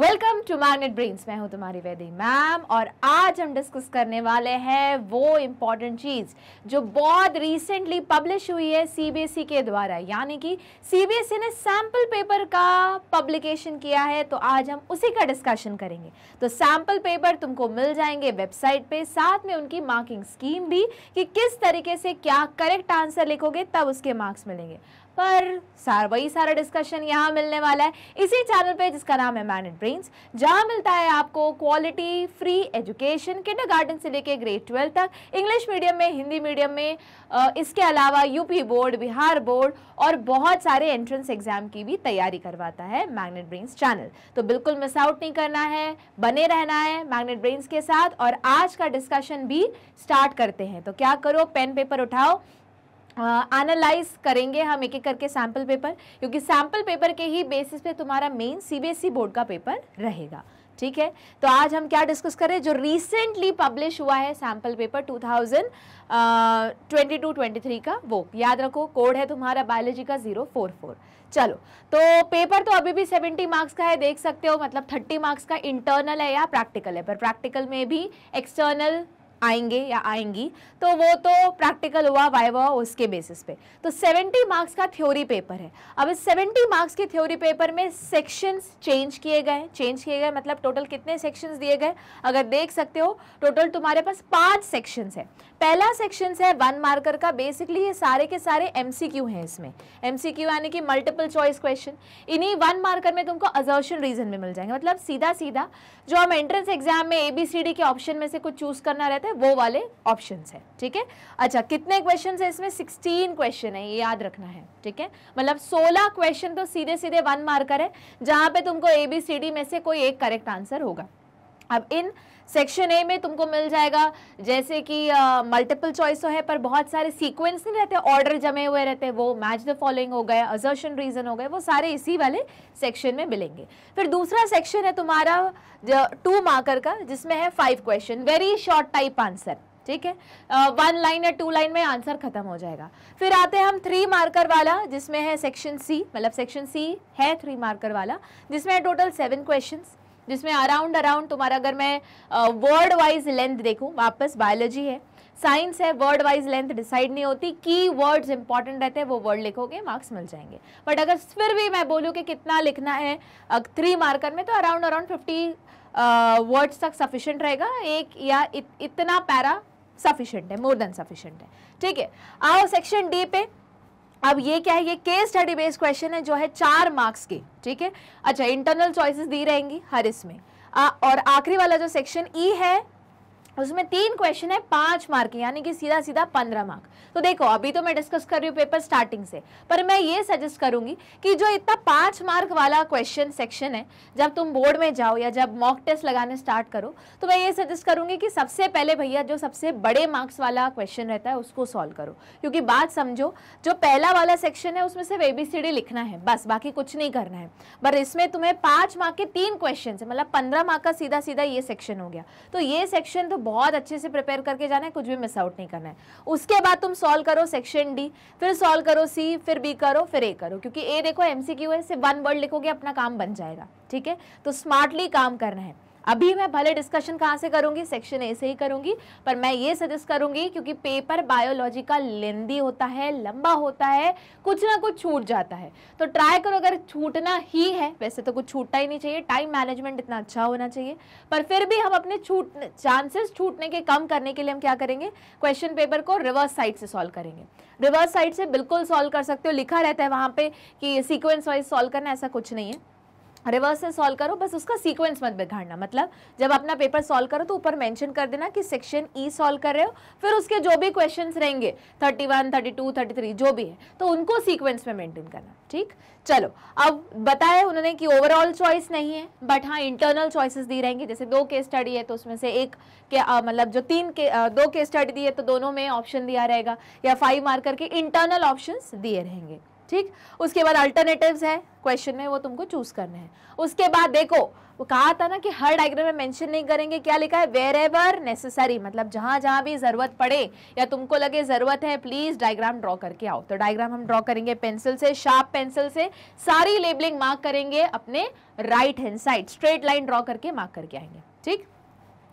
Welcome to magnet brains मैं हूं तुम्हारी वैदी मैम और आज हम डिस्कस करने वाले हैं वो इम्पॉर्टेंट चीज़ जो बहुत रिसेंटली पब्लिश हुई है सीबीएसई e के द्वारा यानी कि सीबीएसई e ने सैम्पल पेपर का पब्लिकेशन किया है तो आज हम उसी का डिस्कशन करेंगे तो सैम्पल पेपर तुमको मिल जाएंगे वेबसाइट पे साथ में उनकी मार्किंग स्कीम भी कि किस तरीके से क्या करेक्ट आंसर लिखोगे तब उसके मार्क्स मिलेंगे पर सार वही सारा डिस्कशन यहाँ मिलने वाला है इसी चैनल पे जिसका नाम है मैन एंड ब्रेन्स जहाँ मिलता है आपको quality free education kindergarten से लेके ग्रेड ट्वेल्व तक इंग्लिश मीडियम में हिंदी मीडियम में इसके अलावा यूपी बोर्ड बिहार बोर्ड और बहुत सारे एंट्रेंस एग्जाम की भी तैयारी करवाता है मैग्नेट ब्रेन्स चैनल तो बिल्कुल मिस आउट नहीं करना है बने रहना है मैग्नेट ब्रेन्स के साथ और आज का डिस्कशन भी स्टार्ट करते हैं तो क्या करो पेन पेपर उठाओ एनालाइज uh, करेंगे हम एक एक करके सैम्पल पेपर क्योंकि सैम्पल पेपर के ही बेसिस पे तुम्हारा मेन सीबीएसई बोर्ड का पेपर रहेगा ठीक है तो आज हम क्या डिस्कस करें जो रिसेंटली पब्लिश हुआ है सैम्पल पेपर 2022-23 का वो याद रखो कोड है तुम्हारा बायोलॉजी का 044 चलो तो पेपर तो अभी भी 70 मार्क्स का है देख सकते हो मतलब 30 मार्क्स का इंटरनल है या प्रैक्टिकल है पर प्रैक्टिकल में भी एक्सटर्नल आएंगे या आएंगी तो वो तो प्रैक्टिकल हुआ वाइवा उसके बेसिस पे तो 70 मार्क्स का थ्योरी पेपर है अब इस 70 मार्क्स के थ्योरी पेपर में सेक्शंस चेंज किए गए चेंज किए गए मतलब टोटल कितने सेक्शंस दिए गए अगर देख सकते हो टोटल तुम्हारे पास पाँच सेक्शंस है पहला सेक्शन है वन मार्कर का बेसिकली ये सारे के सारे एमसीक्यू हैं इसमें एमसीक्यू यानी कि मल्टीपल चॉइस क्वेश्चन इन्हीं वन मार्कर में तुमको अजर्शन रीजन में मिल जाएंगे मतलब सीधा सीधा जो हम एंट्रेंस एग्जाम में ए बी सी डी के ऑप्शन में से कुछ चूज करना रहता है वो वाले ऑप्शन है ठीक है अच्छा कितने क्वेश्चन है इसमें सिक्सटीन क्वेश्चन है ये याद रखना है ठीक है मतलब सोलह क्वेश्चन तो सीधे सीधे वन मार्कर है जहाँ पे तुमको ए बी सी डी में से कोई एक करेक्ट आंसर होगा अब इन सेक्शन ए में तुमको मिल जाएगा जैसे कि मल्टीपल चॉइस तो है पर बहुत सारे सीक्वेंस नहीं रहते ऑर्डर जमे हुए रहते वो मैच द फॉलोइंग हो गए अजर्शन रीजन हो गए वो सारे इसी वाले सेक्शन में मिलेंगे फिर दूसरा सेक्शन है तुम्हारा टू मार्कर का जिसमें है five question very short type answer ठीक है वन लाइन या टू लाइन में आंसर खत्म हो जाएगा फिर आते हैं हम थ्री मार्कर वाला जिसमें है सेक्शन सी मतलब सेक्शन सी है थ्री मार्कर वाला जिसमें है टोटल सेवन क्वेश्चंस जिसमें अराउंड अराउंड तुम्हारा अगर मैं वर्ड वाइज लेंथ देखूँ वापस बायोलॉजी है साइंस है वर्ड वाइज लेंथ डिसाइड नहीं होती की वर्ड्स इंपॉर्टेंट रहते हैं वो वर्ड लिखोगे मार्क्स मिल जाएंगे बट अगर फिर भी मैं बोलूँ कि कितना लिखना है थ्री मार्कर में तो अराउंड अराउंड फिफ्टी वर्ड्स तक सफिशेंट रहेगा एक या इत, इतना पैरा सफिशेंट है मोर देन सफिशेंट है ठीक है आओ सेक्शन डी पे अब ये क्या है ये केस स्टडी बेस्ड क्वेश्चन है जो है चार मार्क्स के ठीक है अच्छा इंटरनल चॉइसेस दी रहेंगी हर इसमें आ, और आखिरी वाला जो सेक्शन ई e है उसमें तीन क्वेश्चन है पांच मार्क यानी कि सीधा सीधा पंद्रह मार्क तो देखो अभी तो मैं डिस्कस कर रही हूँ पेपर स्टार्टिंग से पर मैं ये सजेस्ट करूंगी कि जो इतना पांच मार्क वाला क्वेश्चन सेक्शन है जब तुम बोर्ड में जाओ या जब मॉक टेस्ट लगाने स्टार्ट करो तो मैं ये सजेस्ट करूंगी कि सबसे पहले भैया जो सबसे बड़े मार्क्स वाला क्वेश्चन रहता है उसको सॉल्व करो क्योंकि बात समझो जो पहला वाला सेक्शन है उसमें सिर्फ एबीसीडी लिखना है बस बाकी कुछ नहीं करना है पर इसमें तुम्हें पांच मार्क के तीन क्वेश्चन है मतलब पंद्रह मार्क का सीधा सीधा ये सेक्शन हो गया तो ये सेक्शन तो बहुत अच्छे से प्रिपेयर करके जाना है कुछ भी मिस आउट नहीं करना है उसके बाद तुम सॉल्व करो सेक्शन डी फिर सॉल्व करो सी फिर बी करो फिर ए करो क्योंकि ए देखो एमसीक्यू है सिर्फ वन वर्ड लिखोगे अपना काम बन जाएगा ठीक है तो स्मार्टली काम करना है अभी मैं भले डिस्कशन कहाँ से करूँगी सेक्शन ए से ही करूँगी पर मैं ये सजेस्ट करूँगी क्योंकि पेपर बायोलॉजी का लेंदी होता है लंबा होता है कुछ ना कुछ छूट जाता है तो ट्राई करो अगर छूटना ही है वैसे तो कुछ छूटना ही नहीं चाहिए टाइम मैनेजमेंट इतना अच्छा होना चाहिए पर फिर भी हम अपने छूट चांसेस छूटने के कम करने के लिए हम क्या करेंगे क्वेश्चन पेपर को रिवर्स साइड से सॉल्व करेंगे रिवर्स साइड से बिल्कुल सॉल्व कर सकते हो लिखा रहता है वहाँ पे कि सिक्वेंस वाइज सॉल्व करना ऐसा कुछ नहीं है रिवर्स से सॉल्व करो बस उसका सीक्वेंस मत बिगाड़ना मतलब जब अपना पेपर सॉल्व करो तो ऊपर मेंशन कर देना कि सेक्शन ई सॉल्व कर रहे हो फिर उसके जो भी क्वेश्चंस रहेंगे 31, 32, 33 जो भी है तो उनको सीक्वेंस में मेंटेन करना ठीक चलो अब बताया उन्होंने कि ओवरऑल चॉइस नहीं है बट हाँ इंटरनल चॉइसिस दी रहेंगी जैसे दो केस स्टडी है तो उसमें से एक के मतलब जो तीन के आ, दो केस स्टडी दी है तो दोनों में ऑप्शन दिया रहेगा या फाइव मार्क करके इंटरनल ऑप्शन दिए रहेंगे ठीक उसके बाद अल्टरनेटिव्स है क्वेश्चन में वो तुमको चूज करने हैं उसके बाद देखो वो कहा था ना कि हर डायग्राम में मेंशन नहीं करेंगे क्या लिखा है वेर एवर नेसेसरी मतलब जहां जहां भी ज़रूरत पड़े या तुमको लगे ज़रूरत है प्लीज़ डायग्राम ड्रॉ करके आओ तो डायग्राम हम ड्रॉ करेंगे पेंसिल से शार्प पेंसिल से सारी लेबलिंग मार्क करेंगे अपने right hand side straight line draw करके मार्क करके आएंगे ठीक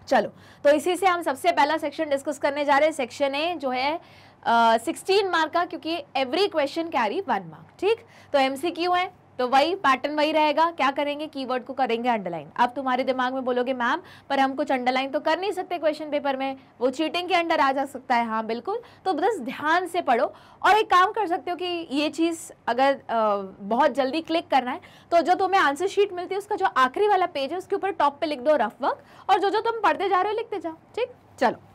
चलो तो इसी से हम सबसे पहला सेक्शन डिस्कस करने जा रहे हैं सेक्शन ए जो है सिक्सटीन uh, मार्क का क्योंकि every question carry one mark ठीक तो एमसीक्यू है तो वही पैटर्न वही रहेगा क्या करेंगे कीवर्ड को करेंगे अंडरलाइन अब तुम्हारे दिमाग में बोलोगे मैम पर हम कुछ अंडरलाइन तो कर नहीं सकते क्वेश्चन पेपर में वो चीटिंग के अंडर आ जा सकता है हाँ बिल्कुल तो बस ध्यान से पढ़ो और एक काम कर सकते हो कि ये चीज़ अगर आ, बहुत जल्दी क्लिक करना है तो जो तुम्हें आंसर शीट मिलती है उसका जो आखिरी वाला पेज है उसके ऊपर टॉप पर लिख दो रफ वर्क और जो जो तुम पढ़ते जा रहे हो लिखते जाओ ठीक चलो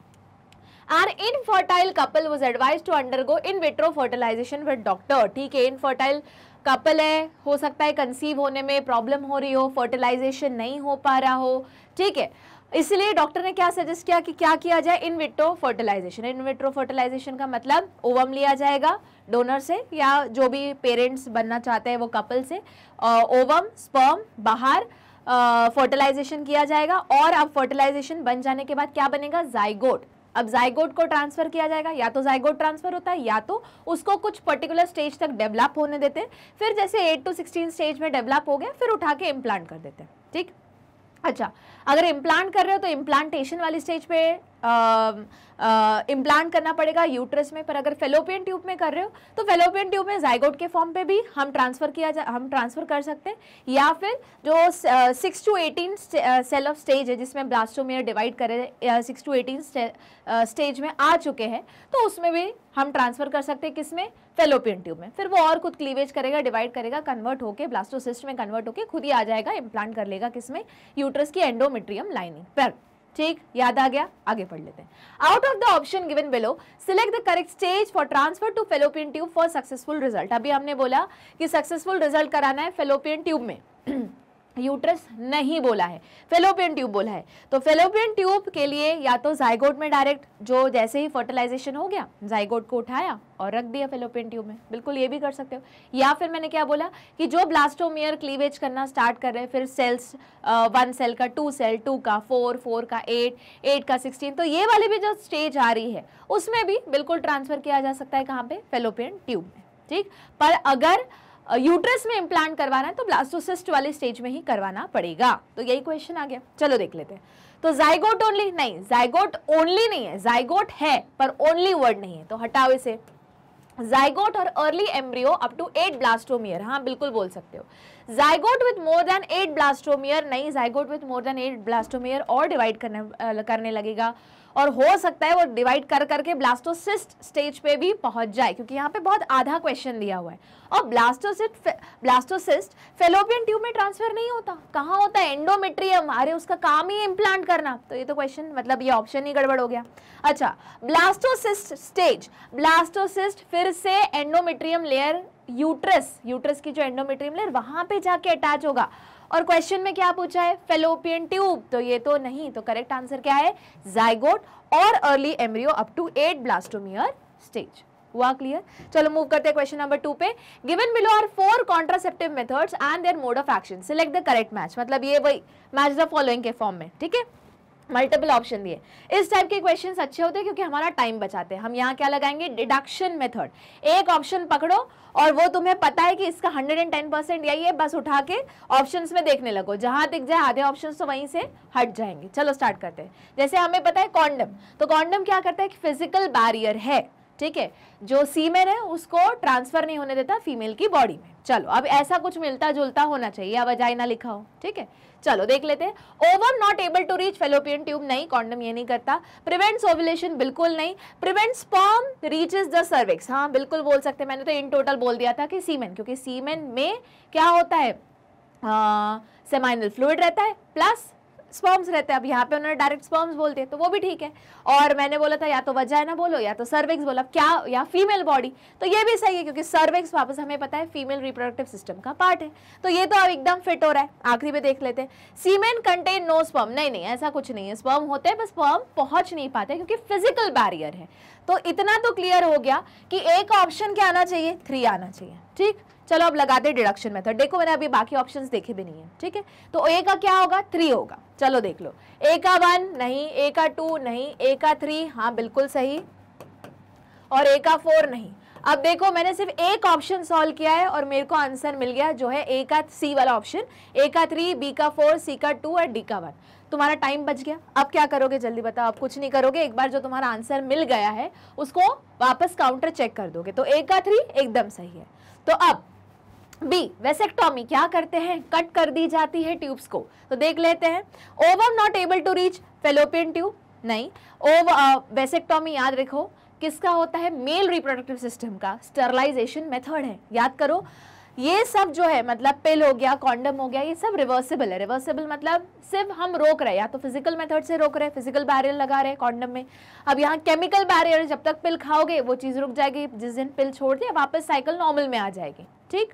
an infertile couple was advised to undergo in vitro fertilization with doctor ठीक है infertile कपल है हो सकता है कंसीव होने में प्रॉब्लम हो रही हो फर्टिलाइजेशन नहीं हो पा रहा हो ठीक है इसलिए डॉक्टर ने क्या सजेस्ट किया कि क्या किया जाए in vitro fertilisation in vitro fertilisation का मतलब ओवम लिया जाएगा डोनर से या जो भी पेरेंट्स बनना चाहते हैं वो कपल से ओवम स्पर्म बाहर फर्टिलाइजेशन किया जाएगा और अब फर्टिलाइजेशन बन जाने के बाद क्या बनेगा जाइगोट अब जायगोट को ट्रांसफर किया जाएगा या तो जायगोड ट्रांसफर होता है या तो उसको कुछ पर्टिकुलर स्टेज तक डेवलप होने देते हैं फिर जैसे एट टू सिक्सटीन स्टेज में डेवलप हो गया फिर उठा के इम्प्लांट कर देते हैं ठीक अच्छा अगर इम्प्लांट कर रहे हो तो इम्प्लांटेशन वाली स्टेज पे इम्प्लांट करना पड़ेगा यूट्रस में पर अगर फेलोपियन ट्यूब में कर रहे हो तो फेलोपियन ट्यूब में जाइगोट के फॉर्म पे भी हम ट्रांसफ़र किया जा हम ट्रांसफ़र कर सकते हैं या फिर जो six to eighteen cell of stage है जिसमें ब्लास्टोमियर डिवाइड करे सिक्स टू एटीन स्टेज में आ चुके हैं तो उसमें भी हम ट्रांसफ़र कर सकते हैं किसमें फेलोपियन ट्यूब में फिर वो और खुद क्लीवेज करेगा डिवाइड करेगा कन्वर्ट होकर ब्लास्टोसिस्ट में कन्वर्ट होकर खुद ही आ जाएगा इम्प्लांट कर लेगा किसमें यूट्रस की एंडोमेट्रियम लाइनिंग पर ठीक याद आ गया आगे पढ़ लेते हैं out of the option given below select the correct stage for transfer to fallopian tube for successful result अभी हमने बोला कि सक्सेसफुल रिजल्ट कराना है फेलोपियन ट्यूब में यूट्रस नहीं बोला है फेलोपियन ट्यूब बोला है तो फेलोपियन ट्यूब के लिए या तो जायगोट में डायरेक्ट जो जैसे ही फर्टिलाइजेशन हो गया जायगोट को उठाया और रख दिया फेलोपियन ट्यूब में बिल्कुल ये भी कर सकते हो या फिर मैंने क्या बोला कि जो ब्लास्टोमियर क्लीवेज करना स्टार्ट कर रहे हैं फिर सेल्स वन सेल का टू सेल टू का फोर फोर का एट एट का सिक्सटीन तो ये वाली भी जो स्टेज आ रही है उसमें भी बिल्कुल ट्रांसफ़र किया जा सकता है कहाँ पर फेलोपियन ट्यूब में ठीक पर अगर यूट्रस में इम्प्लांट करवाना है तो ब्लास्टोसिस्ट वाले स्टेज में ही करवाना पड़ेगा तो यही क्वेश्चन आ गया चलो देख लेते हैं तो जाइगोट ओनली नहीं जाइगोट ओनली नहीं है जाइगोट है पर ओनली वर्ड नहीं है तो हटाओ इसे जाइगोट और early embryo up to eight blastomere हाँ बिल्कुल बोल सकते हो zygote with more than eight blastomere नहीं zygote with more than eight blastomere और डिवाइड करने करने लगेगा और हो सकता है वो डिवाइड कर करके ब्लास्टोसिस्ट स्टेज पे भी पहुंच जाए क्योंकि यहाँ पे बहुत आधा क्वेश्चन दिया हुआ है और ब्लास्टोसिस्ट ब्लास्टोसिस्ट फेलोपियन ट्यूब में ट्रांसफर नहीं होता कहाँ होता है एंडोमेट्रियम अरे उसका काम ही इम्प्लांट करना तो ये तो क्वेश्चन मतलब ये ऑप्शन ही गड़बड़ हो गया अच्छा ब्लास्टोसिस्ट स्टेज ब्लास्टोसिस्ट फिर से एंडोमेट्रियम लेयर यूट्रस यूट्रस की जो एंडोमेट्रियम लेयर वहां पे जाके अटैच होगा और क्वेश्चन में क्या पूछा है फेलोपियन ट्यूब तो ये तो नहीं तो करेक्ट आंसर क्या है जायगोट और early embryo up to eight blastomere stage हुआ क्लियर चलो मूव करते हैं क्वेश्चन नंबर टू पे given below are four contraceptive methods and their mode of action select the correct match मतलब ये वही मैच द फॉलोइंग के फॉर्म में ठीक है मल्टीपल ऑप्शन दिए इस टाइप के क्वेश्चंस अच्छे होते हैं क्योंकि हमारा टाइम बचाते हैं हम यहाँ क्या लगाएंगे डिडक्शन मेथड एक ऑप्शन पकड़ो और वो तुम्हें पता है कि इसका 110 परसेंट यही है बस उठा के ऑप्शंस में देखने लगो जहाँ दिख जाए आधे ऑप्शन तो वहीं से हट जाएंगे चलो स्टार्ट करते हैं जैसे हमें पता है कॉन्डम तो कॉन्डम क्या करता है कि फिजिकल बैरियर है ठीक है जो सीमेन है उसको ट्रांसफ़र नहीं होने देता फीमेल की बॉडी में चलो अब ऐसा कुछ मिलता जुलता होना चाहिए अब अजाई ना लिखा हो ठीक है चलो देख लेते हैं ovum not able to reach fallopian tube नहीं कॉन्डम ये नहीं करता प्रिवेंट ओवुलेशन बिल्कुल नहीं prevent sperm reaches the cervix हाँ बिल्कुल बोल सकते हैं मैंने तो इन टोटल बोल दिया था कि सीमेन क्योंकि सीमेन में क्या होता है सेमाइनल फ्लूड रहता है प्लस स्पर्म्स रहते हैं अब यहाँ पे उन्होंने डायरेक्ट स्पर्म्स बोलते हैं तो वो भी ठीक है और मैंने बोला था या तो वजह ना बोलो या तो सर्विक्स बोलो क्या या फीमेल बॉडी तो ये भी सही है क्योंकि सर्विक्स वापस हमें पता है फीमेल रिप्रोडक्टिव सिस्टम का पार्ट है तो ये तो अब एकदम फिट हो रहा है आखिरी में देख लेते हैं सीमेन कंटेन नो स्पर्म नहीं नहीं ऐसा कुछ नहीं है स्पर्म होते हैं बस स्पर्म पहुंच नहीं पाते क्योंकि फिजिकल बैरियर है तो इतना तो क्लियर हो गया कि एक ऑप्शन क्या आना चाहिए थ्री आना चाहिए ठीक चलो अब लगाते डिडक्शन मेथड देखो मैंने अभी बाकी ऑप्शंस देखे भी नहीं है ठीक है तो ए का क्या होगा थ्री होगा चलो देख लो ए का वन नहीं ए का टू नहीं ए का थ्री हाँ बिल्कुल सही और ए का फोर नहीं अब देखो मैंने सिर्फ एक ऑप्शन सॉल्व किया है और मेरे को आंसर मिल गया जो है ए का सी वाला ऑप्शन ए का थ्री बी का फोर सी का टू और डी का वन तुम्हारा टाइम बच गया अब क्या करोगे जल्दी बताओ आप कुछ नहीं करोगे एक बार जो तुम्हारा आंसर मिल गया है उसको वापस काउंटर चेक कर दोगे तो एक का थ्री एकदम सही है तो अब बी वेसेक्टोमी क्या करते हैं कट कर दी जाती है ट्यूब्स को तो देख लेते हैं ovum not able to reach fallopian tube नहीं ओव वेसेक्टोमी याद रखो किसका होता है मेल रिप्रोडक्टिव सिस्टम का स्टरलाइजेशन मेथड है याद करो ये सब जो है मतलब पिल हो गया कॉन्डम हो गया ये सब रिवर्सिबल है रिवर्सिबल मतलब सिर्फ हम रोक रहे हैं या तो फिजिकल मेथड से रोक रहे हैं फिजिकल बैरियर लगा रहे हैं कॉन्डम में अब यहाँ केमिकल बैरियर जब तक पिल खाओगे वो चीज़ रुक जाएगी जिस दिन पिल छोड़ दिया वापस साइकिल नॉर्मल में आ जाएगी ठीक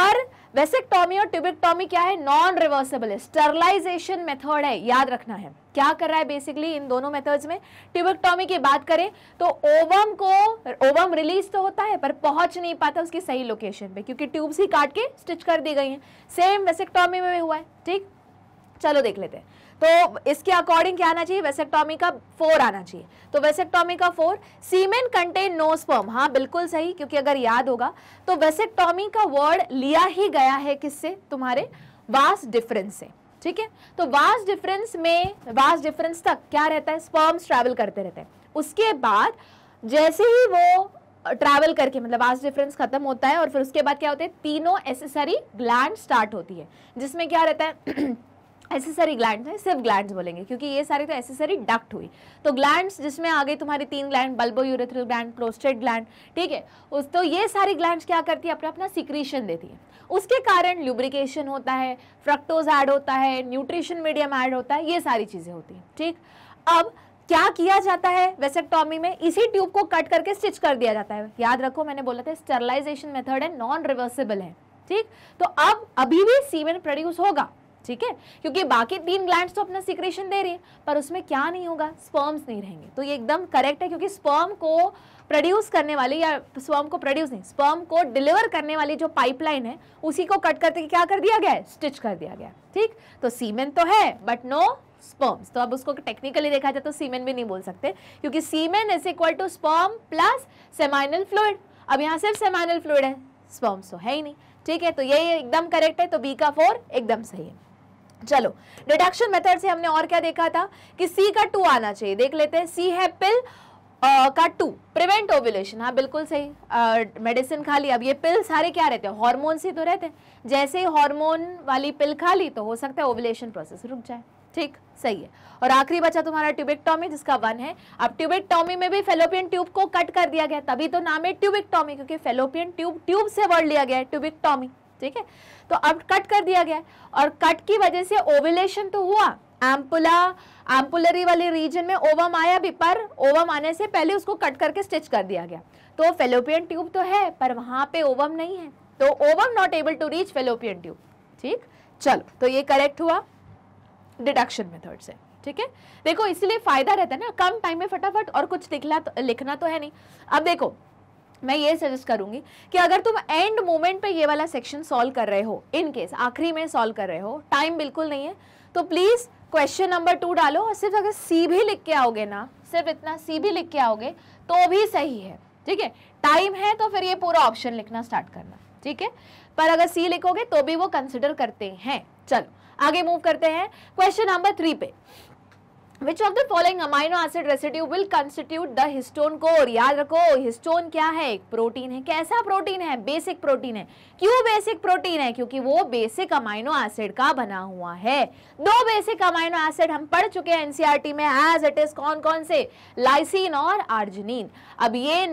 पर वेसेक्टॉमी और ट्यूबेक्टॉमी क्या है नॉन रिवर्सेबल है स्टरलाइजेशन मेथड है याद रखना है क्या कर रहा है बेसिकली इन दोनों मेथड्स में ट्यूबेक्टॉमी की बात करें तो ओवम को ओवम रिलीज तो होता है पर पहुंच नहीं पाता उसकी सही लोकेशन पे क्योंकि ट्यूब्स ही काट के स्टिच कर दी गई हैं सेम वेसेक्टॉमी में भी हुआ है ठीक चलो देख लेते हैं तो इसके अकॉर्डिंग क्या आना चाहिए वेसेक्टॉमी का फोर आना चाहिए तो वेसेक्टॉमी का for semen contain no sperm हाँ बिल्कुल सही क्योंकि अगर याद होगा तो वेसेक्टॉमी का वर्ड लिया ही गया है किससे तुम्हारे वास डिफरेंस से ठीक है तो वास डिफरेंस में वास डिफरेंस तक क्या रहता है स्पर्म्स ट्रैवल करते रहते हैं उसके बाद जैसे ही वो ट्रैवल करके मतलब वास डिफरेंस खत्म होता है और फिर उसके बाद क्या होते हैं तीनों एसेसरी ग्लैंड स्टार्ट होती है जिसमें क्या रहता है एसेसरी ग्लैंड है सिर्फ ग्लैंड बोलेंगे क्योंकि ये सारे तो एसेसरी डक्ट हुई तो ग्लैंड जिसमें आ गई तुम्हारी तीन gland bulbourethral gland prostate gland ठीक है उस तो ये सारी ग्लैंड क्या करती है अपना अपना सिक्रीशन देती है उसके कारण ल्यूब्रिकेशन होता है फ्रक्टोज ऐड होता है न्यूट्रिशन मीडियम ऐड होता है ये सारी चीज़ें होती हैं ठीक अब क्या किया जाता है वेसेक्टॉमी में इसी ट्यूब को कट करके स्टिच कर दिया जाता है याद रखो मैंने बोला था स्टरलाइजेशन मेथड है नॉन रिवर्सिबल है ठीक तो अब अभी भी सीमेंट प्रोड्यूस होगा ठीक है क्योंकि बाकी तीन ग्लैंड तो अपना सिक्रेशन दे रही है पर उसमें क्या नहीं होगा स्पर्म्स नहीं रहेंगे तो ये एकदम करेक्ट है क्योंकि स्पर्म को प्रोड्यूस करने वाली या स्पर्म को प्रोड्यूस नहीं स्पर्म को डिलीवर करने वाली जो पाइपलाइन है उसी को कट करते क्या कर दिया गया है स्टिच कर दिया गया ठीक तो सीमेंट तो है बट नो स्पर्म्स तो अब उसको टेक्निकली देखा जाए तो सीमेन भी नहीं बोल सकते क्योंकि semen is equal to sperm plus seminal fluid अब यहाँ सिर्फ सेमाइनल फ्लूड है स्पर्म्स तो है ही नहीं ठीक है तो ये एकदम करेक्ट है तो बी का फोर एकदम सही है चलो डिडक्शन मेथड से हमने और क्या देखा था कि सी का टू आना चाहिए देख लेते हैं सी है पिल आ, का टू प्रिवेंट ओव्यूलेशन हाँ बिल्कुल सही मेडिसिन खा ली अब ये पिल सारे क्या रहते हैं हॉर्मोन से तो रहते हैं जैसे ही हॉर्मोन वाली पिल खा ली तो हो सकता है ओव्यूलेशन प्रोसेस रुक जाए ठीक सही है और आखिरी बचा तुम्हारा ट्यूबिकटॉमी जिसका वन है अब ट्यूबिकटॉमी में भी फेलोपियन ट्यूब को कट कर दिया गया तभी तो नाम है ट्यूबिकटॉमी क्योंकि फेलोपियन ट्यूब ट्यूब से वर्ड लिया गया है ट्यूबिकटॉमी ठीक है तो अब कट कर दिया गया और कट की वजह से ओविलेशन तो हुआ एम्पुला एम्पुलरी वाले रीजन में ओवम आया भी पर ओवम आने से पहले उसको कट करके स्टिच कर दिया गया तो फेलोपियन ट्यूब तो है पर वहां पे ओवम नहीं है तो ovum not able to reach fallopian tube ठीक चलो तो ये करेक्ट हुआ डिडक्शन मेथड से ठीक है देखो इसलिए फायदा रहता है ना कम टाइम में फटाफट और कुछ लिखला तो, लिखना तो है नहीं अब देखो मैं ये सजेस्ट करूंगी कि अगर तुम एंड मोमेंट पे ये वाला सेक्शन सॉल्व कर रहे हो इन केस आखिरी में सॉल्व कर रहे हो टाइम बिल्कुल नहीं है तो प्लीज़ क्वेश्चन नंबर टू डालो और सिर्फ अगर सी भी लिख के आओगे ना सिर्फ इतना सी भी लिख के आओगे तो भी सही है ठीक है टाइम है तो फिर ये पूरा ऑप्शन लिखना स्टार्ट करना ठीक है पर अगर सी लिखोगे तो भी वो कंसिडर करते हैं चलो आगे मूव करते हैं क्वेश्चन नंबर थ्री पे which of the following amino acid residue will constitute the histone core याद रखो हिस्टोन क्या है एक प्रोटीन है कैसा प्रोटीन है बेसिक प्रोटीन है क्यों बेसिक प्रोटीन है क्योंकि वो बेसिक अमाइनो एसिड का बना हुआ है दो बेसिक अमाइनो एसिड हम पढ़ चुके हैं एनसीईआरटी e में एज इट इज कौन कौन से लाइसिन और आर्जिनिन अब ये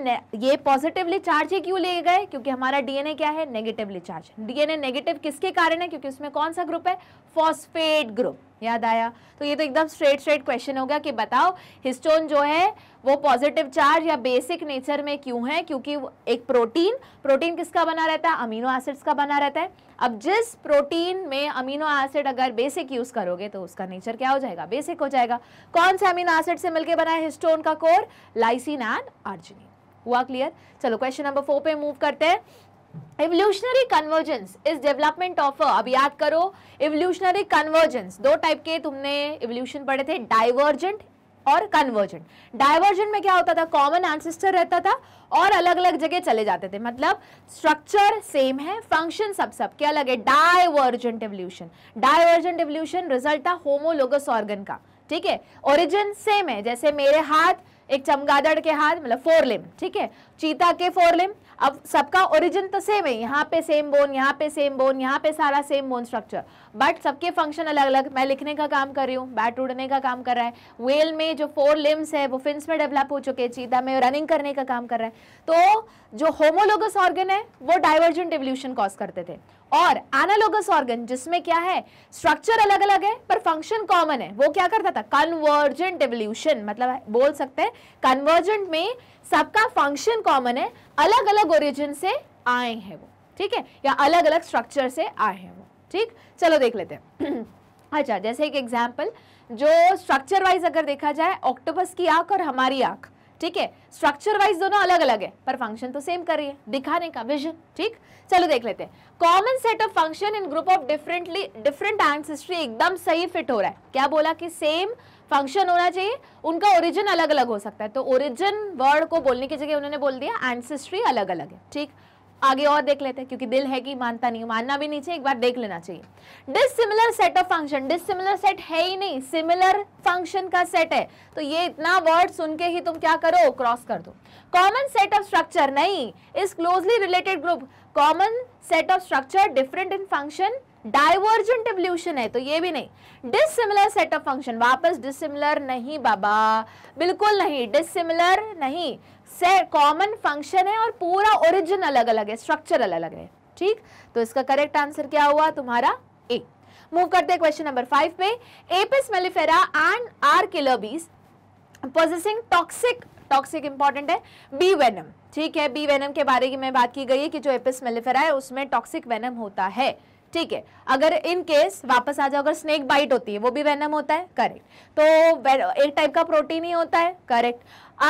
ये पॉजिटिवली चार्ज ही क्यों ले गए क्योंकि हमारा डीएनए क्या है नेगेटिवली चार्ज डीएनए नेगेटिव किसके कारण है क्योंकि उसमें कौन सा ग्रुप है फॉस्फेट ग्रुप याद आया तो ये तो एकदम स्ट्रेट स्ट्रेट क्वेश्चन हो गया कि बताओ हिस्टोन जो है वो पॉजिटिव चार्ज या बेसिक नेचर में क्यों है क्योंकि एक प्रोटीन प्रोटीन किसका बना रहता है अमीनो एसिड्स का बना रहता है अब जिस प्रोटीन में अमीनो एसिड अगर बेसिक यूज़ करोगे तो उसका नेचर क्या हो जाएगा बेसिक हो जाएगा कौन से अमीनो एसिड से मिलकर बना है हिस्टोन का कोर लाइसिन एंड आर्जिनिन हुआ क्लियर चलो क्वेश्चन नंबर फोर पे मूव करते हैं evolutionary convergence is development of अब याद करो एवोल्यूशनरी कन्वर्जेंस दो टाइप के तुमने एवोल्यूशन पढ़े थे डाइवर्जेंट और कन्वर्जेंट डाइवर्जेंट में क्या होता था कॉमन एंसिस्टर रहता था और अलग अलग जगह चले जाते थे मतलब स्ट्रक्चर सेम है फंक्शन सब सब क्या अलग है divergent evolution divergent evolution result था होमोलोगस ऑर्गन का ठीक है ओरिजिन सेम है जैसे मेरे हाथ एक चमगादड़ के हाथ मतलब फोर लिम ठीक है चीता के फोर लिम अब सबका ओरिजिन तो सेम है यहाँ पे सेम बोन यहाँ पे सेम बोन यहाँ पे सारा सेम बोन स्ट्रक्चर बट सबके फंक्शन अलग अलग मैं लिखने का काम कर रही हूँ बैट उड़ने का काम कर रहा है वेल में जो फोर लिम्स है वो फिंस में डेवलप हो चुके हैं चीता में रनिंग करने का काम कर रहा है तो जो होमोलोगस ऑर्गन है वो डाइवर्जेंट डिवल्यूशन कॉज करते थे और एनालोगस ऑर्गन जिसमें क्या है स्ट्रक्चर अलग अलग है पर फंक्शन कॉमन है वो क्या करता था कन्वर्जेंट डिवल्यूशन मतलब बोल सकते हैं कन्वर्जेंट में सबका फंक्शन कॉमन है अलग अलग ओरिजिन से आए हैं वो ठीक है या अलग अलग स्ट्रक्चर से आए हैं वो ठीक चलो देख लेते हैं अच्छा जैसे एक एग्जाम्पल जो स्ट्रक्चर वाइज अगर देखा जाए ऑक्टोपस की आंख और हमारी आंख ठीक है स्ट्रक्चर वाइज दोनों अलग अलग है पर फंक्शन तो सेम कर रही है दिखाने का विजन ठीक चलो देख लेते हैं common set of function in group of differently different ancestry एकदम सही फिट हो रहा है क्या बोला कि सेम फंक्शन होना चाहिए उनका ओरिजिन अलग अलग हो सकता है तो ओरिजिन वर्ड को बोलने की जगह उन्होंने बोल दिया एंसेस्ट्री अलग अलग है ठीक आगे और देख लेते हैं क्योंकि दिल है कि मानता नहीं मानना भी नहीं चाहिए एक बार देख लेना चाहिए dissimilar set of function dissimilar set है ही नहीं सिमिलर फंक्शन का सेट है तो ये इतना वर्ड सुन के ही तुम क्या करो क्रॉस कर दो कॉमन सेट ऑफ स्ट्रक्चर नहीं इस closely related group common set of structure different in function divergent evolution है तो ये भी नहीं डिसिमिलर सेट ऑफ फंक्शन वापस डिसिमिलर नहीं बाबा बिल्कुल नहीं डिसिमिलर नहीं से कॉमन फंक्शन है और पूरा ओरिजिन अलग अलग है स्ट्रक्चर अलग अलग है ठीक तो इसका करेक्ट आंसर क्या हुआ तुम्हारा ए मूव करते हैं क्वेश्चन नंबर फाइव पे Apis mellifera and are killer bees possessing toxic toxic important है बी वेनम ठीक है बी वेनम के बारे में बात की गई है कि जो एपिस मेलिफेरा है उसमें टॉक्सिक वेनम होता है ठीक है अगर इन केस वापस आ जाओ अगर स्नेक बाइट होती है वो भी वेनम होता है करेक्ट तो एक टाइप का प्रोटीन ही होता है करेक्ट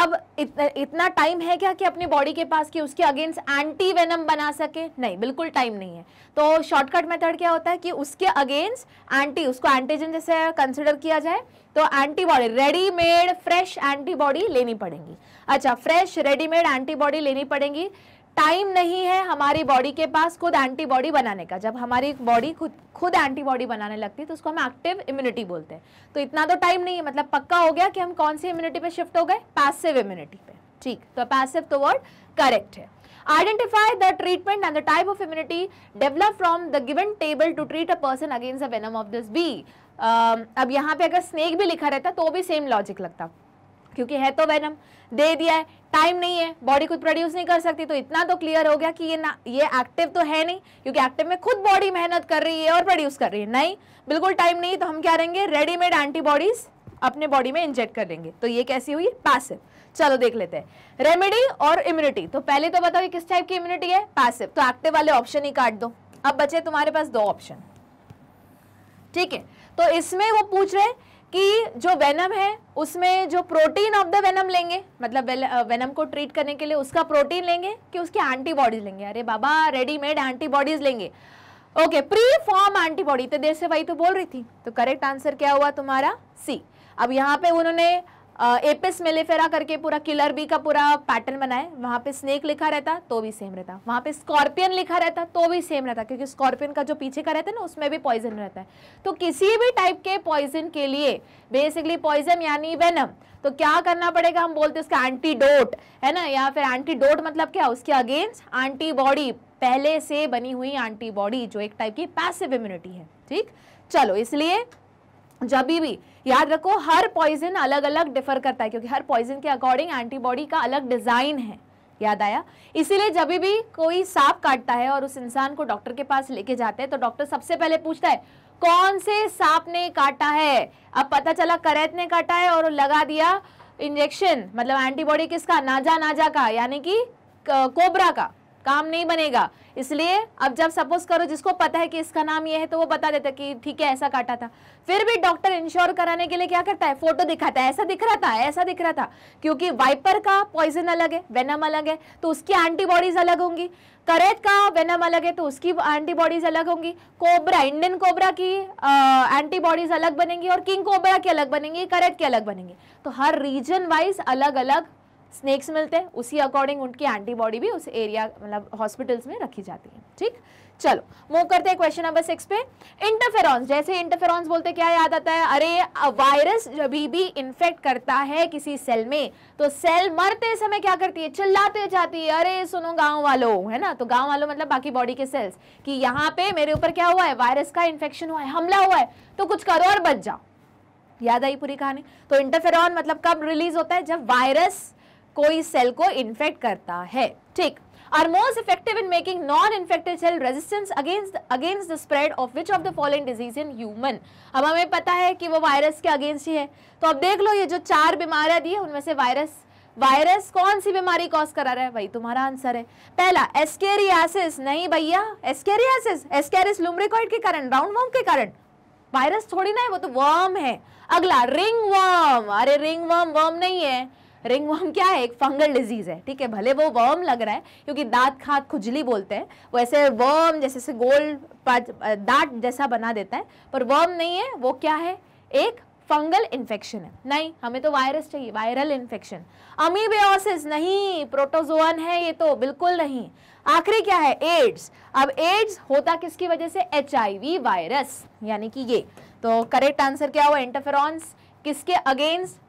अब इतना इतना टाइम है क्या कि अपनी बॉडी के पास कि उसके अगेंस्ट एंटी वेनम बना सके नहीं बिल्कुल टाइम नहीं है तो शॉर्टकट मेथड क्या होता है कि उसके अगेंस्ट एंटी उसको एंटीजन जैसे कंसिडर किया जाए तो एंटीबॉडी रेडीमेड फ्रेश एंटीबॉडी लेनी पड़ेंगी अच्छा फ्रेश रेडीमेड एंटीबॉडी लेनी पड़ेंगी टाइम नहीं है हमारी बॉडी के पास खुद एंटीबॉडी बनाने का जब हमारी बॉडी खुद खुद एंटीबॉडी बनाने लगती है तो उसको हम एक्टिव इम्यूनिटी बोलते हैं तो इतना तो टाइम नहीं है मतलब पक्का हो गया कि हम कौन सी इम्यूनिटी पे शिफ्ट हो गए पैसिव इम्यूनिटी पे ठीक तो पैसिव तो वर्ड करेक्ट है identify the treatment and the type of immunity develop from the given table to treat a person against the venom of this bee um, अब यहाँ पे अगर स्नेक भी लिखा रहता तो भी सेम लॉजिक लगता क्योंकि है तो वेनम दे दिया है टाइम नहीं है बॉडी खुद प्रोड्यूस नहीं कर सकती तो इतना तो क्लियर हो गया कि ये ना ये एक्टिव तो है नहीं क्योंकि एक्टिव में खुद बॉडी मेहनत कर रही है और प्रोड्यूस कर रही है नहीं बिल्कुल टाइम नहीं तो हम क्या रहेंगे रेडीमेड एंटीबॉडीज अपने बॉडी में इंजेक्ट कर देंगे तो ये कैसी हुई पैसिव चलो देख लेते हैं रेमेडी और इम्यूनिटी तो पहले तो बताओ किस टाइप की इम्यूनिटी है पैसिव तो एक्टिव वाले ऑप्शन ही काट दो अब बचे तुम्हारे पास दो ऑप्शन ठीक है तो इसमें वो पूछ रहे हैं कि जो वेनम है उसमें जो प्रोटीन ऑफ द वेनम लेंगे मतलब वेनम को ट्रीट करने के लिए उसका प्रोटीन लेंगे कि उसकी एंटीबॉडीज लेंगे अरे बाबा रेडीमेड एंटीबॉडीज लेंगे ओके प्री फॉर्म एंटीबॉडी तो देर से वही तो बोल रही थी तो करेक्ट आंसर क्या हुआ तुम्हारा सी अब यहाँ पे उन्होंने एपिस मेलेफेरा करके पूरा किलर बी का पूरा पैटर्न बनाए वहां पे स्नेक लिखा रहता तो भी सेम रहता वहां पे स्कॉर्पियन लिखा रहता तो भी सेम रहता क्योंकि स्कॉर्पियन का जो पीछे का रहता है ना उसमें भी पॉइजन रहता है तो किसी भी टाइप के पॉइजन के लिए बेसिकली पॉइजन यानी वेनम तो क्या करना पड़ेगा हम बोलते हैं उसका एंटीडोट है ना या फिर एंटीडोट मतलब क्या उसके अगेंस्ट एंटीबॉडी पहले से बनी हुई एंटीबॉडी जो एक टाइप की पैसिव इम्यूनिटी है ठीक चलो इसलिए जब भी याद रखो हर पॉइजन अलग अलग डिफर करता है क्योंकि हर पॉइजन के अकॉर्डिंग एंटीबॉडी का अलग डिज़ाइन है याद आया इसीलिए जब भी कोई सांप काटता है और उस इंसान को डॉक्टर के पास लेके जाते हैं तो डॉक्टर सबसे पहले पूछता है कौन से सांप ने काटा है अब पता चला करैत ने काटा है और लगा दिया इंजेक्शन मतलब एंटीबॉडी किसका नाजा नाजा का यानी कि कोबरा का काम नहीं बनेगा इसलिए अब जब सपोज करो जिसको पता है कि इसका नाम ये है तो वो बता देता कि ठीक है ऐसा काटा था फिर भी डॉक्टर इंश्योर कराने के लिए क्या करता है फोटो दिखाता है ऐसा दिख रहा था ऐसा दिख रहा था क्योंकि वाइपर का पॉइजन अलग है वेनम अलग है तो उसकी एंटीबॉडीज अलग होंगी करेट का वेनम अलग है तो उसकी एंटीबॉडीज अलग होंगी कोबरा इंडियन कोबरा की एंटीबॉडीज अलग बनेंगी और किंग कोबरा की अलग बनेंगी करेट की अलग बनेंगी तो हर रीजन वाइज अलग अलग स्नेक्स मिलते हैं उसी अकॉर्डिंग उनकी एंटीबॉडी भी उस एरिया मतलब हॉस्पिटल्स में रखी जाती है ठीक चलो मूव करते हैं क्वेश्चन नंबर सिक्स पे इंटरफेरॉन्स जैसे इंटरफेरॉन्स बोलते क्या याद आता है अरे वायरस जब भी इन्फेक्ट करता है किसी सेल में तो सेल मरते समय क्या करती है चिल्लाते जाती है अरे सुनो गांव वालों है ना तो गांव वालों मतलब बाकी बॉडी के सेल्स कि यहाँ पे मेरे ऊपर क्या हुआ है वायरस का इन्फेक्शन हुआ है हमला हुआ है तो कुछ करो और बच जाओ याद आई पूरी कहानी तो इंटरफेरॉन मतलब कब रिलीज होता है जब वायरस कोई सेल को इन्फेक्ट करता है ठीक are most effective in making non infected cell resistance against against the spread of which of the following disease in human अब हमें पता है कि वो वायरस के अगेंस्ट ही है तो अब देख लो ये जो चार बीमारियां दी है उनमें से वायरस वायरस कौन सी बीमारी कॉज करा रहा है भाई तुम्हारा आंसर है पहला एस्केरियासिस नहीं भैया एस्केरियासिस एस्केरिस लुम्ब्रिकॉइड के कारण राउंड वर्म के कारण वायरस थोड़ी ना है वो तो वर्म है अगला रिंग वर्म अरे रिंग वर्म वर्म नहीं है रिंग वर्म क्या है एक फंगल डिजीज है ठीक है भले वो वर्म लग रहा है क्योंकि दांत खात खुजली बोलते हैं वो ऐसे वर्म जैसे से गोल दांत जैसा बना देता है पर वर्म नहीं है वो क्या है एक फंगल इन्फेक्शन है नहीं हमें तो वायरस चाहिए वायरल इन्फेक्शन अमीबियोसिस नहीं प्रोटोजोअन है ये तो बिल्कुल नहीं आखिरी क्या है एड्स अब एड्स होता किसकी वजह से एच वायरस यानी कि ये तो करेक्ट आंसर क्या हुआ इंटरफेरॉन्स किसके अगेंस्ट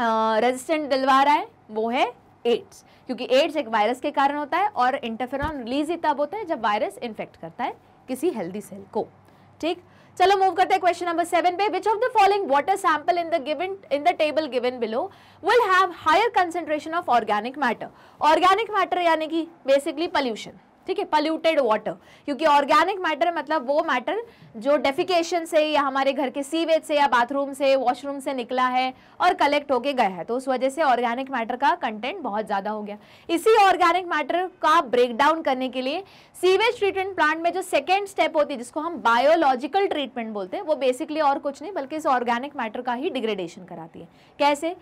रेजिस्टेंट दिलवा रहा है वो है एड्स क्योंकि एड्स एक वायरस के कारण होता है और इंटरफेरॉन रिलीज ही तब होता है जब वायरस इन्फेक्ट करता है किसी हेल्दी सेल को ठीक चलो मूव करते हैं क्वेश्चन नंबर सेवन पे which of the following water sample in the given in the table given below will have higher concentration of organic matter organic matter यानी कि बेसिकली पॉल्यूशन ठीक है पल्यूटेड वाटर क्योंकि organic matter मतलब वो matter जो defecation से या हमारे घर के सीवेज से या बाथरूम से वॉशरूम से निकला है और कलेक्ट होके गया है तो उस वजह से ऑर्गेनिक मैटर का कंटेंट बहुत ज़्यादा हो गया इसी ऑर्गेनिक मैटर का ब्रेकडाउन करने के लिए सीवेज ट्रीटमेंट प्लांट में जो सेकेंड स्टेप होती है जिसको हम बायोलॉजिकल ट्रीटमेंट बोलते हैं वो बेसिकली और कुछ नहीं बल्कि इस ऑर्गेनिक मैटर का ही डिग्रेडेशन कराती है कैसे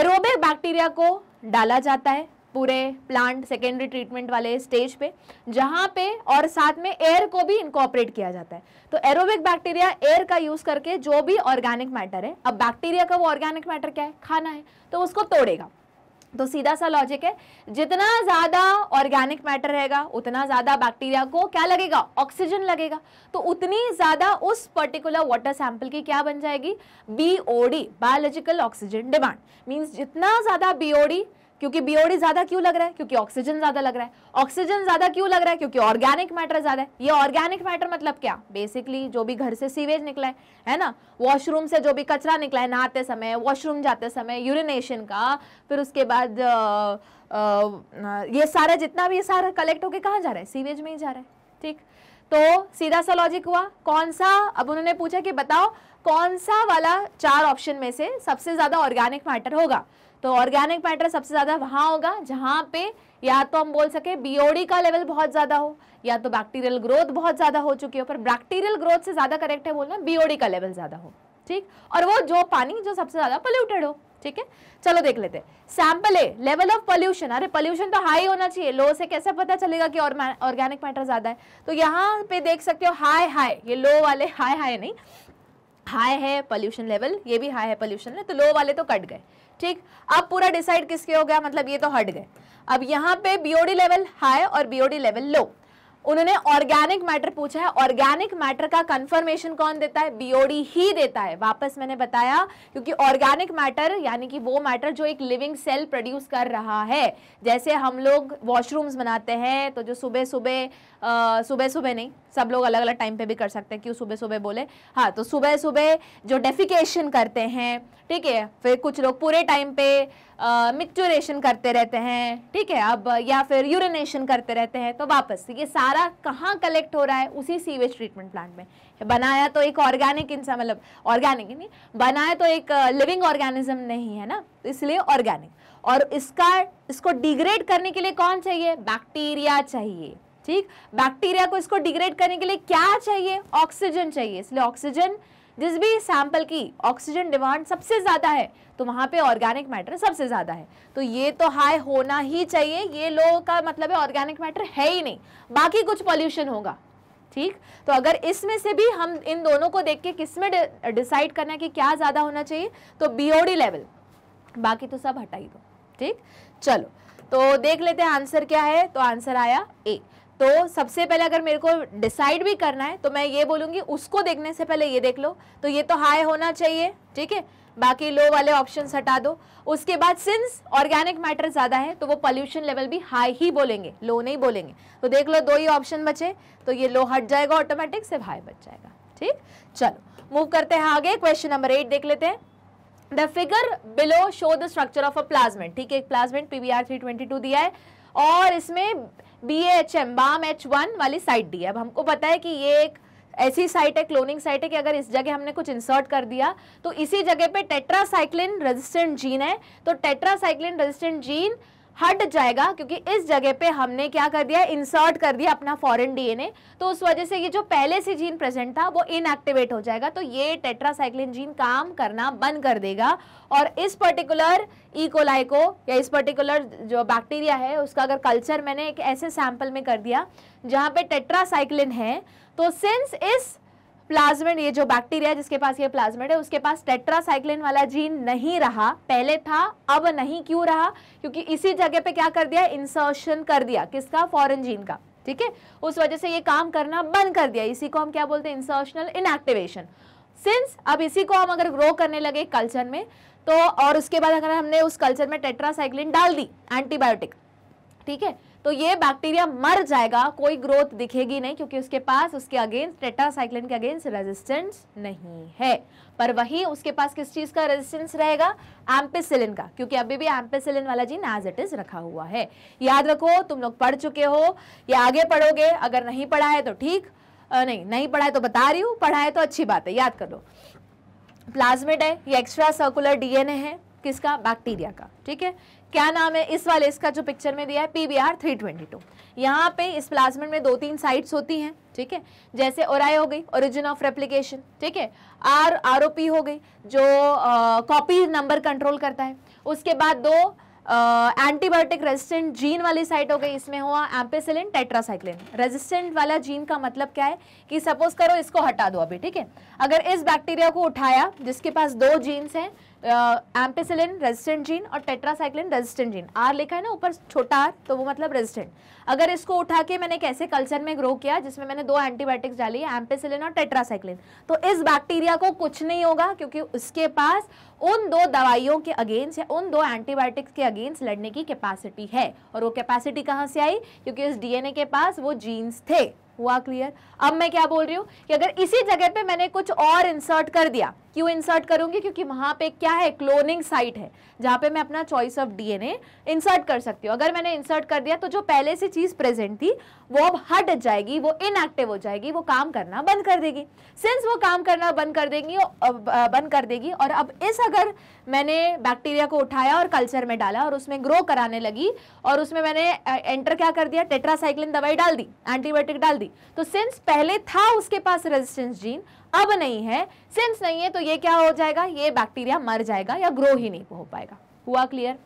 एरोबिक बैक्टीरिया को डाला जाता है पूरे प्लांट सेकेंडरी ट्रीटमेंट वाले स्टेज पे जहाँ पे और साथ में एयर को भी इनकॉपरेट किया जाता है तो एरोबिक बैक्टीरिया एयर का यूज़ करके जो भी ऑर्गेनिक मैटर है अब बैक्टीरिया का वो ऑर्गेनिक मैटर क्या है खाना है तो उसको तोड़ेगा तो सीधा सा लॉजिक है जितना ज़्यादा ऑर्गेनिक मैटर रहेगा उतना ज़्यादा बैक्टीरिया को क्या लगेगा ऑक्सीजन लगेगा तो उतनी ज़्यादा उस पर्टिकुलर वाटर सैंपल की क्या बन जाएगी B biological oxygen demand means जितना ज़्यादा बी ओडी क्योंकि बीओडी ज्यादा क्यों लग रहा है क्योंकि ऑक्सीजन ज्यादा लग रहा है ऑक्सीजन ज्यादा क्यों लग रहा है क्योंकि ऑर्गेनिक मैटर ज्यादा है ये ऑर्गेनिक मैटर मतलब क्या बेसिकली जो भी घर से सीवेज निकला है है ना वॉशरूम से जो भी कचरा निकला है नहाते समय वॉशरूम जाते समय यूरिनेशन का फिर उसके बाद आ, आ, ये सारा जितना भी ये सारा कलेक्ट होके कहाँ जा रहा है सीवेज में ही जा रहा है ठीक तो सीधा सा लॉजिक हुआ कौन सा अब उन्होंने पूछा कि बताओ कौन सा वाला चार ऑप्शन में से सबसे ज़्यादा ऑर्गेनिक मैटर होगा तो ऑर्गेनिक मैटर सबसे ज़्यादा वहां होगा जहां पे या तो हम बोल सके बीओडी का लेवल बहुत ज़्यादा हो या तो बैक्टीरियल ग्रोथ बहुत ज़्यादा हो चुकी हो पर बैक्टीरियल ग्रोथ से ज़्यादा करेक्ट है बोलना बीओडी का लेवल ज़्यादा हो ठीक और वो जो पानी जो सबसे ज़्यादा पोल्यूटेड हो ठीक है चलो देख लेते हैं sample A level of pollution अरे पोल्यूशन तो हाई होना चाहिए लो से कैसे पता चलेगा कि और ऑर्गेनिक मैटर ज़्यादा है तो यहाँ पे देख सकते हो हाई हाई ये लो वाले हाई हाई नहीं हाई है पोल्यूशन लेवल ये भी हाई है पोल्यूशन तो लो वाले तो कट गए ठीक अब पूरा डिसाइड किसके हो गया मतलब ये तो हट गए अब यहाँ पे बीओडी लेवल हाई और बीओडी लेवल लो उन्होंने ऑर्गेनिक मैटर पूछा है ऑर्गेनिक मैटर का कंफर्मेशन कौन देता है बीओडी ही देता है वापस मैंने बताया क्योंकि ऑर्गेनिक मैटर यानी कि वो मैटर जो एक लिविंग सेल प्रोड्यूस कर रहा है जैसे हम लोग वॉशरूम्स बनाते हैं तो जो सुबह सुबह सुबह सुबह नहीं सब लोग अलग अलग टाइम पे भी कर सकते हैं क्यों सुबह सुबह बोले हाँ तो सुबह सुबह जो डेफिकेशन करते हैं ठीक है फिर कुछ लोग पूरे टाइम पे मिक्चुरेशन करते रहते हैं ठीक है अब या फिर यूरिनेशन करते रहते हैं तो वापस ये सारा कहाँ कलेक्ट हो रहा है उसी सीवेज ट्रीटमेंट प्लांट में बनाया तो एक ऑर्गेनिक इंसान मतलब ऑर्गेनिक नहीं बनाया तो एक लिविंग ऑर्गेनिज्म नहीं है ना इसलिए ऑर्गेनिक और इसका इसको डिग्रेड करने के लिए कौन चाहिए बैक्टीरिया चाहिए ठीक बैक्टीरिया को इसको डिग्रेड करने के लिए क्या चाहिए ऑक्सीजन चाहिए इसलिए ऑक्सीजन जिस भी सैंपल की ऑक्सीजन डिमांड सबसे ज़्यादा है तो वहां पे ऑर्गेनिक मैटर सबसे ज़्यादा है तो ये तो हाई होना ही चाहिए ये लोगों का मतलब है ऑर्गेनिक मैटर है ही नहीं बाकी कुछ पॉल्यूशन होगा ठीक तो अगर इसमें से भी हम इन दोनों को देख के किस में डिसाइड करना है कि क्या ज़्यादा होना चाहिए तो बीओडी लेवल बाकी तो सब हटाई दो ठीक चलो तो देख लेते हैं आंसर क्या है तो आंसर आया ए तो सबसे पहले अगर मेरे को डिसाइड भी करना है तो मैं ये बोलूँगी उसको देखने से पहले ये देख लो तो ये तो हाई होना चाहिए ठीक है बाकी लो वाले ऑप्शन हटा दो उसके बाद सिंस ऑर्गेनिक मैटर ज़्यादा है तो वो पॉल्यूशन लेवल भी हाई ही बोलेंगे लो नहीं बोलेंगे तो देख लो दो ही ऑप्शन बचे तो ये लो हट जाएगा ऑटोमेटिक सिर्फ हाई बच जाएगा ठीक चलो मूव करते हैं आगे क्वेश्चन नंबर एट देख लेते हैं the figure below show the structure of a plasmid ठीक है एक प्लाज्मेंट पीवीआर 322 दिया है और इसमें B H M Bam H one वाली साइट डी है अब हमको पता है कि ये एक ऐसी साइट है क्लोनिंग साइट है कि अगर इस जगह हमने कुछ इंसर्ट कर दिया तो इसी जगह पे टेट्रासाइक्लिन रेजिस्टेंट जीन है तो टेट्रासाइक्लिन रेजिस्टेंट जीन हट जाएगा क्योंकि इस जगह पे हमने क्या कर दिया इंसर्ट कर दिया अपना फॉरेन डीएनए तो उस वजह से ये जो पहले से जीन प्रेजेंट था वो इनएक्टिवेट हो जाएगा तो ये टेट्रासाइक्लिन जीन काम करना बंद कर देगा और इस पर्टिकुलर ईकोलाई e. को या इस पर्टिकुलर जो बैक्टीरिया है उसका अगर कल्चर मैंने एक ऐसे सैंपल में कर दिया जहाँ पे टेट्रासाइक्लिन है तो सिंस इस प्लाज्मेड ये जो बैक्टीरिया जिसके पास ये प्लाज्मेड है उसके पास टेट्रासाइक्लिन वाला जीन नहीं रहा पहले था अब नहीं क्यों रहा क्योंकि इसी जगह पे क्या कर दिया इंसर्शन कर दिया किसका फॉरन जीन का ठीक है उस वजह से ये काम करना बंद कर दिया इसी को हम क्या बोलते हैं इंसर्शनल इनएक्टिवेशन सिंस अब इसी को हम अगर ग्रो करने लगे कल्चर में तो और उसके बाद अगर हमने उस कल्चर में टेट्रासाइक्लिन डाल दी एंटीबायोटिक ठीक है तो ये बैक्टीरिया मर जाएगा कोई ग्रोथ दिखेगी नहीं क्योंकि उसके पास उसके अगेंस्ट टेटासाइक्लिन के अगेंस्ट रेजिस्टेंस नहीं है पर वही उसके पास किस चीज़ का रेजिस्टेंस रहेगा एम्पेसिलिन का क्योंकि अभी भी एम्पेसिलिन वाला जीन एज इट इज रखा हुआ है याद रखो तुम लोग पढ़ चुके हो या आगे पढ़ोगे अगर नहीं पढ़ा है तो ठीक नहीं नहीं पढ़ा है तो बता रही हूँ पढ़ा है तो अच्छी बात है याद कर लो प्लाज्मिड है ये एक्स्ट्रा सर्कुलर डीएनए है किसका बैक्टीरिया का ठीक है क्या नाम है इस वाले इसका जो पिक्चर में दिया है P B R three twenty two यहाँ पे इस प्लाज्मेट में दो तीन साइट्स होती हैं ठीक है जैसे ओराई हो गई ओरिजिन ऑफ रेप्लिकेशन ठीक है आर आर ओ पी हो गई जो कॉपी नंबर कंट्रोल करता है उसके बाद दो एंटीबायोटिक रेजिस्टेंट जीन वाली साइट हो गई इसमें हुआ एम्पेसिलिन टेट्रासाइक्लिन रेजिस्टेंट वाला जीन का मतलब क्या है कि सपोज करो इसको हटा दो अभी ठीक है अगर इस बैक्टीरिया को उठाया जिसके पास दो जीन्स हैं एम्पेसिलिन रेजिस्टेंट जीन और टेट्रासाइक्लिन रेजिस्टेंट जीन आर लिखा है ना ऊपर छोटा आर तो वो मतलब रेजिस्टेंट अगर इसको उठा के मैंने कैसे कल्चर में ग्रो किया जिसमें मैंने दो एंटीबायोटिक्स डाली है एम्पेसिलिन और टेट्रासाइक्लिन तो इस बैक्टीरिया को कुछ नहीं होगा क्योंकि उसके पास उन दो दवाइयों के अगेंस्ट या उन दो एंटीबायोटिक्स के अगेंस्ट लड़ने की कैपेसिटी है और वो कैपेसिटी कहाँ से आई क्योंकि उस डीएनए के पास वो जीन्स थे हुआ क्लियर अब मैं क्या बोल रही हूँ कि अगर इसी जगह पे मैंने कुछ और इंसर्ट कर दिया क्यों इंसर्ट करूंगी क्योंकि वहां पे क्या है क्लोनिंग साइट है जहाँ पे मैं अपना चॉइस ऑफ डीएनए इंसर्ट कर सकती हूँ अगर मैंने इंसर्ट कर दिया तो जो पहले से चीज़ प्रेजेंट थी वो अब हट जाएगी वो इनएक्टिव हो जाएगी वो काम करना बंद कर देगी सिंस वो काम करना बंद कर देगी बंद कर देगी और अब इस अगर मैंने बैक्टीरिया को उठाया और कल्चर में डाला और उसमें ग्रो कराने लगी और उसमें मैंने एंटर क्या कर दिया टेट्रासाइक्लिन दवाई डाल दी एंटीबायोटिक डाल दी तो सिंस पहले था उसके पास रेजिस्टेंस जीन अब नहीं है सिंस नहीं है तो ये क्या हो जाएगा ये बैक्टीरिया मर जाएगा या ग्रो ही नहीं हो पाएगा हुआ क्लियर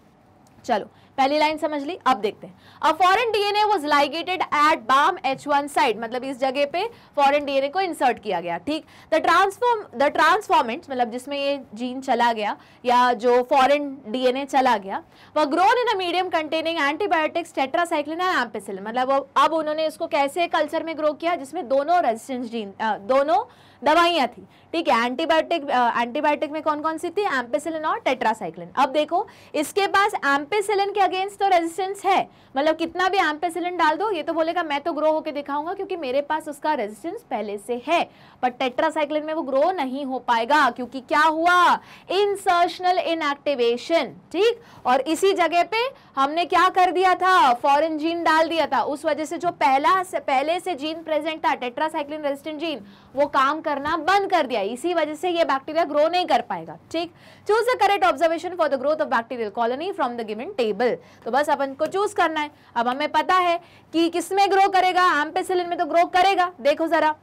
चलो पहली लाइन समझ ली अब देखते हैं a foreign DNA was ligated at Bam H one side मतलब इस जगह पे फॉरेन डीएनए को इंसर्ट किया गया ठीक द ट्रांसफॉर्म द ट्रांसफॉर्मेंट मतलब जिसमें ये जीन चला गया या जो फॉरेन डीएनए चला गया वह grown in a medium containing antibiotics tetracycline and ampicillin मतलब अब उन्होंने इसको कैसे कल्चर में ग्रो किया जिसमें दोनों रेजिस्टेंस जीन दोनों दवाइयाँ थी ठीक है एंटीबायोटिक एंटीबायोटिक में कौन कौन सी थी एम्पेसिलिन और टेट्रासाइक्लिन अब देखो इसके पास एम्पेसिलिन के अगेंस्ट तो रेजिस्टेंस है मतलब कितना भी एम्पेसिलिन डाल दो ये तो बोलेगा मैं तो ग्रो होकर दिखाऊंगा क्योंकि मेरे पास उसका रेजिस्टेंस पहले से है पर टेट्रासाइक्लिन में वो ग्रो नहीं हो पाएगा क्योंकि क्या हुआ इंसर्शनल इनएक्टिवेशन ठीक और इसी जगह पे हमने क्या कर दिया था फॉरेन जीन डाल दिया था उस वजह से जो पहला से, पहले से जीन प्रेजेंट था टेट्रासाइक्लिन रेजिस्टेंट जीन वो काम कर करना बंद कर दिया इसी वजह से ये बैक्टीरिया ग्रो नहीं कर पाएगा ठीक choose the correct observation for the growth of bacterial colony from the given table तो बस अपन को चूज करना है अब हमें पता है कि किसमें ग्रो करेगा एम्पेसिलिन में तो ग्रो करेगा देखो जरा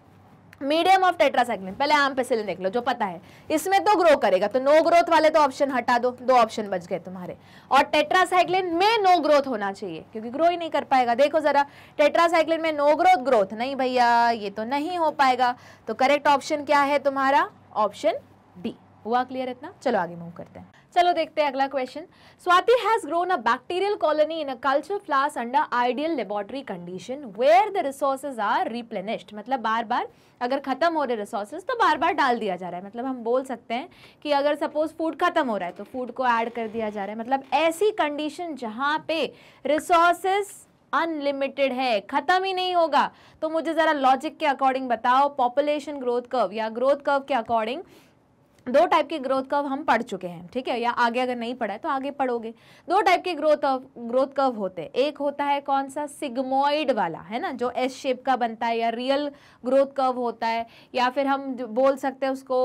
मीडियम ऑफ टेट्रासाइक्लिन पहले आम पेसिलिन देख लो जो पता है इसमें तो ग्रो करेगा तो नो ग्रोथ वाले तो ऑप्शन हटा दो दो ऑप्शन बच गए तुम्हारे और टेट्रासाइक्लिन में नो ग्रोथ होना चाहिए क्योंकि ग्रो ही नहीं कर पाएगा देखो जरा टेट्रासाइक्लिन में नो ग्रोथ ग्रोथ नहीं भैया ये तो नहीं हो पाएगा तो करेक्ट ऑप्शन क्या है तुम्हारा ऑप्शन डी हुआ क्लियर इतना चलो आगे मूव करते हैं चलो देखते हैं अगला question Swati has grown a bacterial colony in a culture flask under ideal laboratory condition where the resources are replenished मतलब बार बार अगर खत्म हो रहे रिसोर्सेज तो बार बार डाल दिया जा रहा है मतलब हम बोल सकते हैं कि अगर सपोज फूड खत्म हो रहा है तो फूड को ऐड कर दिया जा रहा है मतलब ऐसी कंडीशन जहाँ पे रिसोर्सेज अनलिमिटेड है खत्म ही नहीं होगा तो मुझे ज़रा लॉजिक के अकॉर्डिंग बताओ पॉपुलेशन ग्रोथ कर्व या ग्रोथ कर्व के अकॉर्डिंग दो टाइप के ग्रोथ कर्व हम पढ़ चुके हैं ठीक है या आगे अगर नहीं पढ़ा है तो आगे पढ़ोगे दो टाइप के ग्रोथ ग्रोथ कर्व होते हैं एक होता है कौन सा सिग्मोइड वाला है ना जो एस शेप का बनता है या रियल ग्रोथ कर्व होता है या फिर हम बोल सकते हैं उसको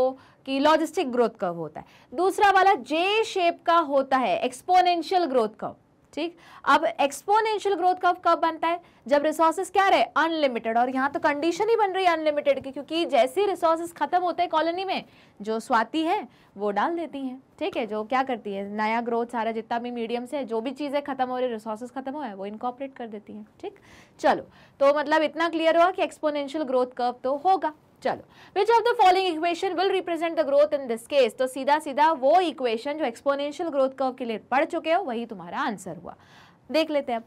कि लॉजिस्टिक ग्रोथ कर्व होता है दूसरा वाला जे शेप का होता है एक्सपोनेंशियल ग्रोथ कर्व ठीक अब एक्सपोनेंशियल ग्रोथ कब कब बनता है जब रिसोर्सेस क्या रहे अनलिमिटेड और यहाँ तो कंडीशन ही बन रही है अनलिमिटेड की क्योंकि जैसे ही खत्म होते हैं कॉलोनी में जो स्वाति है वो डाल देती हैं ठीक है जो क्या करती है नया ग्रोथ सारा जितना भी मीडियम है जो भी चीज़ें खत्म हो रही रिसोर्सेज खत्म हो है वो इनकॉपरेट कर देती हैं ठीक चलो तो मतलब इतना क्लियर हुआ कि एक्सपोनेंशियल ग्रोथ कब तो होगा चलो which of the following equation will represent the growth in this case तो सीधा सीधा वो इक्वेशन जो एक्सपोनेंशियल ग्रोथ कर्व के लिए पढ़ चुके हो वही तुम्हारा आंसर हुआ देख लेते हैं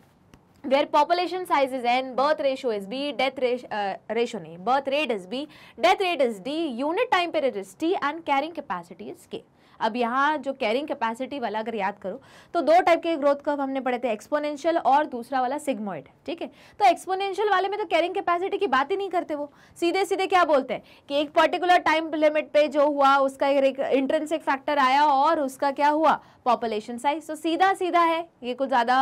where population size is N birth ratio is B death ratio नहीं birth rate is B death rate is D unit time period is T and carrying capacity is K अब यहाँ जो कैरिंग कैपेसिटी वाला अगर याद करो तो दो टाइप के ग्रोथ कर्व हमने पढ़े थे एक्सपोनेंशियल और दूसरा वाला सिग्मोइड ठीक है तो एक्सपोनेंशियल वाले में तो कैरिंग कैपेसिटी की बात ही नहीं करते वो सीधे सीधे क्या बोलते हैं कि एक पर्टिकुलर टाइम लिमिट पे जो हुआ उसका एक इंट्रेंसिक फैक्टर आया और उसका क्या हुआ पॉपुलेशन साइज तो सीधा सीधा है ये कुछ ज़्यादा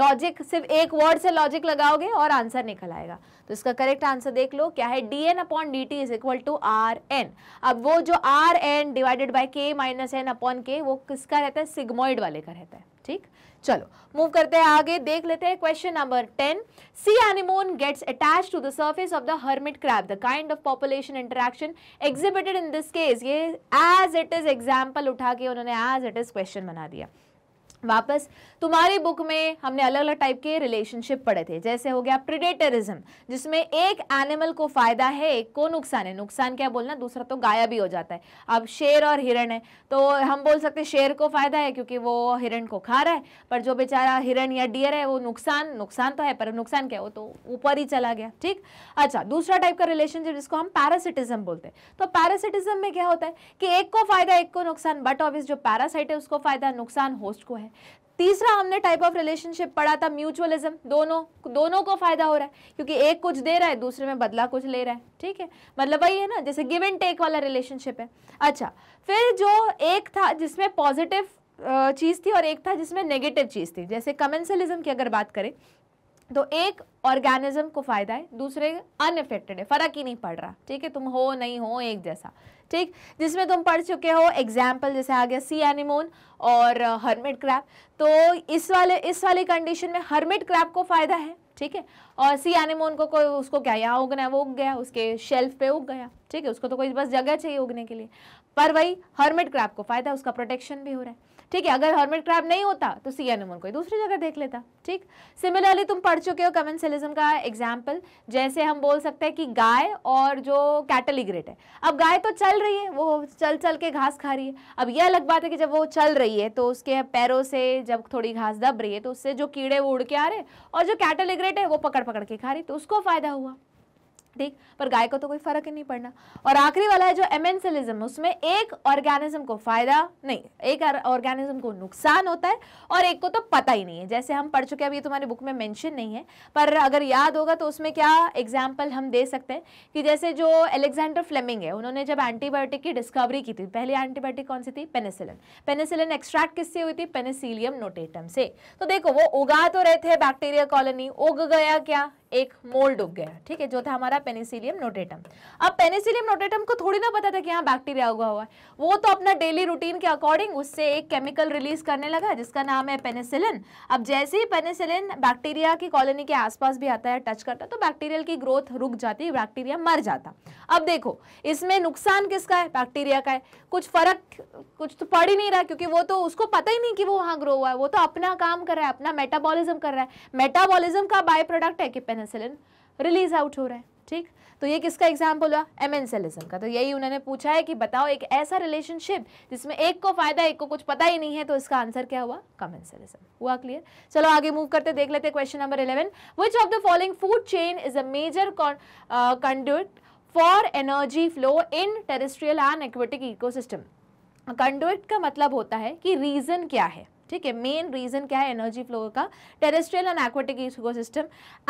लॉजिक सिर्फ एक वर्ड से लॉजिक लगाओगे और आंसर निकल आएगा तो इसका करेक्ट आंसर देख लो क्या है D N upon D T is equal to R N अब वो जो R N divided by K minus N upon K वो किसका रहता है सिग्मोइड वाले का रहता है ठीक चलो मूव करते हैं आगे देख लेते हैं question number ten sea anemone gets attach to the surface of the hermit crab the kind of population interaction exhibited in this case ये एज इट इज एग्जाम्पल उठा के उन्होंने एज इट इज क्वेश्चन बना दिया वापस तुम्हारी book में हमने अलग अलग टाइप के रिलेशनशिप पढ़े थे जैसे हो गया प्रिडेटरिज्म जिसमें एक एनिमल को फायदा है एक को नुकसान है नुकसान क्या बोलना दूसरा तो गायब ही हो जाता है अब शेर और हिरण है तो हम बोल सकते हैं शेर को फायदा है क्योंकि वो हिरण को खा रहा है पर जो बेचारा हिरण या डियर है वो नुकसान नुकसान तो है पर नुकसान क्या वो तो ऊपर ही चला गया ठीक अच्छा दूसरा टाइप का रिलेशनशिप जिसको हम पैरासिटिज्म बोलते हैं तो पैरासिटिज्म में क्या होता है कि एक को फायदा एक को नुकसान बट ऑबियस जो पैरासाइट है उसको फायदा नुकसान होस्ट को है है तीसरा हमने टाइप ऑफ रिलेशनशिप पढ़ा था म्यूचुअलिज्म दोनों दोनों को फायदा हो रहा है क्योंकि एक कुछ दे रहा है दूसरे में बदला कुछ ले रहा है ठीक है मतलब वही है ना जैसे गिव एंड टेक वाला रिलेशनशिप है अच्छा फिर जो एक था जिसमें पॉजिटिव चीज़ थी और एक था जिसमें नेगेटिव चीज़ थी जैसे कमेंसलिज्म की अगर बात करें तो एक ऑर्गेनिज्म को फ़ायदा है दूसरे अनफेक्टेड है फ़र्क ही नहीं पड़ रहा ठीक है तुम हो नहीं हो एक जैसा ठीक जिसमें तुम पढ़ चुके हो एग्जाम्पल जैसे आ गया सी एनिमोन और हर्मिट क्रैप तो इस वाले इस वाले कंडीशन में हर्मिट क्रैप को फ़ायदा है ठीक है और सी एनिमोन को कोई उसको क्या यहाँ उगना है वो उग गया उसके शेल्फ पे उग गया ठीक है उसको तो कोई बस जगह चाहिए उगने के लिए पर वही हर्मिट क्रैप को फ़ायदा है उसका प्रोटेक्शन भी हो रहा है ठीक है अगर हॉर्मेट क्रैब नहीं होता तो सी एनिमल कोई दूसरी जगह देख लेता ठीक सिमिलरली तुम पढ़ चुके हो कमेंसलिज्म का एग्जाम्पल जैसे हम बोल सकते हैं कि गाय और जो कैटलीग्रेट है अब गाय तो चल रही है वो चल चल के घास खा रही है अब यह अलग बात है कि जब वो चल रही है तो उसके पैरों से जब थोड़ी घास दब रही है तो उससे जो कीड़े वो उड़ के आ रहे और जो कैटलीग्रेट है वो पकड़ पकड़ के खा रही तो उसको फायदा हुआ ठीक पर गाय को तो कोई फर्क ही नहीं पड़ना और आखिरी वाला है जो एमेंसलिज्म उसमें एक ऑर्गेनिज्म को फायदा नहीं एक ऑर्गेनिज्म को नुकसान होता है और एक को तो पता ही नहीं है जैसे हम पढ़ चुके हैं अभी तुम्हारी बुक में मेंशन नहीं है पर अगर याद होगा तो उसमें क्या एग्जाम्पल हम दे सकते हैं कि जैसे जो एलेक्जेंडर फ्लेमिंग है उन्होंने जब एंटीबायोटिक की डिस्कवरी की थी पहली एंटीबायोटिक कौन सी थी पेनेसिलिन पेनेसिलिन एक्सट्रैक्ट किससे हुई थी पेनेसिलियम नोटेटम से तो देखो वो उगा तो रहे थे बैक्टीरिया कॉलोनी उग गया क्या एक मोल्ड उग गया ठीक है जो था हमारा है पेनिसिलियम नोटेटम अब पेनिसिलियम नोटेटम को थोड़ी ना पता था कि यहाँ बैक्टीरिया हुआ हुआ है वो तो अपना डेली रूटीन के अकॉर्डिंग उससे एक केमिकल रिलीज करने लगा जिसका नाम है पेनिसिलिन अब जैसे ही पेनिसिलिन बैक्टीरिया की कॉलोनी के आसपास भी आता है टच करता तो बैक्टीरियल की ग्रोथ रुक जाती बैक्टीरिया मर जाता अब देखो इसमें नुकसान किसका है बैक्टीरिया का है कुछ फर्क कुछ तो पड़ ही नहीं रहा क्योंकि वो तो उसको पता ही नहीं कि वो वहाँ ग्रो हुआ है वो तो अपना काम कर रहा है अपना मेटाबॉलिज्म कर रहा है मेटाबॉलिज्म का बाय प्रोडक्ट है कि पेनिसिलिन रिलीज आउट हो रहा है ठीक तो ये किसका एग्जाम्पल हुआ एमेंसलिज्म का तो यही उन्होंने पूछा है कि बताओ एक ऐसा रिलेशनशिप जिसमें एक को फायदा एक को कुछ पता ही नहीं है तो इसका आंसर क्या हुआ कमेंसलिज्म हुआ क्लियर चलो आगे मूव करते देख लेते question number eleven which of the following food chain is a major conduct for energy flow in terrestrial and aquatic ecosystem conduct का मतलब होता है कि रीज़न क्या है ठीक है मेन रीजन क्या है एनर्जी फ्लो का terrestrial and aquatic ecosystem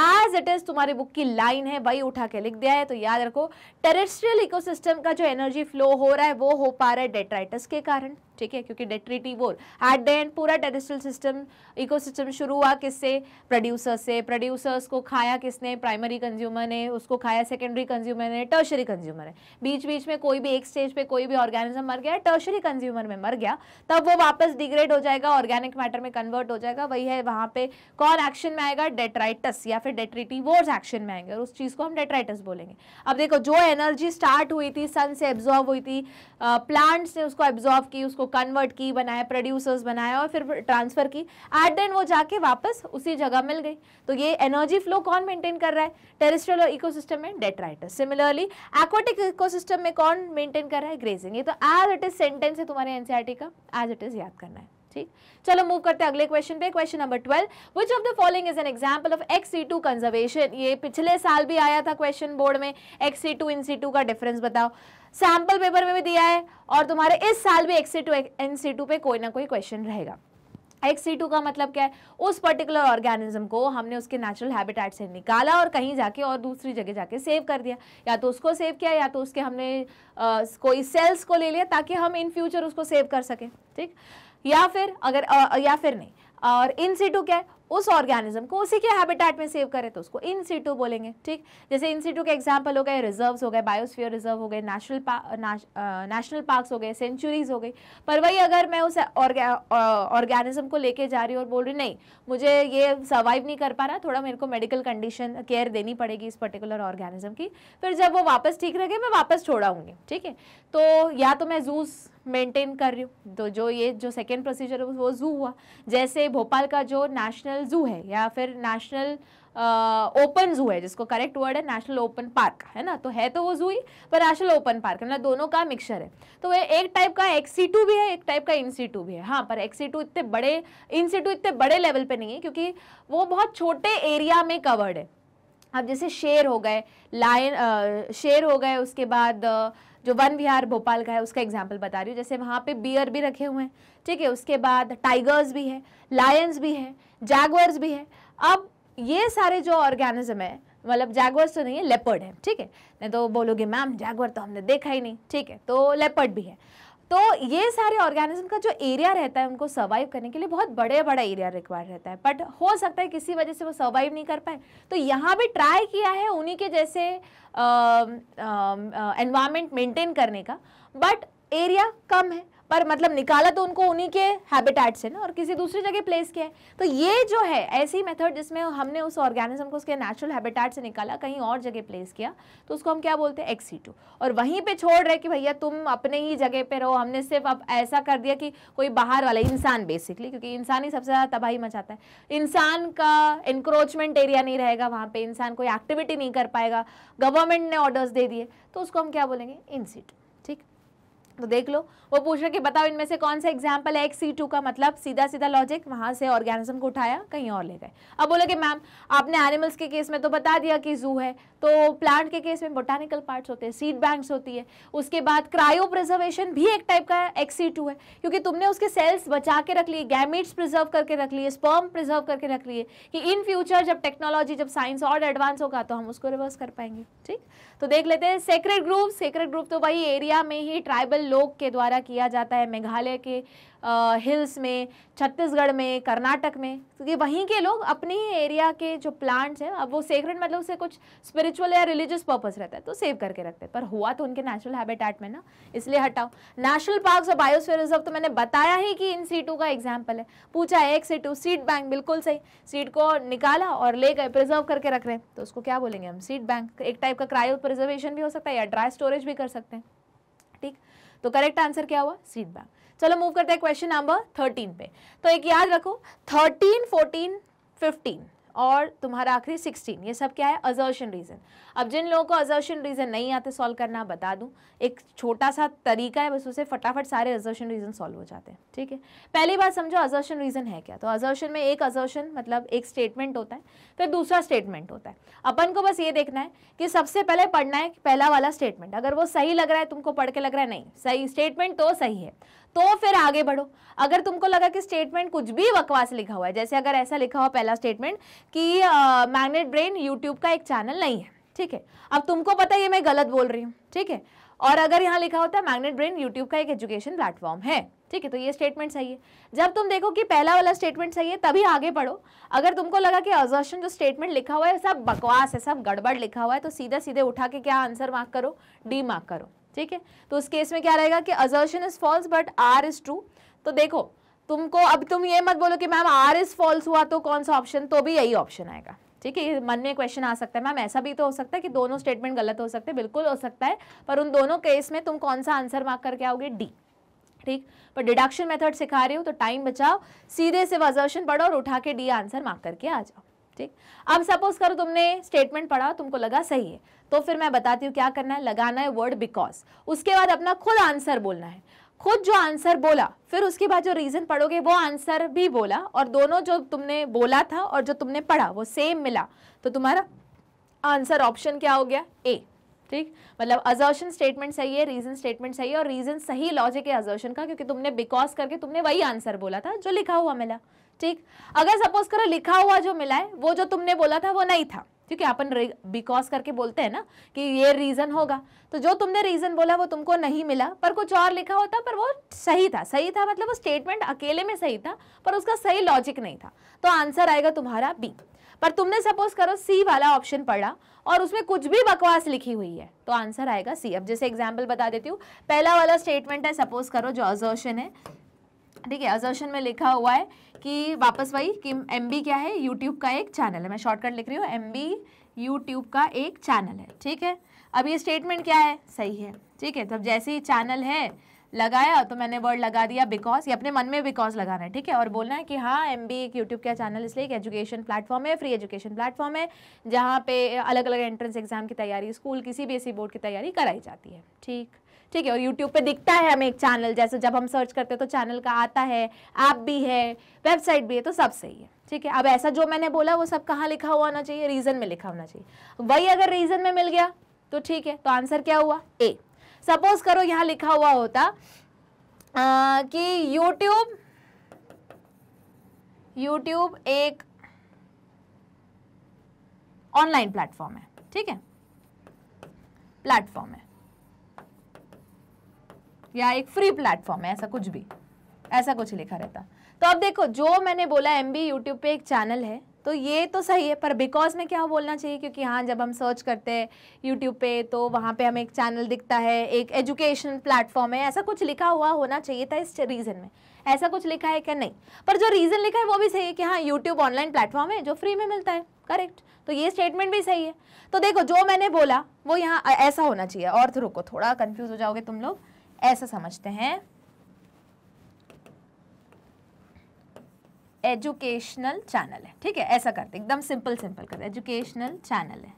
as it is तुम्हारी बुक की लाइन है वही उठा के लिख दिया है तो याद रखो टेरेस्ट्रियल इकोसिस्टम का जो एनर्जी फ्लो हो रहा है वो हो पा रहा है डेट्राइटस के कारण ठीक है क्योंकि डेट्रिटिवोर एट द एंड पूरा टेरेस्ट्रल सिस्टम इकोसिस्टम शुरू हुआ किससे प्रोड्यूसर से प्रोड्यूसर्स को खाया किसने प्राइमरी कंज्यूमर ने उसको खाया सेकेंडरी कंज्यूमर ने टर्शरी कंज्यूमर है बीच बीच में कोई भी एक स्टेज पे कोई भी ऑर्गेनिज्म मर गया टर्शरी कंज्यूमर में मर गया तब वो वापस डिग्रेड हो जाएगा ऑर्गेनिक मैटर में कन्वर्ट हो जाएगा वही है वहाँ पे कौन एक्शन में आएगा डेट्राइटस या फिर वोर्स एक्शन में आएंगे और उस चीज़ को हम डेट्राइटस बोलेंगे अब देखो जो एनर्जी स्टार्ट हुई थी सन से एब्जॉर्व हुई थी प्लांट्स ने उसको एब्जॉर्व की उसको कन्वर्ट की बनाया प्रोड्यूसर्स बनाया और फिर ट्रांसफ़र की एट देन वो जाके वापस उसी जगह मिल गई तो ये एनर्जी फ्लो कौन मेंटेन कर रहा है टेरिस्ट्रियल और इकोसिस्टम में डेट्राइटस सिमिलरली एक्वाटिक इकोसिस्टम में कौन मेंटेन कर रहा है ग्रेजिंग ये तो एज इट इज सेंटेंस है तुम्हारे एनसीआरटी e का एज इट इज याद करना है ठीक चलो मूव करते हैं अगले क्वेश्चन पे question number twelve which of the following is an example of ex situ conservation ये पिछले साल भी आया था क्वेश्चन बोर्ड में ex situ in situ का डिफरेंस बताओ सैम्पल पेपर में भी दिया है और तुम्हारे इस साल भी ex situ in situ पे कोई ना कोई क्वेश्चन रहेगा एक्स सी टू का मतलब क्या है उस पर्टिकुलर ऑर्गेनिज्म को हमने उसके नेचुरल हैबिटेट से निकाला और कहीं जाके और दूसरी जगह जाके सेव कर दिया या तो उसको सेव किया या तो उसके हमने आ, कोई सेल्स को ले लिया ताकि हम इन फ्यूचर उसको सेव कर सकें ठीक या फिर अगर आ, या फिर नहीं और इन सी टू क्या है उस ऑर्गेनिज्म को उसी के हैबिटेट में सेव करें तो उसको इन सीटू बोलेंगे ठीक जैसे इन सीटू के एग्जाम्पल हो गए रिजर्व्स हो गए बायोस्फीयर रिजर्व हो गए नेशनल नेशनल पार्क्स हो गए सेंचुरीज हो गई पर वही अगर मैं उस ऑर्गेनिज्म को लेके जा रही हूँ और बोल रही नहीं मुझे ये सर्वाइव नहीं कर पा रहा थोड़ा मेरे को मेडिकल कंडीशन केयर देनी पड़ेगी इस पर्टिकुलर ऑर्गेनिज्म की फिर जब वो वापस ठीक रह मैं वापस छोड़ाऊंगी ठीक है तो या तो मैं जूस मेंटेन कर रही हूँ तो जो ये जो सेकेंड प्रोसीजर है वो जू हुआ जैसे भोपाल का जो नेशनल नेशनल जू है या फिर नेशनल ओपन जू है जिसको करेक्ट वर्ड है नेशनल ओपन पार्क है ना तो है तो वो जू ही पर नेशनल ओपन पार्क है ना मतलब दोनों का मिक्सचर है तो वह एक टाइप का एक्स भी है एक टाइप का इन भी है हाँ पर एक्स इतने बड़े इन इतने बड़े लेवल पर नहीं है क्योंकि वो बहुत छोटे एरिया में कवर्ड है अब जैसे शेर हो गए लायन uh, शेर हो गए उसके बाद uh, जो वन विहार भोपाल का है उसका एग्जाम्पल बता रही हूँ जैसे वहाँ पे बियर भी रखे हुए हैं ठीक है उसके बाद टाइगर्स भी है लायंस भी है जैगवर्स भी है अब ये सारे जो ऑर्गेनिज्म है मतलब जैगवर्स तो नहीं है लेपर्ड है ठीक है नहीं तो बोलोगे मैम जैगवर तो हमने देखा ही नहीं ठीक है तो लेपर्ड भी है तो ये सारे ऑर्गेनिज्म का जो एरिया रहता है उनको सर्वाइव करने के लिए बहुत बड़े बड़ा एरिया रिक्वायर रहता है बट हो सकता है किसी वजह से वो सर्वाइव नहीं कर पाए तो यहाँ भी ट्राई किया है उन्हीं के जैसे एनवायरमेंट मेंटेन करने का बट एरिया कम है पर मतलब निकाला तो उनको उन्हीं के हैबिटेट से ना और किसी दूसरी जगह प्लेस किया है तो ये जो है ऐसी मेथड जिसमें हमने उस ऑर्गेनिज्म को उसके नेचुरल हैबिटेट से निकाला कहीं और जगह प्लेस किया तो उसको हम क्या बोलते हैं एक्सीटू और वहीं पर छोड़ रहे कि भैया तुम अपने ही जगह पर रहो हमने सिर्फ अब ऐसा कर दिया कि कोई बाहर वाला इंसान बेसिकली क्योंकि इंसान ही सबसे ज़्यादा तबाही मचाता है इंसान का इंक्रोचमेंट एरिया नहीं रहेगा वहाँ पर इंसान कोई एक्टिविटी नहीं कर पाएगा गवर्नमेंट ने ऑर्डर्स दे दिए तो उसको हम क्या बोलेंगे इंसीटू तो देख लो वो पूछ रहे कि बताओ इनमें से कौन सा एग्जाम्पल है एक सी टू का मतलब सीधा सीधा लॉजिक वहाँ से ऑर्गेनिज्म को उठाया कहीं और ले गए अब बोले कि मैम आपने एनिमल्स के केस में तो बता दिया कि जू है तो प्लांट के केस में बोटानिकल पार्ट्स होते हैं सीड बैंक्स होती है उसके बाद क्रायो प्रिजर्वेशन भी एक टाइप का एक सी टू है क्योंकि तुमने उसके सेल्स बचा के रख लिए गैमिट्स प्रिजर्व करके रख लिए स्पर्म प्रिजर्व करके रख लिए कि इन फ्यूचर जब टेक्नोलॉजी जब साइंस और एडवांस होगा तो हम उसको रिवर्स कर पाएंगे ठीक तो देख लेते हैं सेक्रेट ग्रुप सेक्रेट ग्रुप तो भाई एरिया में ही ट्राइबल लोग के द्वारा किया जाता है मेघालय के हिल्स में छत्तीसगढ़ में कर्नाटक में क्योंकि तो वहीं के लोग अपने ही एरिया के जो प्लांट्स हैं अब वो सेक्रेट मतलब उसे कुछ स्पिरिचुअल या रिलीजियस पर्पस रहता है तो सेव करके रखते हैं पर हुआ तो उनके नेचुरल हैबिटेट में ना इसलिए हटाओ नेशनल पार्क और बायोस्फीयर रिजर्व तो मैंने बताया ही कि इन सीटों का एग्जाम्पल है पूछा है एक सीटू सीट बैंक बिल्कुल सही सीट को निकाला और ले गए प्रिजर्व करके रख रहे हैं तो उसको क्या बोलेंगे हम सीट बैंक एक टाइप का क्रायो प्रिजर्वेशन भी हो सकता है या ड्राई स्टोरेज भी कर सकते हैं ठीक तो करेक्ट आंसर क्या हुआ सीट बैंक चलो मूव करते हैं क्वेश्चन नंबर थर्टीन पे तो एक याद रखो थर्टीन फोर्टीन फिफ्टीन और तुम्हारा आखिरी सिक्सटीन ये सब क्या है अजर्शन रीज़न अब जिन लोगों को अजर्शन रीज़न नहीं आते सॉल्व करना बता दूं एक छोटा सा तरीका है बस उसे फटाफट सारे अजर्शन रीज़न सॉल्व हो जाते हैं ठीक है पहली बात समझो अजर्शन रीज़न है क्या तो अजर्शन में एक अजर्शन मतलब एक स्टेटमेंट होता है फिर दूसरा स्टेटमेंट होता है अपन को बस ये देखना है कि सबसे पहले पढ़ना है पहला वाला स्टेटमेंट अगर वो सही लग रहा है तुमको पढ़ के लग रहा है नहीं सही स्टेटमेंट तो सही है तो फिर आगे बढ़ो अगर तुमको लगा कि स्टेटमेंट कुछ भी बकवास लिखा हुआ है जैसे अगर ऐसा लिखा हुआ पहला स्टेटमेंट कि मैग्नेट ब्रेन यूट्यूब का एक चैनल नहीं है ठीक है अब तुमको पता है ये मैं गलत बोल रही हूँ ठीक है और अगर यहाँ लिखा होता है मैग्नेट ब्रेन यूट्यूब का एक एजुकेशन प्लेटफॉर्म है ठीक है तो ये स्टेटमेंट सही है जब तुम देखो कि पहला वाला स्टेटमेंट सही है तभी आगे पढ़ो अगर तुमको लगा कि अजर्शन जो स्टेटमेंट लिखा हुआ है सब बकवास है सब गड़बड़ लिखा हुआ है तो सीधा सीधे उठा के क्या आंसर मार्क करो डी मार्क करो ठीक है तो उस केस में क्या रहेगा कि assertion is false but R is true तो देखो तुमको अब तुम ये मत बोलो कि मैम आर इज फॉल्स हुआ तो कौन सा ऑप्शन तो भी यही ऑप्शन आएगा ठीक है मन में क्वेश्चन आ सकता है मैम ऐसा भी तो हो सकता है कि दोनों स्टेटमेंट गलत हो सकते हैं बिल्कुल हो सकता है पर उन दोनों केस में तुम कौन सा आंसर मार्क करके आओगे डी ठीक पर डिडक्शन मेथड सिखा रही हूँ तो टाइम बचाओ सीधे से वजर्शन पढ़ो और उठा के डी आंसर मार्क करके आ जाओ ठीक अब सपोज करो तुमने स्टेटमेंट पढ़ा तुमको लगा सही है तो फिर मैं बताती हूँ क्या करना है लगाना है वर्ड बिकॉज उसके बाद अपना खुद आंसर बोलना है खुद जो आंसर बोला फिर उसके बाद जो रीज़न पढ़ोगे वो आंसर भी बोला और दोनों जो तुमने बोला था और जो तुमने पढ़ा वो सेम मिला तो तुम्हारा आंसर ऑप्शन क्या हो गया ए ठीक मतलब अजर्शन स्टेटमेंट सही है रीजन स्टेटमेंट सही है और रीजन सही लॉजिक है अजर्शन का क्योंकि तुमने बिकॉज करके तुमने वही आंसर बोला था जो लिखा हुआ मिला ठीक अगर सपोज करो लिखा हुआ जो मिला है वो जो तुमने बोला था वो नहीं था क्योंकि अपन बिकॉज करके बोलते हैं ना कि ये रीज़न होगा तो जो तुमने रीज़न बोला वो तुमको नहीं मिला पर कुछ और लिखा होता पर वो सही था सही था मतलब वो स्टेटमेंट अकेले में सही था पर उसका सही लॉजिक नहीं था तो आंसर आएगा तुम्हारा बी पर तुमने सपोज करो सी वाला ऑप्शन पढ़ा और उसमें कुछ भी बकवास लिखी हुई है तो आंसर आएगा सी अब जैसे एग्जाम्पल बता देती हूँ पहला वाला स्टेटमेंट है सपोज करो जो अजोशन है ठीक है अजोशन में लिखा हुआ है कि वापस वही कि एम क्या है यूट्यूब का एक चैनल है मैं शॉर्टकट लिख रही हूँ एम बी यूट्यूब का एक चैनल है ठीक है अब ये स्टेटमेंट क्या है सही है ठीक है तब तो जैसे ही चैनल है लगाया तो मैंने वर्ड लगा दिया बिकॉज ये अपने मन में बिकॉज लगाना है ठीक है और बोलना है कि हाँ एम बी एक यूट्यूब का चैनल इसलिए एक एजुकेशन प्लेटफॉर्म है फ्री एजुकेशन प्लेटफॉर्म है जहाँ पे अलग अलग एंट्रेंस एग्जाम की तैयारी स्कूल किसी भी ऐसी बोर्ड की तैयारी कराई जाती है ठीक ठीक है और यूट्यूब पे दिखता है हमें एक चैनल जैसे जब हम सर्च करते हैं तो चैनल का आता है ऐप भी है वेबसाइट भी है तो सब सही है ठीक है अब ऐसा जो मैंने बोला वो सब कहाँ लिखा हुआ होना चाहिए रीज़न में लिखा होना चाहिए वही अगर रीज़न में मिल गया तो ठीक है तो आंसर क्या हुआ ए सपोज करो यहाँ लिखा हुआ होता आ, कि यूट्यूब यूट्यूब एक ऑनलाइन प्लेटफॉर्म है ठीक है प्लेटफॉर्म है या एक फ्री प्लेटफॉर्म है ऐसा कुछ भी ऐसा कुछ लिखा रहता तो अब देखो जो मैंने बोला एम बी यूट्यूब पर एक चैनल है तो ये तो सही है पर बिकॉज में क्या बोलना चाहिए क्योंकि हाँ जब हम सर्च करते हैं यूट्यूब पे तो वहाँ पे हमें एक चैनल दिखता है एक एजुकेशन प्लेटफॉर्म है ऐसा कुछ लिखा हुआ होना चाहिए था इस रीज़न में ऐसा कुछ लिखा है क्या नहीं पर जो रीज़न लिखा है वो भी सही है कि हाँ यूट्यूब ऑनलाइन प्लेटफॉर्म है जो फ्री में मिलता है करेक्ट तो ये स्टेटमेंट भी सही है तो देखो जो मैंने बोला वो यहाँ ऐसा होना चाहिए और तो रुको थोड़ा कन्फ्यूज़ हो जाओगे तुम लोग ऐसा समझते हैं एजुकेशनल चैनल है ठीक है ऐसा करते एकदम सिंपल सिंपल करते एजुकेशनल चैनल है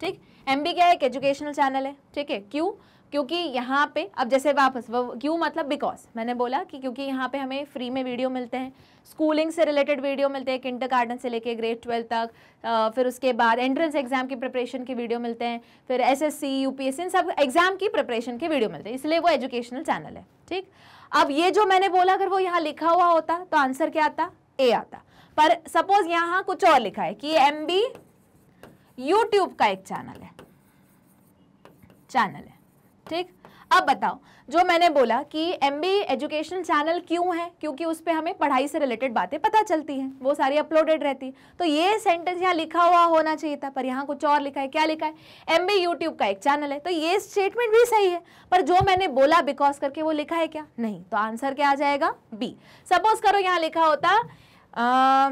ठीक एमबी क्या है एक एजुकेशनल चैनल है ठीक है क्यों क्योंकि यहाँ पे अब जैसे वापस क्यों मतलब बिकॉज मैंने बोला कि क्योंकि यहाँ पे हमें फ्री में वीडियो मिलते हैं स्कूलिंग से रिलेटेड वीडियो मिलते हैं किंडर गार्डन से लेके ग्रेड ट्वेल्व तक आ, फिर उसके बाद एंट्रेंस एग्जाम की प्रिपरेशन के वीडियो मिलते हैं फिर S S C U P S इन सब एग्जाम की प्रिपरेशन के वीडियो मिलते हैं इसलिए वो एजुकेशनल चैनल है ठीक अब ये जो मैंने बोला अगर वो यहाँ लिखा हुआ होता तो आंसर क्या आता ए आता पर सपोज यहाँ कुछ और लिखा है कि एम बी यूट्यूब का एक चैनल है चैनल है ठीक अब बताओ जो मैंने बोला कि एम बी एजुकेशन चैनल क्यों है क्योंकि उस पर हमें पढ़ाई से रिलेटेड बातें पता चलती हैं वो सारी अपलोडेड रहती है तो ये सेंटेंस यहाँ लिखा हुआ होना चाहिए था पर यहाँ कुछ और लिखा है क्या लिखा है एम बी यूट्यूब का एक चैनल है तो ये स्टेटमेंट भी सही है पर जो मैंने बोला बिकॉज करके वो लिखा है क्या नहीं तो आंसर क्या आ जाएगा बी सपोज करो यहाँ लिखा होता आ,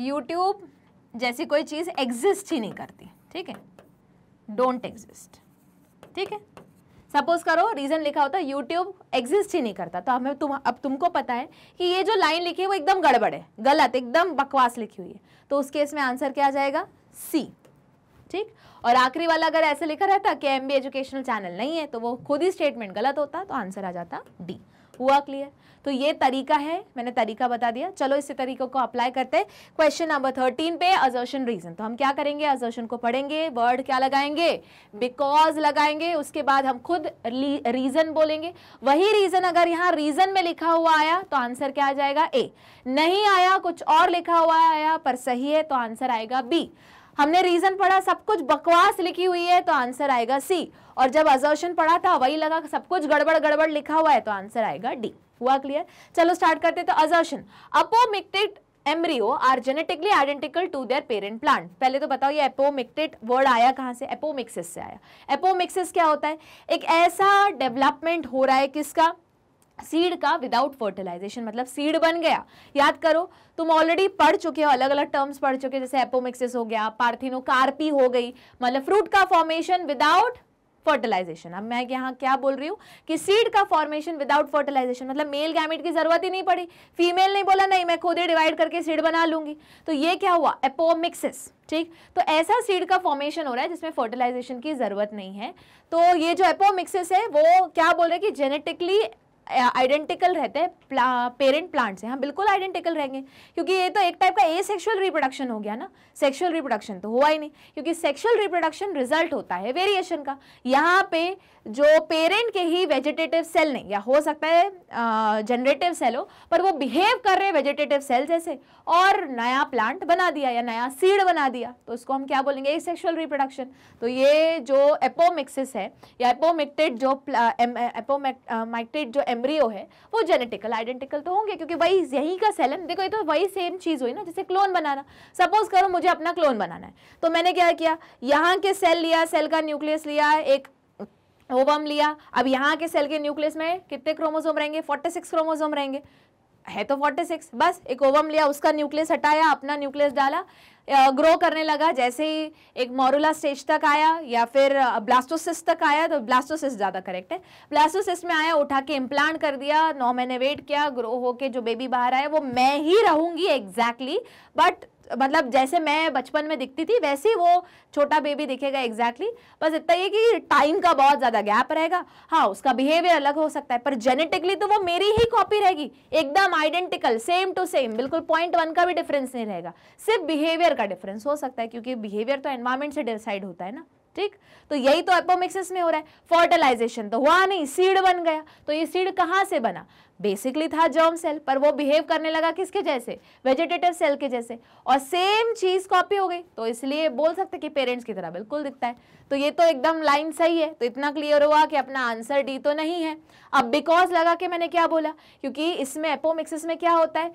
YouTube जैसी कोई चीज़ एग्जिस्ट ही नहीं करती ठीक है डोंट एग्जिस्ट ठीक है सपोज करो रीज़न लिखा होता है यूट्यूब एग्जिस्ट ही नहीं करता तो हमें तुम अब तुमको पता है कि ये जो लाइन लिखी है वो एकदम गड़बड़ है गलत एकदम बकवास लिखी हुई है तो उस केस में आंसर क्या आ जाएगा सी ठीक और आखिरी वाला अगर ऐसे लिखा रहता कि एम एजुकेशनल चैनल नहीं है तो वो खुद ही स्टेटमेंट गलत होता तो आंसर आ जाता डी हुआ क्लियर तो ये तरीका है मैंने तरीका बता दिया चलो इसी तरीके को अप्लाई करते हैं क्वेश्चन नंबर थर्टीन पे अजर्शन रीजन तो हम क्या करेंगे अजर्शन को पढ़ेंगे वर्ड क्या लगाएंगे बिकॉज लगाएंगे उसके बाद हम खुद रीजन बोलेंगे वही रीजन अगर यहाँ रीजन में लिखा हुआ आया तो आंसर क्या आ जाएगा ए नहीं आया कुछ और लिखा हुआ आया पर सही है तो आंसर आएगा बी हमने रीजन पढ़ा सब कुछ बकवास लिखी हुई है तो आंसर आएगा सी और जब अजर्शन पढ़ा था वही लगा सब कुछ गड़बड़ गड़बड़ लिखा हुआ है तो आंसर आएगा डी हुआ क्लियर चलो स्टार्ट करते तो assertion apomictic embryo are genetically identical to their parent plant पहले तो बताओ ये एपोमिक्टेड वर्ड आया कहाँ से एपोमिक्सिस से आया एपोमिक्सिस क्या होता है एक ऐसा डेवलपमेंट हो रहा है किसका सीड का विदाउट फर्टिलाइजेशन मतलब सीड बन गया याद करो तुम ऑलरेडी पढ़ चुके हो अलग अलग टर्म्स पढ़ चुके हो जैसे एपोमिक्सिस हो गया पार्थिनोकार्पी हो गई मतलब फ्रूट का फॉर्मेशन विदाउट फर्टिलाइजेशन अब मैं यहाँ क्या बोल रही हूँ कि सीड का फॉर्मेशन विदाउट फर्टिलाइजेशन मतलब मेल गैमेट की जरूरत ही नहीं पड़ी फीमेल ने बोला नहीं मैं खुद ही डिवाइड करके सीड बना लूंगी तो ये क्या हुआ एपोमिक्सिस ठीक तो ऐसा सीड का फॉर्मेशन हो रहा है जिसमें फर्टिलाइजेशन की जरूरत नहीं है तो ये जो एपोमिक्सिस है वो क्या बोल रहे हैं कि जेनेटिकली आइडेंटिकल रहते हैं प्ला, पेरेंट प्लांट से हम हाँ, बिल्कुल आइडेंटिकल रहेंगे क्योंकि ये तो एक टाइप का ए सेक्शुअल रिप्रोडक्शन हो गया ना सेक्शुअल रिप्रोडक्शन तो हुआ ही नहीं क्योंकि सेक्शुअल रिप्रोडक्शन रिजल्ट होता है वेरिएशन का यहाँ पे जो पेरेंट के ही वेजिटेटिव सेल ने या हो सकता है जनरेटिव सेल हो पर वो बिहेव कर रहे वेजिटेटिव सेल जैसे और नया प्लांट बना दिया या नया सीड बना दिया तो उसको हम क्या बोलेंगे ए सेक्शुअल रिप्रोडक्शन तो ये जो एपोमिक्सिस है या एपोमिक्टेड जो एपोमिक्टेड जो एम एम्ब्रियो है वो जेनेटिकल आइडेंटिकल तो होंगे क्योंकि वही यही का सेल है देखो ये तो वही सेम चीज़ हुई ना जैसे क्लोन बनाना सपोज करो मुझे अपना क्लोन बनाना है तो मैंने क्या किया यहाँ के सेल लिया सेल का न्यूक्लियस लिया एक ओवम लिया अब यहाँ के सेल के न्यूक्लियस में कितने क्रोमोजोम रहेंगे 46 क्रोमोजोम रहेंगे है तो 46 बस एक ओवम लिया उसका न्यूक्लियस हटाया अपना न्यूक्लियस डाला ग्रो करने लगा जैसे ही एक मोरूला स्टेज तक आया या फिर ब्लास्टोसिस तक आया तो ब्लास्टोसिस ज़्यादा करेक्ट है ब्लास्टोसिस में आया उठा के इम्प्लांट कर दिया नौ महीने वेट किया ग्रो होके जो बेबी बाहर आया वो मैं ही रहूँगी एग्जैक्टली exactly, बट मतलब जैसे मैं बचपन में दिखती थी वैसे ही वो छोटा बेबी दिखेगा एग्जैक्टली बस इतना ये कि टाइम का बहुत ज़्यादा गैप रहेगा हाँ उसका बिहेवियर अलग हो सकता है पर जेनेटिकली तो वो मेरी ही कॉपी रहेगी एकदम आइडेंटिकल सेम टू सेम बिल्कुल पॉइंट वन का भी डिफरेंस नहीं रहेगा सिर्फ बिहेवियर का डिफरेंस हो सकता है क्योंकि बिहेवियर तो एनवायरमेंट से डिसाइड होता है ना ठीक तो यही तो एपोमिक्सिस में हो रहा है फर्टिलाइजेशन तो हुआ नहीं सीड बन गया तो ये सीड कहाँ से बना बेसिकली था जर्म सेल पर वो बिहेव करने लगा किसके जैसे वेजिटेटिव सेल के जैसे और सेम चीज़ कॉपी हो गई तो इसलिए बोल सकते कि पेरेंट्स की तरह बिल्कुल दिखता है तो ये तो एकदम लाइन सही है तो इतना क्लियर हुआ कि अपना आंसर डी तो नहीं है अब बिकॉज लगा के मैंने क्या बोला क्योंकि इसमें एपोमिक्सिस में क्या होता है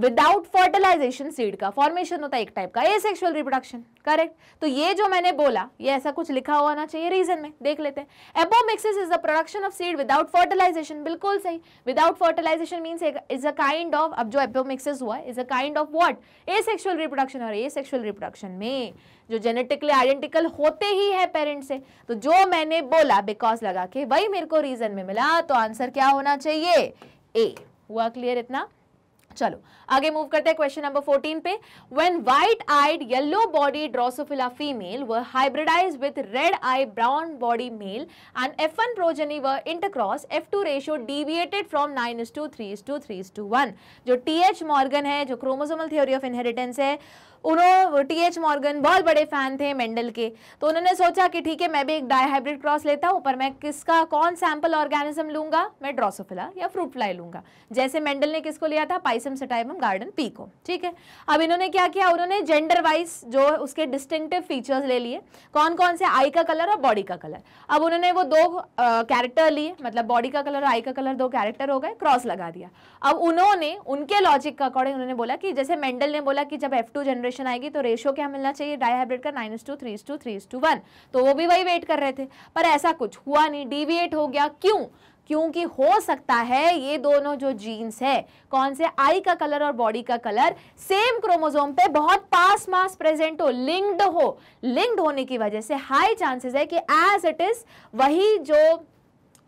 विदाउट फर्टिलाइजेशन सीड का फॉर्मेशन होता है एक टाइप का ए सेक्शुअल रिप्रोडक्शन करेक्ट तो ये जो मैंने बोला ये ऐसा कुछ लिखा हुआ होना चाहिए रीजन में देख लेते हैं apomixis is the production of seed without fertilisation बिल्कुल सही without fertilisation means is a kind of अब जो एबोमिक्सिस हुआ is a kind of what asexual reproduction और ए सेक्शुअल रिप्रोडक्शन में जो जेनेटिकली आइडेंटिकल होते ही है पेरेंट्स से तो जो मैंने बोला बिकॉज लगा के वही मेरे को रीजन में मिला तो आंसर क्या होना चाहिए ए हुआ क्लियर इतना चलो आगे मूव करते हैं क्वेश्चन नंबर 14 पे when white eyed yellow body Drosophila female was hybridise with red eye brown body male and F one progeny was intercross F two ratio deviated from nine is to three is to three is to one जो T H Morgan है जो chromosomal theory of inheritance है उन्होंने T H Morgan बहुत बड़े fan थे Mendel के तो उन्होंने सोचा कि ठीक है मैं भी एक डाईहाइब्रिड क्रॉस लेता हूँ पर मैं किसका कौन सैम्पल ऑर्गेनिज्म लूंगा मैं ड्रोसोफिला या फ्रूट फ्लाई लूंगा जैसे मेंडल ने किसको लिया था पाइसम सटाइबम गार्डन पी को ठीक है अब इन्होंने क्या किया उन्होंने जेंडर वाइज जो उसके डिस्टिंगटिव फीचर्स ले लिए कौन कौन से आई का कलर और बॉडी का कलर अब उन्होंने वो दो कैरेक्टर लिए मतलब बॉडी का कलर और आई का कलर दो कैरेक्टर हो गए क्रॉस लगा दिया अब उन्होंने उनके लॉजिक के अकॉर्डिंग उन्होंने बोला कि जैसे मेंडल ने बोला कि जब एफ जनरेशन इक्वेशन आएगी तो रेशियो क्या मिलना चाहिए डाईहाइब्रिड का nine to three to three to one तो वो भी वही वेट कर रहे थे पर ऐसा कुछ हुआ नहीं डिविएट हो गया क्यों क्योंकि हो सकता है ये दोनों जो जीन्स है कौन से आई का कलर और बॉडी का कलर सेम क्रोमोजोम पे बहुत पास मास प्रेजेंट हो लिंक्ड हो लिंक्ड होने की वजह से हाई चांसेस है कि एज इट इज वही जो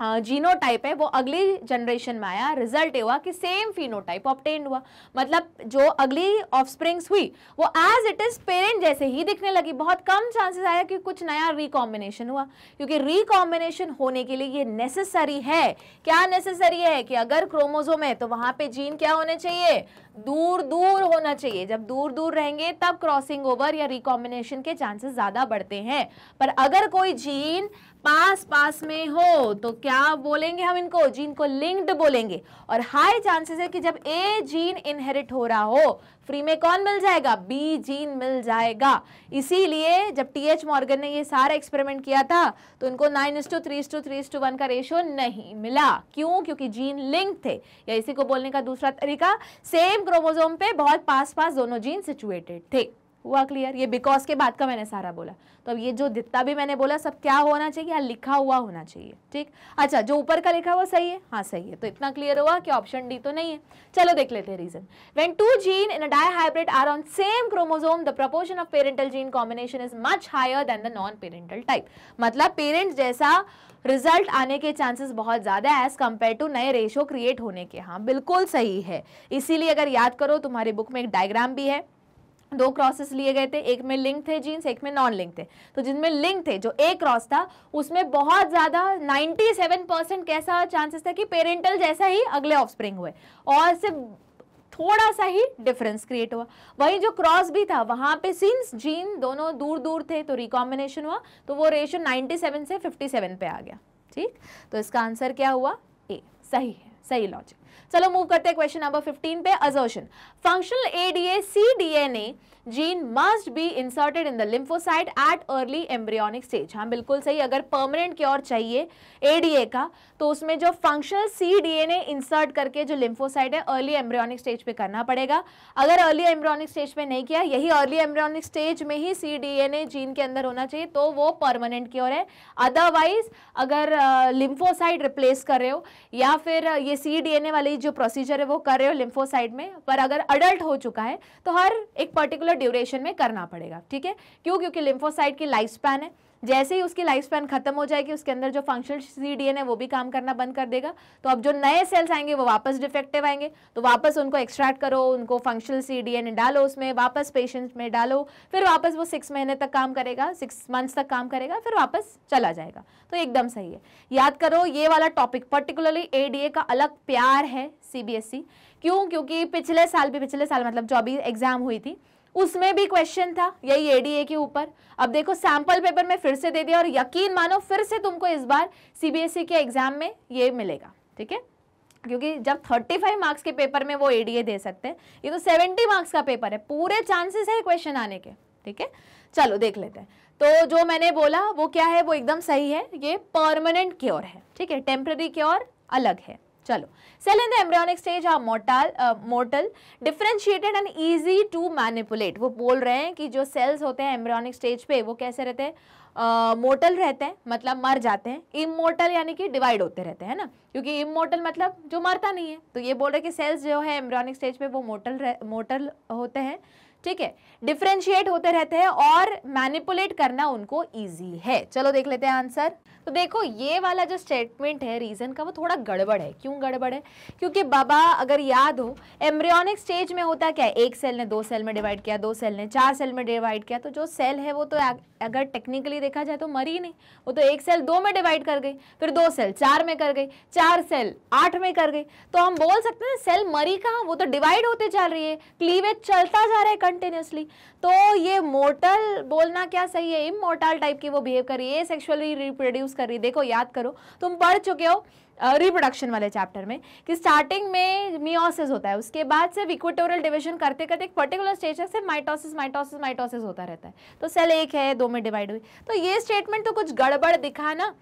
जीनोटाइप है वो अगली जनरेशन में आया रिजल्ट हुआ कि सेम फिनोटाइप ऑप्टेंड हुआ मतलब जो अगली ऑफस्प्रिंग्स हुई वो एज इट इज़ पेरेंट जैसे ही दिखने लगी बहुत कम चांसेस आया कि कुछ नया रिकॉम्बिनेशन हुआ क्योंकि रिकॉम्बिनेशन होने के लिए ये नेसेसरी है क्या नेसेसरी है कि अगर क्रोमोजोम है तो वहां पर जीन क्या होने चाहिए दूर दूर होना चाहिए जब दूर दूर रहेंगे तब क्रॉसिंग ओवर या रिकॉम्बिनेशन के चांसेस ज़्यादा बढ़ते हैं पर अगर कोई जीन पास पास में हो तो क्या बोलेंगे हम इनको जीन को लिंक्ड बोलेंगे और हाई चांसेस है कि जब ए जीन इनहेरिट हो रहा हो फ्री में कौन मिल जाएगा बी जीन मिल जाएगा इसीलिए जब टी एच मॉर्गन ने ये सारा एक्सपेरिमेंट किया था तो इनको nine is to three is to three is to one का रेशियो नहीं मिला क्यों क्योंकि जीन लिंक थे या इसी को बोलने का दूसरा तरीका सेम क्रोमोजोम पे बहुत पास पास दोनों जीन सिचुएटेड थे हुआ क्लियर ये बिकॉज के बाद का मैंने सारा बोला तो अब ये जो जितना भी मैंने बोला सब क्या होना चाहिए या लिखा हुआ होना चाहिए ठीक अच्छा जो ऊपर का लिखा हुआ सही है हाँ सही है तो इतना क्लियर हुआ कि ऑप्शन डी तो नहीं है चलो देख लेते हैं reason when two gene in dihybrid are on same chromosome the proportion of parental gene combination is much higher than the non parental type मतलब पेरेंट्स जैसा रिजल्ट आने के चांसेस बहुत ज़्यादा है एज़ कम्पेयर टू नए रेशो क्रिएट होने के हाँ बिल्कुल सही है इसीलिए अगर याद करो तुम्हारी बुक में एक डायग्राम भी है दो क्रॉसेस लिए गए थे एक में लिंक थे जीन्स एक में नॉन लिंक थे तो जिनमें लिंक थे जो ए क्रॉस था उसमें बहुत ज़्यादा 97 परसेंट कैसा चांसेस था कि पेरेंटल जैसा ही अगले ऑफस्प्रिंग हुए और सिर्फ थोड़ा सा ही डिफरेंस क्रिएट हुआ वहीं जो क्रॉस भी था वहाँ पे सिंस जीन दोनों दूर दूर थे तो रिकॉम्बिनेशन हुआ तो वो रेशो 97 से फिफ्टी पे आ गया ठीक तो इसका आंसर क्या हुआ ए सही है सही लॉजिक चलो मूव करते हैं क्वेश्चन नंबर 15 पे assertion functional ADA cDNA gene must be inserted in the lymphocyte at early embryonic stage हाँ बिल्कुल सही अगर परमानेंट क्योर चाहिए ए डी ए का तो उसमें जो functional C D A insert करके जो लिम्फोसाइट है अर्ली एम्ब्रियोनिक स्टेज पे करना पड़ेगा अगर अर्ली एम्ब्रियोनिक स्टेज पे नहीं किया यही अर्ली एम्ब्रियोनिक स्टेज में ही सी डी ए जीन के अंदर होना चाहिए तो वो परमानेंट क्योर है अदरवाइज अगर लिम्फोसाइट uh, रिप्लेस कर रहे हो या फिर ये सी डी ए वाली जो प्रोसीजर है वो कर रहे हो लिम्फोसाइट में पर अगर अडल्ट हो चुका है तो हर एक पर्टिकुलर ड्यूरेशन में करना पड़ेगा ठीक है क्यों क्योंकि लिम्फोसाइट की लाइफ स्पैन है जैसे ही उसकी लाइफ स्पैन खत्म हो जाएगी उसके अंदर जो फंक्शनल सी डी है वो भी काम करना बंद कर देगा तो अब जो नए सेल्स आएंगे वो वापस डिफेक्टिव आएंगे तो वापस उनको एक्सट्रैक्ट करो उनको फंक्शनल सी डी डालो उसमें वापस पेशेंट में डालो फिर वापस वो सिक्स महीने तक काम करेगा सिक्स मंथ्स तक काम करेगा फिर वापस चला जाएगा तो एकदम सही है याद करो ये वाला टॉपिक पर्टिकुलरली ए का अलग प्यार है सी e। क्यों क्योंकि पिछले साल भी पिछले साल मतलब जो अभी एग्ज़ाम हुई थी उसमें भी क्वेश्चन था यही एडीए के ऊपर अब देखो सैंपल पेपर में फिर से दे दिया और यकीन मानो फिर से तुमको इस बार सीबीएसई e के एग्जाम में ये मिलेगा ठीक है क्योंकि जब 35 मार्क्स के पेपर में वो एडीए दे सकते हैं ये तो 70 मार्क्स का पेपर है पूरे चांसेस है क्वेश्चन आने के ठीक है चलो देख लेते हैं तो जो मैंने बोला वो क्या है वो एकदम सही है ये परमानेंट क्योर है ठीक है टेम्प्रेरी क्योर अलग है चलो cell in the embryonic stage are motile motile differentiated and easy to manipulate वो बोल रहे हैं कि जो सेल्स होते हैं एम्ब्रियोनिक स्टेज पे वो कैसे रहते हैं मोटल uh, रहते हैं मतलब मर जाते हैं इमोटल यानी कि डिवाइड होते रहते हैं ना क्योंकि इमोटल मतलब जो मरता नहीं है तो ये बोल रहे कि सेल्स जो है एम्ब्रियोनिक स्टेज पे वो मोटल मोटल होते हैं ठीक है डिफ्रेंशिएट होते रहते हैं और मैनिपुलेट करना उनको ईजी है चलो देख लेते हैं आंसर तो देखो ये वाला जो स्टेटमेंट है रीज़न का वो थोड़ा गड़बड़ है क्यों गड़बड़ है क्योंकि बाबा अगर याद हो एम्ब्रियोनिक स्टेज में होता क्या है एक सेल ने दो सेल में डिवाइड किया दो सेल ने चार सेल में डिवाइड किया तो जो सेल है वो तो अगर टेक्निकली देखा जाए तो मरी नहीं वो तो एक सेल दो में डिवाइड कर गई फिर दो सेल चार में कर गई चार सेल आठ में कर गई तो हम बोल सकते हैं सेल मरी कहाँ वो तो डिवाइड होते चल रही है क्लीवेज चलता जा रहा है कंटिन्यूसली तो ये मोर्टल बोलना क्या सही है इमोर्टल टाइप की वो बिहेव कर रही है सेक्सुअली रिप्रोड्यूस कर रही है देखो याद करो तुम पढ़ चुके हो रिप्रोडक्शन वाले चैप्टर में कि स्टार्टिंग में मियोसिस होता है उसके बाद से इक्वेटोरियल डिवीजन करते करते एक पर्टिकुलर स्टेज से माइटोसिस माइटोसिस माइटोसिस होता रहता है तो सेल एक है दो में डिवाइड हुई तो ये स्टेटमेंट तो कुछ गड़बड़ दिखा ना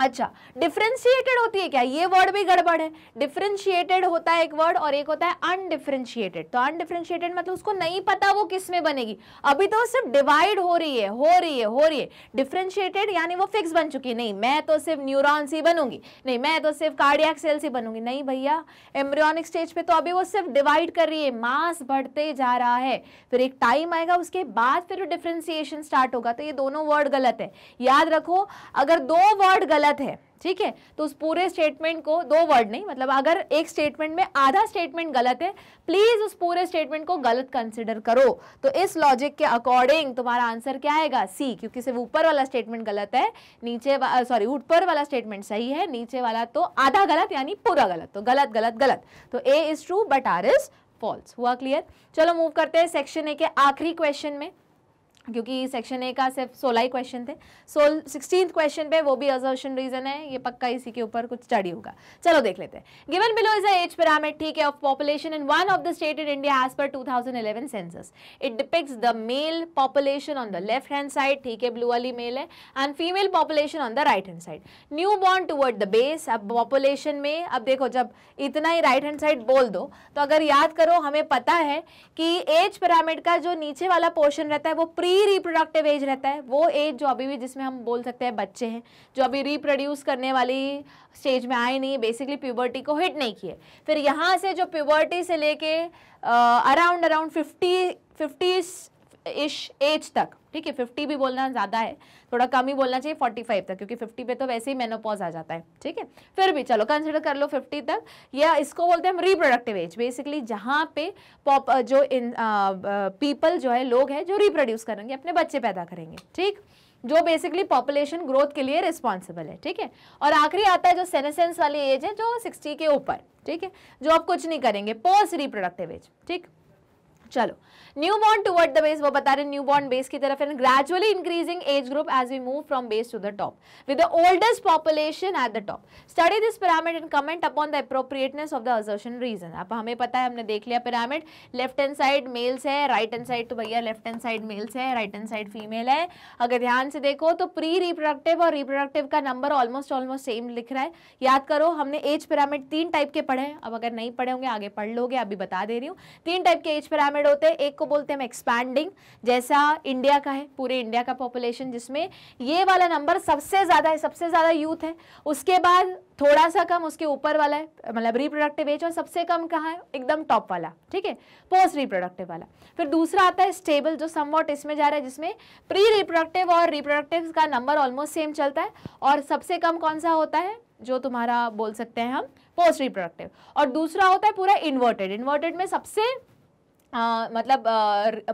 अच्छा डिफ्रेंशिएटेड होती है क्या ये वर्ड भी गड़बड़ है डिफ्रेंशिएटेड होता है एक वर्ड और एक होता है अनडिफ्रेंशिएटेड तो अनडिफ्रेंशिएटेड मतलब उसको नहीं पता वो किस में बनेगी अभी तो सिर्फ डिवाइड हो रही है हो रही है हो रही है डिफ्रेंशिएटेड यानी वो फिक्स बन चुकी है नहीं मैं तो सिर्फ न्यूरॉन्स ही बनूंगी नहीं मैं तो सिर्फ कार्डियक सेल्स ही बनूंगी नहीं भैया एम्ब्रियोनिक स्टेज पे तो अभी वो सिर्फ डिवाइड कर रही है मास बढ़ते जा रहा है फिर एक टाइम आएगा उसके बाद फिर डिफ्रेंसिएशन स्टार्ट होगा तो ये दोनों वर्ड गलत है याद रखो अगर दो वर्ड गलत गलत है ठीक है तो उस पूरे स्टेटमेंट को दो वर्ड नहीं मतलब अगर एक स्टेटमेंट में आधा स्टेटमेंट गलत है प्लीज़ उस पूरे स्टेटमेंट को गलत कंसिडर करो तो इस लॉजिक के अकॉर्डिंग तुम्हारा आंसर क्या आएगा सी क्योंकि सिर्फ ऊपर वाला स्टेटमेंट गलत है नीचे सॉरी ऊपर वाला स्टेटमेंट सही है नीचे वाला तो आधा गलत यानी पूरा गलत तो गलत गलत गलत तो A is true but R is false हुआ क्लियर चलो मूव करते हैं सेक्शन ए के आखिरी क्वेश्चन में क्योंकि सेक्शन ए का सिर्फ सोलह ही क्वेश्चन थे सोल सिक्सटीन क्वेश्चन पे वो भी अजर्शन रीजन है ये पक्का इसी के ऊपर कुछ स्टडी होगा चलो देख लेते हैं given below is age pyramid ठीक है of population in one of the state in India as per 2011 census it depicts the male population on the left hand side ठीक है ब्लू वाली मेल है and female population on the right hand side new born toward the base अब population में अब देखो जब इतना ही राइट हैंड साइड बोल दो तो अगर याद करो हमें पता है कि एज पिरामिड का जो नीचे वाला पोर्शन रहता है वो प्री प्री रिप्रोडक्टिव एज रहता है वो एज जो अभी भी जिसमें हम बोल सकते हैं बच्चे हैं जो अभी रिप्रोड्यूस करने वाली स्टेज में आए नहीं बेसिकली प्यूबर्टी को हिट नहीं किए फिर यहाँ से जो प्यूबर्टी से लेके around around fifty fifties ish age तक ठीक है फिफ्टी भी बोलना ज़्यादा है थोड़ा कम ही बोलना चाहिए फोर्टी फाइव तक क्योंकि फिफ्टी पे तो वैसे ही मेनोपॉज आ जाता है ठीक है फिर भी चलो कंसिडर कर लो फिफ्टी तक या इसको बोलते हैं रिप्रोडक्टिव एज बेसिकली जहाँ पे पॉप जो इन पीपल जो है लोग हैं जो रिप्रोड्यूस करेंगे अपने बच्चे पैदा करेंगे ठीक जो बेसिकली पॉपुलेशन ग्रोथ के लिए रिस्पॉन्सिबल है ठीक है और आखिरी आता है जो सेनेसेंस वाली एज है जो सिक्सटी के ऊपर ठीक है जो आप कुछ नहीं करेंगे पोस्ट रिप्रोडक्टिव एज ठीक चलो new born toward the base वो बता रहे न्यू बॉर्न बेस की तरफ and gradually increasing age group as we move from base to the top with the oldest population at the top study this pyramid and comment upon the appropriateness of the assertion reason अब हमें पता है हमने देख लिया pyramid left hand side males है right hand side तो भैया लेफ्ट हैंड साइड मेल्स है राइट हैंड साइड फीमेल है अगर ध्यान से देखो तो प्री रिप्रोडक्टिव और रिप्रोडक्टिव का नंबर ऑलमोस्ट ऑलमोस्ट सेम लिख रहा है याद करो हमने एज पिरामिड तीन टाइप के पढ़े अब अगर नहीं पढ़े होंगे आगे पढ़ लोगे अभी बता दे रही हूँ तीन टाइप के एज पिरामिड पिरामिड होते हैं एक को बोलते हैं हम एक्सपैंडिंग जैसा इंडिया का है पूरे इंडिया का पॉपुलेशन जिसमें ये वाला नंबर सबसे ज़्यादा है सबसे ज़्यादा यूथ है उसके बाद थोड़ा सा कम उसके ऊपर वाला है मतलब रिप्रोडक्टिव एज और सबसे कम कहाँ है एकदम टॉप वाला ठीक है पोस्ट रिप्रोडक्टिव वाला फिर दूसरा आता है स्टेबल जो समवॉट इसमें जा रहा है जिसमें प्री रिप्रोडक्टिव और रिप्रोडक्टिव का नंबर ऑलमोस्ट सेम चलता है और सबसे कम कौन सा होता है जो तुम्हारा बोल सकते हैं हम पोस्ट रिप्रोडक्टिव और दूसरा होता है पूरा इन्वर्टेड इन्वर्टेड में सबसे आ, मतलब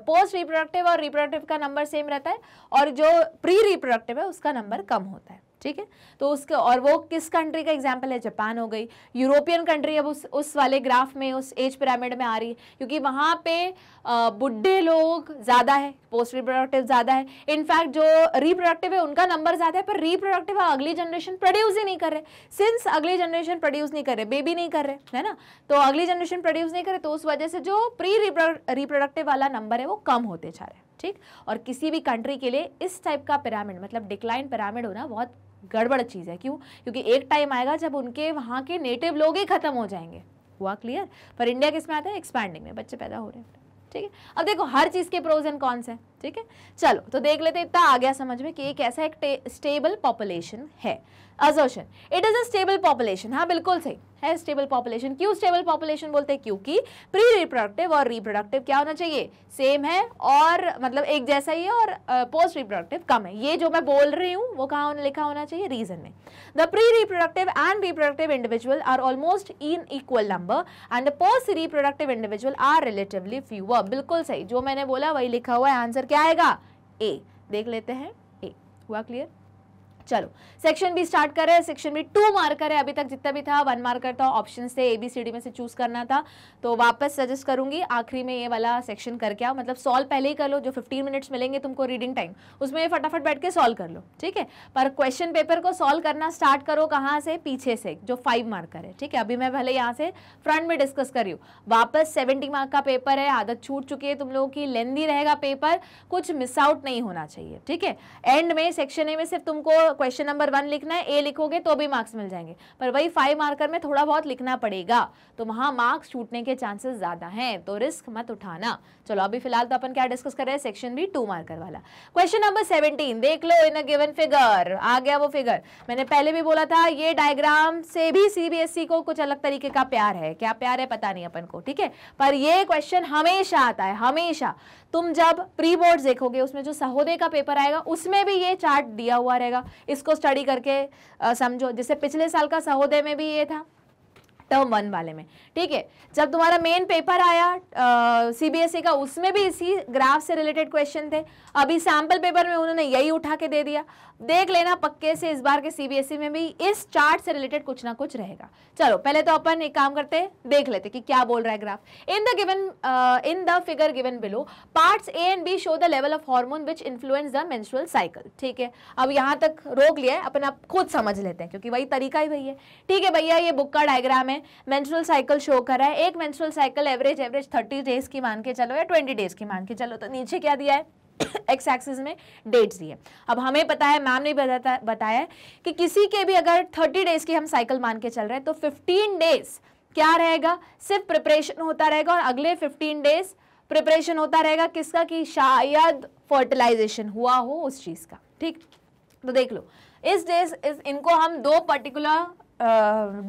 पोस्ट रिप्रोडक्टिव और रिप्रोडक्टिव का नंबर सेम रहता है और जो प्री रिप्रोडक्टिव है उसका नंबर कम होता है ठीक है तो उसके और वो किस कंट्री का एग्जाम्पल है जापान हो गई यूरोपियन कंट्री अब उस उस वाले ग्राफ में उस एज पिरामिड में आ रही है क्योंकि वहाँ पे बुढ़े लोग ज़्यादा है पोस्ट रिप्रोडक्टिव ज़्यादा है इनफैक्ट जो रिप्रोडक्टिव है उनका नंबर ज़्यादा है पर रिप्रोडक्टिव अगली जनरेशन प्रोड्यूस ही नहीं कर रहे सिंस अगली जनरेशन प्रोड्यूस नहीं कर रहे बेबी नहीं कर रहे है ना तो अगली जनरेशन प्रोड्यूस नहीं कर रहे तो उस वजह से जो प्री रिप्रोडक्टिव वाला नंबर है वो कम होते जा रहे हैं ठीक और किसी भी कंट्री के लिए इस टाइप का पिरामिड मतलब डिक्लाइन पिरामिड होना बहुत गड़बड़ चीज़ है क्यों क्योंकि एक टाइम आएगा जब उनके वहाँ के नेटिव लोग ही खत्म हो जाएंगे हुआ क्लियर पर इंडिया किस में आता है एक्सपैंडिंग में बच्चे पैदा हो रहे हैं ठीक है अब देखो हर चीज़ के प्रोज एंड कॉन्स हैं ठीक है चलो तो देख लेते इतना आ गया समझ में कि एक ऐसा एक स्टेबल पॉपुलेशन है assertion it is a stable population हाँ बिल्कुल सही है स्टेबल पॉपुलेशन क्यों स्टेबल पॉपुलेशन बोलते हैं क्योंकि प्री रिप्रोडक्टिव और रिप्रोडक्टिव क्या होना चाहिए सेम है और मतलब एक जैसा ही है और पोस्ट रिप्रोडक्टिव कम है ये जो मैं बोल रही हूँ वो कहाँ लिखा होना चाहिए रीजन में the pre reproductive and reproductive individual are almost in equal number and the post reproductive individual are relatively fewer बिल्कुल सही जो मैंने बोला वही लिखा हुआ है आंसर क्या आएगा ए देख लेते हैं ए हुआ क्लियर चलो सेक्शन भी स्टार्ट कर रहे हैं सेक्शन भी टू मार्कर है अभी तक जितना भी था वन मार्कर था ऑप्शन से ए बी सी डी में से चूज करना था तो वापस सजेस्ट करूंगी आखिरी में ये वाला सेक्शन करके आओ मतलब सॉल्व पहले ही कर लो जो फिफ्टीन मिनट्स मिलेंगे तुमको रीडिंग टाइम उसमें फटाफट बैठ के सॉल्व कर लो ठीक है पर क्वेश्चन पेपर को सॉल्व करना स्टार्ट करो कहाँ से पीछे से जो फाइव मार्कर है ठीक है अभी मैं भले यहाँ से फ्रंट में डिस्कस कर रही हूँ वापस सेवेंटी मार्क का पेपर है आदत छूट चुकी है तुम लोगों की लेंदी रहेगा पेपर कुछ मिस आउट नहीं होना चाहिए ठीक है एंड में सेक्शन ए में सिर्फ तुमको क्वेश्चन नंबर वन लिखना है ए लिखोगे तो भी मार्क्स मिल जाएंगे पर वही फाइव मार्कर में थोड़ा बहुत लिखना पड़ेगा तो वहां मार्क्स छूटने के चांसेस ज़्यादा हैं तो रिस्क मत उठाना चलो अभी फिलहाल तो अपन क्या डिस्कस कर रहे हैं सेक्शन बी टू मार्कर वाला क्वेश्चन नंबर सेवनटीन देख लो इन अ गिवन फिगर आ गया वो फिगर मैंने पहले भी बोला था ये डायग्राम से भी सीबीएसई e को कुछ अलग तरीके का प्यार है क्या प्यार है पता नहीं अपन को ठीक है पर ये क्वेश्चन हमेशा आता है हमेशा तुम जब प्री बोर्ड देखोगे उसमें जो सहोदय का पेपर आएगा उसमें भी ये चार्ट दिया हुआ रहेगा इसको स्टडी करके समझो जैसे पिछले साल का सहोदय में भी ये था टर्म वन वाले में ठीक है जब तुम्हारा मेन पेपर आया सीबीएसई e का उसमें भी इसी ग्राफ से रिलेटेड क्वेश्चन थे अभी सैम्पल पेपर में उन्होंने यही उठा के दे दिया देख लेना पक्के से इस बार के सीबीएसई e में भी इस चार्ट से रिलेटेड कुछ ना कुछ रहेगा चलो पहले तो अपन एक काम करते हैं देख लेते कि क्या बोल रहा है graph in the given in the figure given below part A and B show the level of hormone which influence the menstrual cycle ठीक है अब यहां तक रोक लिया है अपन आप खुद समझ लेते हैं क्योंकि वही तरीका ही वही है ठीक है भैया ये बुक का डायग्राम है मेंस्ट्रुअल साइकिल शो कर रहा है एक menstrual cycle average average thirty days की मान के चलो या ट्वेंटी डेज की मान के चलो तो नीचे क्या दिया है एक्स एक्सिस में डेट्स दिए अब हमें पता है मैम ने बताया बताया कि किसी के भी अगर थर्टी डेज की हम साइकिल मान के चल रहे हैं तो फिफ्टीन डेज क्या रहेगा सिर्फ प्रिपरेशन होता रहेगा और अगले फिफ्टीन डेज प्रिपरेशन होता रहेगा किसका कि शायद फर्टिलाइजेशन हुआ हो उस चीज़ का ठीक तो देख लो इस डेज इनको हम दो पर्टिकुलर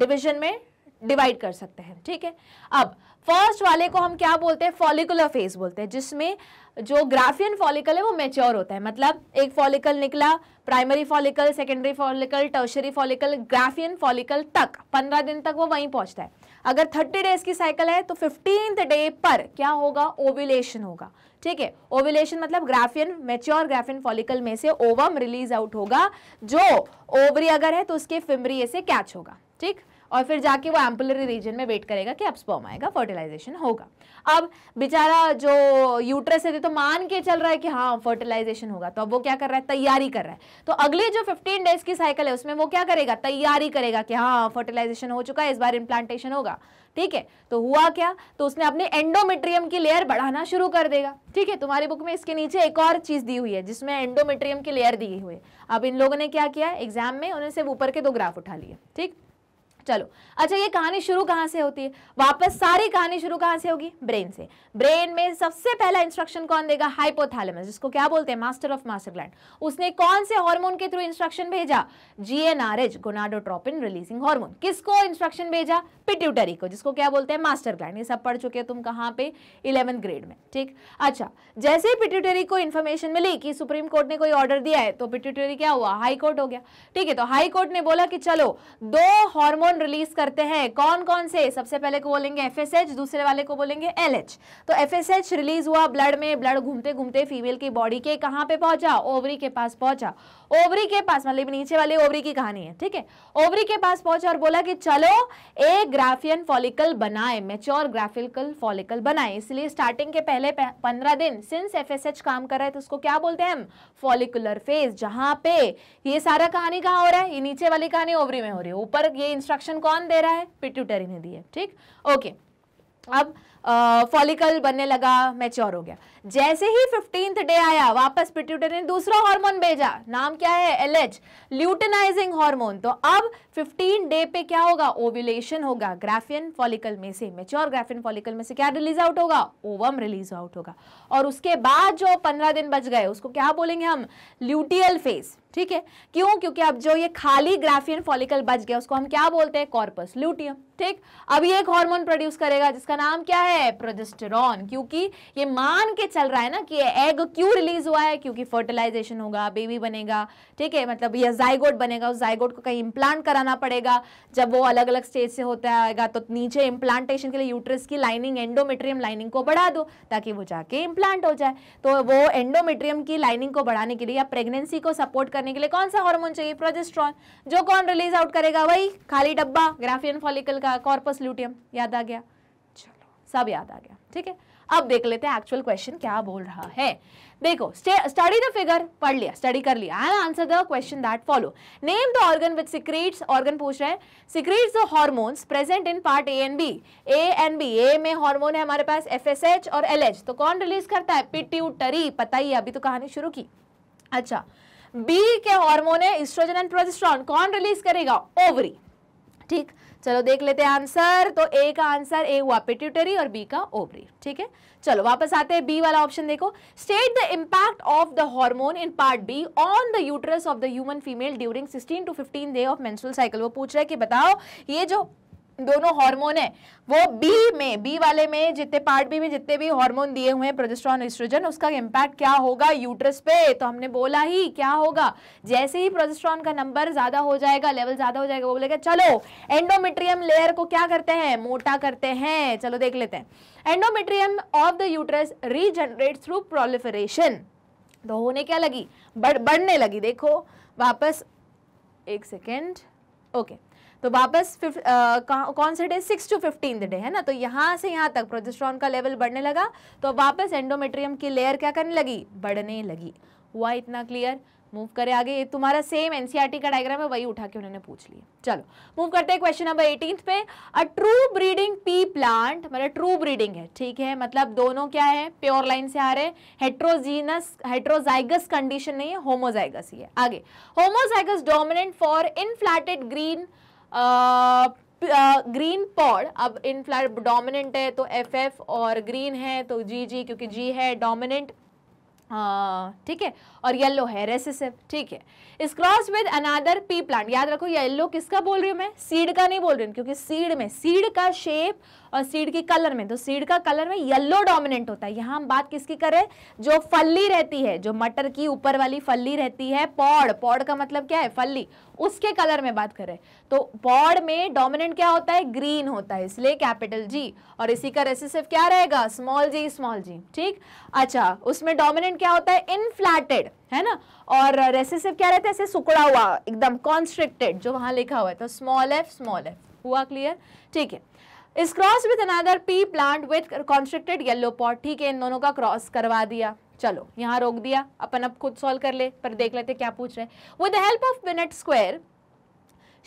डिविजन में डिवाइड कर सकते हैं ठीक है अब फर्स्ट वाले को हम क्या बोलते हैं फॉलिकुलर फेज बोलते हैं जिसमें जो ग्राफियन फॉलिकल है वो मेच्योर होता है मतलब एक फॉलिकल निकला primary follicle secondary follicle tertiary follicle Graafian follicle तक पंद्रह दिन तक वो वहीं पहुंचता है अगर थर्टी डेज की साइकिल है तो फिफ्टींथ डे पर क्या होगा ओविलेशन होगा ठीक है ओविलेशन मतलब ग्राफियन मेच्योर ग्राफियन फॉलिकल में से ओवम रिलीज आउट होगा जो ओवरी अगर है तो उसके फिमरी से कैच होगा ठीक और फिर जाके वो एम्पुलरी रीजन में वेट करेगा कि अब स्पर्म आएगा फर्टिलाइजेशन होगा अब बेचारा जो यूट्रस है तो मान के चल रहा है कि हाँ फर्टिलाइजेशन होगा तो अब वो क्या कर रहा है तैयारी कर रहा है तो अगले जो फिफ्टीन डेज की साइकिल है उसमें वो क्या करेगा तैयारी करेगा कि हाँ फर्टिलाइजेशन हो चुका है इस बार इम्प्लांटेशन होगा ठीक है तो हुआ क्या तो उसने अपने एंडोमेट्रियम की लेयर बढ़ाना शुरू कर देगा ठीक है तुम्हारी बुक में इसके नीचे एक और चीज़ दी हुई है जिसमें एंडोमेट्रियम की लेयर दी हुई है अब इन लोगों ने क्या किया एग्जाम में उन्हें सिर्फ ऊपर के दो ग्राफ उठा लिए ठीक चलो अच्छा ये कहानी शुरू कहाँ से होती है वापस सारी कहानी शुरू कहाँ से होगी ब्रेन से ब्रेन में सबसे पहला इंस्ट्रक्शन कौन देगा हाइपोथैलेमस जिसको क्या बोलते हैं मास्टर ऑफ मास्टर ग्लैंड उसने कौन से हार्मोन के थ्रू इंस्ट्रक्शन भेजा जीएनआरएच गोनाडोट्रोपिन रिलीजिंग हार्मोन किसको इंस्ट्रक्शन भेजा पिट्यूटरी को जिसको क्या बोलते हैं मास्टर ग्लैंड ये सब पढ़ चुके हो तुम कहाँ पे इलेवंथ ग्रेड में ठीक अच्छा जैसे ही पिट्यूटरी को इन्फॉर्मेशन मिली कि सुप्रीम कोर्ट ने कोई ऑर्डर दिया है तो पिट्यूटरी क्या हुआ हाई कोर्ट हो गया ठीक है तो हाई कोर्ट ने बोला कि चलो दो हार्मोन हार्मोन रिलीज करते हैं कौन कौन से सबसे पहले को बोलेंगे एफएसएच दूसरे वाले को बोलेंगे एलएच तो एफएसएच रिलीज हुआ ब्लड में ब्लड घूमते घूमते फीमेल की बॉडी के कहाँ पे पहुंचा ओवरी के पास पहुंचा ओवरी के पास मतलब नीचे वाले ओवरी की कहानी है ठीक है ओवरी के पास पहुंचा और बोला कि चलो ए ग्राफियन फॉलिकल बनाए मेच्योर ग्राफिकल फॉलिकल बनाए इसलिए स्टार्टिंग के पहले पंद्रह दिन सिंस एफ काम कर रहा है तो उसको क्या बोलते हैं हम फॉलिकुलर फेज जहां पे ये सारा कहानी कहाँ हो रहा है ये नीचे वाली कहानी ओवरी में हो रही है ऊपर ये इंस्ट्रक्शन कौन दे रहा है पिट्यूटरी ने दी है ठीक ओके अब फॉलिकल बनने लगा मेच्योर हो गया जैसे ही फिफ्टींथ डे आया वापस पिट्यूटरी ने दूसरा हार्मोन भेजा नाम क्या है एल एच ल्यूटनाइजिंग हॉर्मोन तो अब फिफ्टीन डे पे क्या होगा ओव्यूलेशन होगा ग्राफियन फॉलिकल में से मेच्योर ग्राफियन फॉलिकल में से क्या रिलीज आउट होगा ओवम रिलीज आउट होगा और उसके बाद जो पंद्रह दिन बच गए उसको क्या बोलेंगे हम ल्यूटियल फेज ठीक है क्यों क्योंकि अब जो ये खाली ग्राफियन फॉलिकल बच गया उसको हम क्या बोलते हैं कॉर्पस ल्यूटियम ठीक अभी एक हार्मोन प्रोड्यूस करेगा जिसका नाम क्या है प्रोजेस्टेरॉन क्योंकि ये मान के चल रहा है ना कि एग क्यों रिलीज हुआ है क्योंकि फर्टिलाइजेशन होगा बेबी बनेगा ठीक है मतलब यह जाइगोट बनेगा उस जाइगोट को कहीं इम्प्लांट कराना पड़ेगा जब वो अलग अलग स्टेज से होता आएगा तो नीचे इम्प्लांटेशन के लिए यूट्रस की लाइनिंग एंडोमेट्रियम लाइनिंग को बढ़ा दो ताकि वो जाके इम्प्लांट हो जाए तो वो एंडोमेट्रियम की लाइनिंग को बढ़ाने के लिए या प्रेगनेंसी को सपोर्ट करने के लिए कौन सा हॉर्मोन चाहिए प्रोजेस्ट्रॉन जो कौन रिलीज आउट करेगा वही खाली डब्बा ग्राफियन फॉलिकल का कॉर्पस ल्यूटियम याद आ गया चलो सब याद आ गया ठीक है अब देख लेते हैं एक्चुअल क्वेश्चन क्या बोल रहा है देखो स्टडी द फिगर पढ़ लिया स्टडी कर लिया and answer the question that follow name the organ with secretes organ पूछ रहे हैं secretes the hormones present in part A and B A and B A में हार्मोन है हमारे पास एफएसएच और एलएच तो कौन रिलीज करता है पिट्यूटरी पता ही अभी तो कहानी शुरू की अच्छा बी के हार्मोन है एस्ट्रोजन एंड प्रोजेस्ट्रॉन कौन रिलीज करेगा ओवरी ठीक है चलो देख लेते हैं आंसर तो ए का आंसर ए हुआ पिट्यूटरी और बी का ओवरी ठीक है चलो वापस आते हैं बी वाला ऑप्शन देखो state the impact of the hormone in part B on the uterus of the human female during 16 to 15 day of menstrual cycle वो पूछ रहा है कि बताओ ये जो दोनों हार्मोन है वो बी में बी वाले में जितने पार्ट बी में जितने भी हार्मोन दिए हुए हैं प्रोजेस्ट्रॉन एस्ट्रोजन उसका इम्पैक्ट क्या होगा यूट्रस पे तो हमने बोला ही क्या होगा जैसे ही प्रोजेस्ट्रॉन का नंबर ज्यादा हो जाएगा लेवल ज्यादा हो जाएगा वो बोलेगा चलो एंडोमेट्रियम लेयर को क्या करते हैं मोटा करते हैं चलो देख लेते हैं endometrium of the uterus regenerate through proliferation तो होने क्या लगी बढ़ बढ़ने लगी देखो वापस एक सेकेंड ओके okay. तो वापस कौन सा day six to fifteen day है ना तो यहाँ से यहाँ तक प्रोजेस्ट्रॉन का लेवल बढ़ने लगा तो वापस एंडोमेट्रियम की लेयर क्या करने लगी बढ़ने लगी हुआ इतना क्लियर मूव करें आगे ये तुम्हारा सेम एनसीईआरटी e का डायग्राम है वही उठा के उन्होंने पूछ लिया चलो मूव करते हैं क्वेश्चन नंबर एटीन पे a true breeding pea plant मतलब ट्रू ब्रीडिंग है ठीक है मतलब दोनों क्या है प्योर लाइन से आ रहे हेट्रोजीनस हेट्रोजाइगस कंडीशन नहीं है होमोजाइगस ही है आगे homozygous dominant for inflated green green pod अब इन फ्लैट डोमिनेंट है तो एफ एफ और ग्रीन है तो जी जी क्योंकि जी है डोमिनेंट ठीक है और येलो है रेसिसिव ठीक है इस cross with another pea plant याद रखो येलो किसका बोल रही हूँ मैं सीड का नहीं बोल रही हूँ क्योंकि सीड में सीड का शेप और सीड की कलर में तो सीड का कलर में येलो डोमिनेंट होता है यहाँ हम बात किसकी करें जो फली रहती है जो मटर की ऊपर वाली फल्ली रहती है पौड़ पौड़ का मतलब क्या है फल्ली उसके कलर में बात करें तो पौड़ में डोमिनेंट क्या होता है ग्रीन होता है इसलिए कैपिटल जी और इसी का रेसिसिव क्या रहेगा स्मॉल जी स्मॉल जी ठीक अच्छा उसमें डोमिनेंट क्या होता है इनफ्लैटेड है ना और रेसिसिव क्या रहता है ऐसे सुकड़ा हुआ एकदम कॉन्स्ट्रिक्टेड जो वहां लिखा हुआ है तो स्मॉल एफ स्मॉल एफ हुआ क्लियर ठीक है इस cross with another P plant with constricted yellow pod ठीक है इन दोनों का क्रॉस करवा दिया चलो यहाँ रोक दिया अपन अब खुद सॉल्व कर ले पर देख लेते क्या पूछ रहे with the help of Punnett square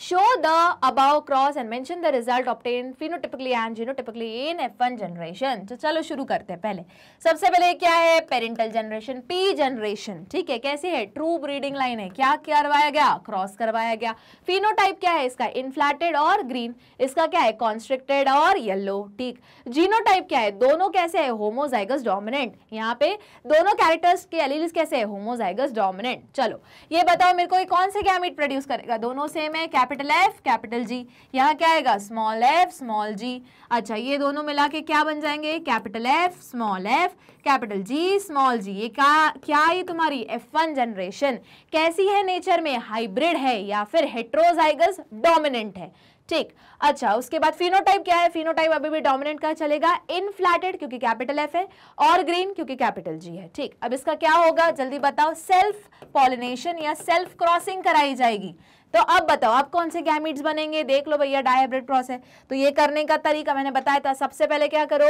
Show the above cross and mention the result obtained phenotypically and genotypically in F1 generation. तो चलो शुरू करते हैं पहले सबसे पहले क्या है पेरेंटल जनरेशन पी जनरेशन ठीक है कैसी है ट्रू ब्रीडिंग लाइन है क्या करवाया गया क्रॉस करवाया गया फिनोटाइप क्या है इसका इनफ्लैटेड और ग्रीन इसका क्या है कॉन्स्ट्रिक्टेड और येलो ठीक जीनोटाइप क्या है दोनों कैसे है होमोजाइगस डोमिनेंट यहाँ पे दोनों कैरेक्टर्स के एलिलिस कैसे है होमोजाइगस डोमिनेंट चलो ये बताओ मेरे को ये कौन से गैमिट प्रोड्यूस करेगा दोनों सेम है कैपिटल एफ कैपिटल जी यहाँ क्या आएगा स्मॉल एफ स्मॉल जी अच्छा ये दोनों मिला के क्या बन जाएंगे capital F small F capital G small G ये क्या क्या ये तुम्हारी एफ वन जनरेशन कैसी है नेचर में हाइब्रिड है या फिर हेट्रोजाइगस डोमिनेंट है ठीक अच्छा उसके बाद फिनोटाइप क्या है फिनोटाइप अभी भी डोमिनेंट का चलेगा इनफ्लैटेड क्योंकि कैपिटल एफ है और ग्रीन क्योंकि कैपिटल जी है ठीक अब इसका क्या होगा जल्दी बताओ सेल्फ पॉलिनेशन या सेल्फ क्रॉसिंग कराई जाएगी तो अब बताओ अब कौन से गैमिट्स बनेंगे देख लो भैया डायब्रिड क्रॉस है तो ये करने का तरीका मैंने बताया था सबसे पहले क्या करो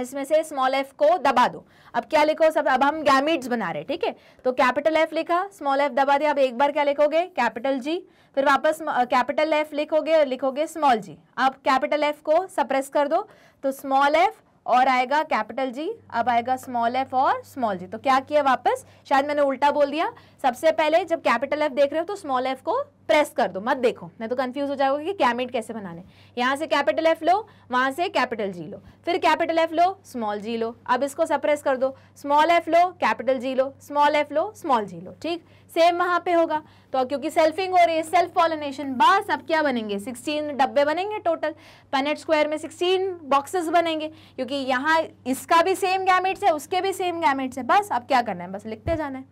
इसमें से स्मॉल एफ को दबा दो अब क्या लिखो सब अब हम गैमिट्स बना रहे ठीक है तो कैपिटल एफ लिखा स्मॉल एफ दबा दिया अब एक बार क्या लिखोगे कैपिटल जी फिर वापस कैपिटल एफ लिखोगे और लिखोगे स्मॉल जी अब कैपिटल एफ को सप्रेस कर दो तो स्मॉल एफ और आएगा कैपिटल जी अब आएगा स्मॉल एफ और स्मॉल जी तो क्या किया वापस शायद मैंने उल्टा बोल दिया सबसे पहले जब कैपिटल एफ देख रहे हो तो स्मॉल एफ को प्रेस कर दो मत देखो मैं तो कंफ्यूज हो जाओगे कि कैमिट कैसे बनाने यहाँ से कैपिटल एफ लो वहाँ से कैपिटल जी लो फिर कैपिटल एफ लो स्मॉल जी लो अब इसको सप्रेस कर दो स्मॉल एफ लो कैपिटल जी लो स्मॉल एफ लो स्मॉल जी लो ठीक सेम वहाँ पे होगा तो क्योंकि सेल्फिंग हो रही है सेल्फ पॉलिनेशन बस अब क्या बनेंगे 16 डब्बे बनेंगे टोटल पैनेट स्क्वायर में 16 बॉक्सेस बनेंगे क्योंकि यहाँ इसका भी सेम गैमेट्स है उसके भी सेम गैमेट्स है बस अब क्या करना है बस लिखते जाना है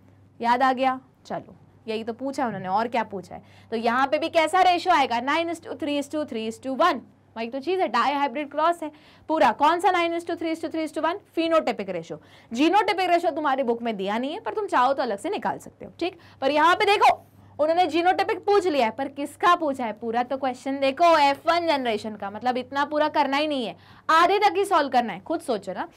याद आ गया चलो यही तो पूछा उन्होंने और क्या पूछा है तो यहाँ पे भी कैसा रेशो आएगा nine is two three is two three is two one एक तो चीज है डाई हाइब्रिड क्रॉस है पूरा कौन सा nine to three to three to one phenotypic ratio genotypic ratio तुम्हारी बुक में दिया नहीं है पर तुम चाहो तो अलग से निकाल सकते हो ठीक पर यहाँ पे देखो उन्होंने जीनोटेपिक पूछ लिया है पर किसका पूछा है पूरा तो क्वेश्चन देखो एफ वन जनरेशन का मतलब इतना पूरा करना ही नहीं है आधे तक ही सॉल्व करना है खुद सोचो ना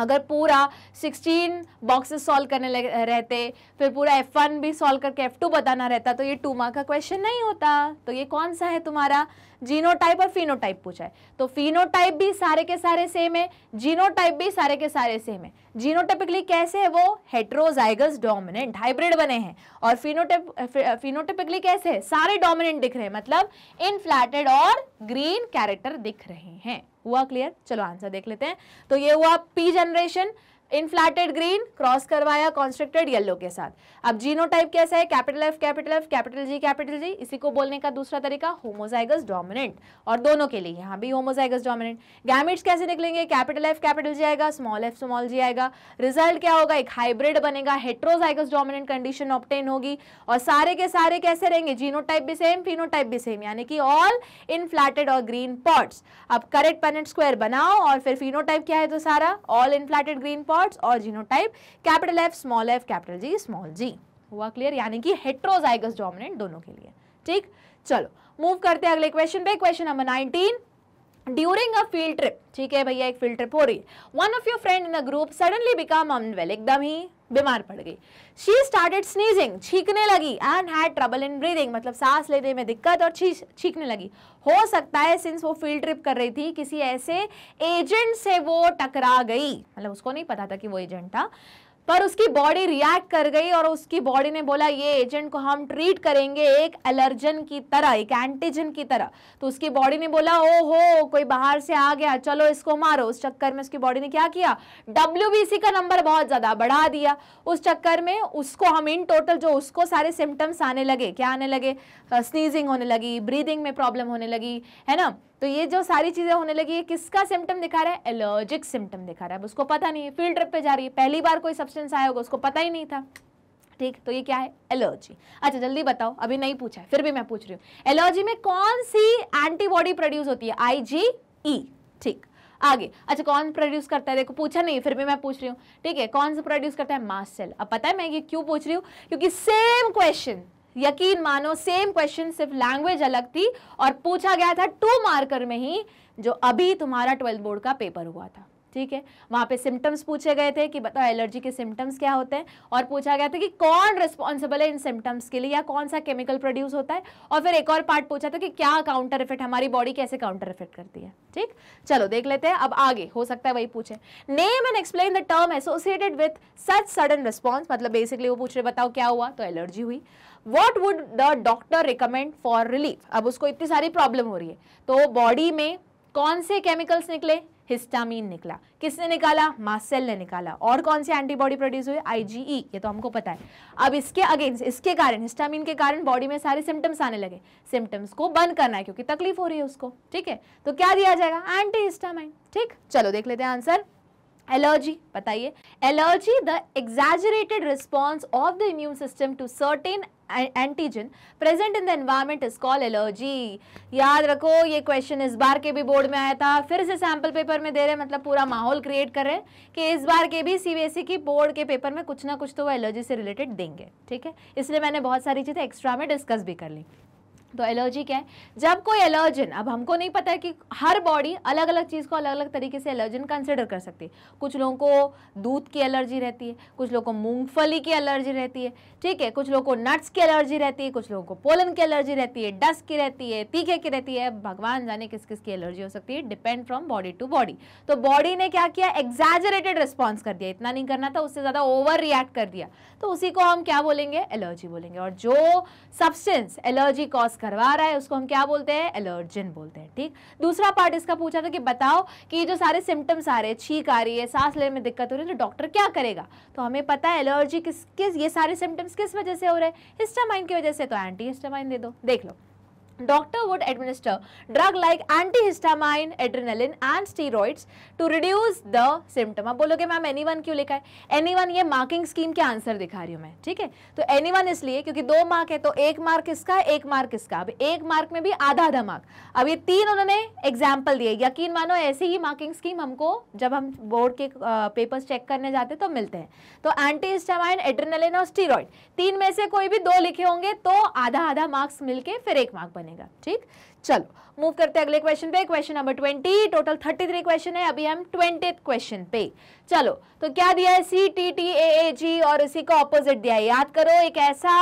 अगर पूरा 16 बॉक्सेस सॉल्व करने रहते फिर पूरा F1 भी सॉल्व करके F2 बताना रहता तो ये टू मार्क का क्वेश्चन नहीं होता तो ये कौन सा है तुम्हारा जीनोटाइप और फिनोटाइप पूछा है तो फिनोटाइप भी सारे के सारे सेम है जीनोटाइप भी सारे के सारे सेम है जीनोटिपिकली कैसे है वो हेट्रोजाइगस डोमिनेंट हाइब्रिड बने हैं और फिनोटिप फिनोटिपिकली कैसे है सारे डोमिनेंट दिख रहे हैं मतलब इनफ्लैटेड और ग्रीन कैरेक्टर दिख रहे हैं हुआ क्लियर चलो आंसर देख लेते हैं तो ये हुआ P generation inflated green cross करवाया कॉन्स्ट्रक्टेड येलो के साथ अब जीनोटाइप कैसा है capital F capital F capital G capital G इसी को बोलने का दूसरा तरीका होमोजाइगस डोमिनेंट और दोनों के लिए यहाँ भी होमोजाइगस डोमिनेंट गैमिट्स कैसे निकलेंगे कैपिटल एफ कैपिटल जी आएगा स्मॉल एफ स्मॉल जी आएगा रिजल्ट क्या होगा एक हाइब्रिड बनेगा हेट्रोजाइगस डोमिनेंट कंडीशन ऑप्टेन होगी और सारे के सारे कैसे रहेंगे जीनोटाइप भी सेम फिनोटाइप भी सेम यानी कि ऑल इनफ्लैटेड और ग्रीन पॉट्स अब करेक्ट पेनेट स्क्वायर बनाओ और फिर फिनोटाइप क्या है तो सारा all inflated green pod pods और genotype capital F small F capital G small G हुआ क्लियर यानी कि हेट्रोजाइगस डोमिनेंट दोनों के लिए ठीक चलो मूव करते हैं अगले क्वेश्चन पे question number nineteen during a field trip ठीक है भैया एक फील्ड ट्रिप हो रही है one of your friend in a group suddenly become unwell एकदम ही बीमार पड़ गई शी स्टार्टेड स्नीजिंग छींकने लगी and had trouble in breathing मतलब सांस लेने में दिक्कत और छींकने लगी हो सकता है सिंस वो फील्ड ट्रिप कर रही थी किसी ऐसे एजेंट से वो टकरा गई मतलब उसको नहीं पता था कि वो एजेंट था पर उसकी बॉडी रिएक्ट कर गई और उसकी बॉडी ने बोला ये एजेंट को हम ट्रीट करेंगे एक एलर्जन की तरह एक एंटीजन की तरह तो उसकी बॉडी ने बोला ओ हो कोई बाहर से आ गया चलो इसको मारो उस चक्कर में उसकी बॉडी ने क्या किया डब्ल्यू का नंबर बहुत ज़्यादा बढ़ा दिया उस चक्कर में उसको हम इन टोटल जो उसको सारे सिम्टम्स आने लगे क्या आने लगे स्नीजिंग होने लगी ब्रीदिंग में प्रॉब्लम होने लगी है ना तो ये जो सारी चीज़ें होने लगी है किसका सिम्टम दिखा रहा है एलर्जिक सिम्टम दिखा रहा है उसको पता नहीं है फील्ड ट्रिप पे जा रही है पहली बार कोई सब्सटेंस आया होगा उसको पता ही नहीं था ठीक तो ये क्या है एलर्जी अच्छा जल्दी बताओ अभी नहीं पूछा है फिर भी मैं पूछ रही हूँ एलर्जी में कौन सी एंटीबॉडी प्रोड्यूस होती है ई e. ठीक आगे अच्छा कौन प्रोड्यूस करता है देखो पूछा नहीं फिर भी मैं पूछ रही हूँ ठीक है कौन सा प्रोड्यूस करता है मास सेल अब पता है मैं ये क्यों पूछ रही हूँ क्योंकि सेम क्वेश्चन यकीन मानो सेम क्वेश्चन सिर्फ लैंग्वेज अलग थी और पूछा गया था टू मार्कर में ही जो अभी तुम्हारा ट्वेल्थ बोर्ड का पेपर हुआ था ठीक है वहां पे सिम्टम्स पूछे गए थे कि बताओ एलर्जी के सिम्टम्स क्या होते हैं और पूछा गया था कि कौन रिस्पॉन्सिबल है इन सिम्टम्स के लिए या कौन सा केमिकल प्रोड्यूस होता है और फिर एक और पार्ट पूछा था कि क्या काउंटर इफेक्ट हमारी बॉडी कैसे काउंटर इफेक्ट करती है ठीक चलो देख लेते हैं अब आगे हो सकता है वही पूछे name and explain the term associated with such sudden response मतलब बेसिकली वो पूछ रहे बताओ क्या हुआ तो एलर्जी हुई what would the doctor recommend for relief अब उसको इतनी सारी प्रॉब्लम हो रही है तो बॉडी में कौन से केमिकल्स निकले हिस्टामिन निकला किसने निकाला मासेल ने निकाला और कौन से एंटीबॉडी प्रोड्यूस हुए आईजीई e। ये तो हमको पता है अब इसके अगेंस्ट इसके कारण हिस्टामिन के कारण बॉडी में सारे सिम्टम्स आने लगे सिम्टम्स को बंद करना है क्योंकि तकलीफ हो रही है उसको ठीक है तो क्या दिया जाएगा एंटी हिस्टामाइन ठीक चलो देख लेते हैं आंसर एलर्जी बताइए allergy the exaggerated response of the immune system to certain antigen present in the environment is call allergy याद रखो ये क्वेश्चन इस बार के भी बोर्ड में आया था फिर से सैंपल पेपर में दे रहे मतलब पूरा माहौल क्रिएट कर रहे हैं कि इस बार के भी सीबीएसई e की बोर्ड के पेपर में कुछ ना कुछ तो वो एलर्जी से रिलेटेड देंगे ठीक है इसलिए मैंने बहुत सारी चीज़ें एक्स्ट्रा में डिस्कस भी कर ली तो एलर्जी क्या है जब कोई एलर्जन अब हमको नहीं पता है कि हर बॉडी अलग अलग चीज़ को अलग अलग तरीके से एलर्जन कंसिडर कर सकती है कुछ लोगों को दूध की एलर्जी रहती है कुछ लोगों को मूंगफली की एलर्जी रहती है ठीक है कुछ लोगों को नट्स की एलर्जी रहती है कुछ लोगों को पोलन की एलर्जी रहती है डस्ट की रहती है तीखे की रहती है भगवान जाने किस किस की एलर्जी हो सकती है depend from body to body तो बॉडी ने क्या किया एग्जैजरेटेड रिस्पॉन्स कर दिया इतना नहीं करना था उससे ज़्यादा ओवर रिएक्ट कर दिया तो उसी को हम क्या बोलेंगे एलर्जी बोलेंगे और जो सब्सटेंस एलर्जी कॉज करवा रहा है उसको हम क्या बोलते हैं एलर्जन बोलते हैं ठीक दूसरा पार्ट इसका पूछा था कि बताओ कि ये जो सारे सिम्टम्स आ रहे हैं छींक आ रही है सांस लेने में दिक्कत हो रही है तो डॉक्टर क्या करेगा तो हमें पता है एलर्जी किस किस ये सारे सिम्टम्स किस वजह से हो रहे हैं हिस्टामाइन की वजह से तो एंटी हिस्टामाइन दे दो देख लो Doctor would administer drug like antihistamine, adrenaline and steroids to reduce the symptom. आप बोलोगे मैम anyone क्यों लिखा है anyone ये मार्किंग स्कीम के आंसर दिखा रही हूँ मैं ठीक है तो anyone इसलिए क्योंकि दो मार्क है तो एक मार्क किसका है एक मार्क किसका अब एक मार्क में भी आधा आधा मार्क अब ये तीन उन्होंने एग्जाम्पल दिए यकीन मानो ऐसे ही मार्किंग स्कीम हमको जब हम बोर्ड के पेपर्स चेक करने जाते तो मिलते हैं तो एंटीहिस्टामाइन एड्रेनलिन और स्टीरोड तीन में से कोई भी दो लिखे होंगे तो आधा आधा मार्क्स मिलके फिर एक मार्क बने बनेगा ठीक चलो मूव करते हैं अगले क्वेश्चन पे question number twenty total thirty three question है अभी हम ट्वेंटी क्वेश्चन पे चलो तो क्या दिया है सी टी टी ए ए जी और इसी का ऑपोजिट दिया है याद करो एक ऐसा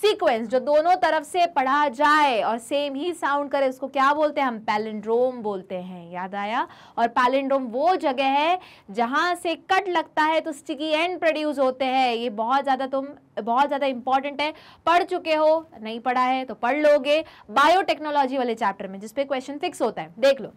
सीक्वेंस जो दोनों तरफ से पढ़ा जाए और सेम ही साउंड करे उसको क्या बोलते हैं हम पैलिंड्रोम बोलते हैं याद आया और पैलिंड्रोम वो जगह है जहां से कट लगता है तो स्टिकी एंड प्रोड्यूस होते हैं ये बहुत ज़्यादा तुम बहुत ज़्यादा इंपॉर्टेंट है पढ़ चुके हो नहीं पढ़ा है तो पढ़ लोगे बायोटेक्नोलॉजी वाले चैप्टर में जिसपे क्वेश्चन फिक्स होता है देख लो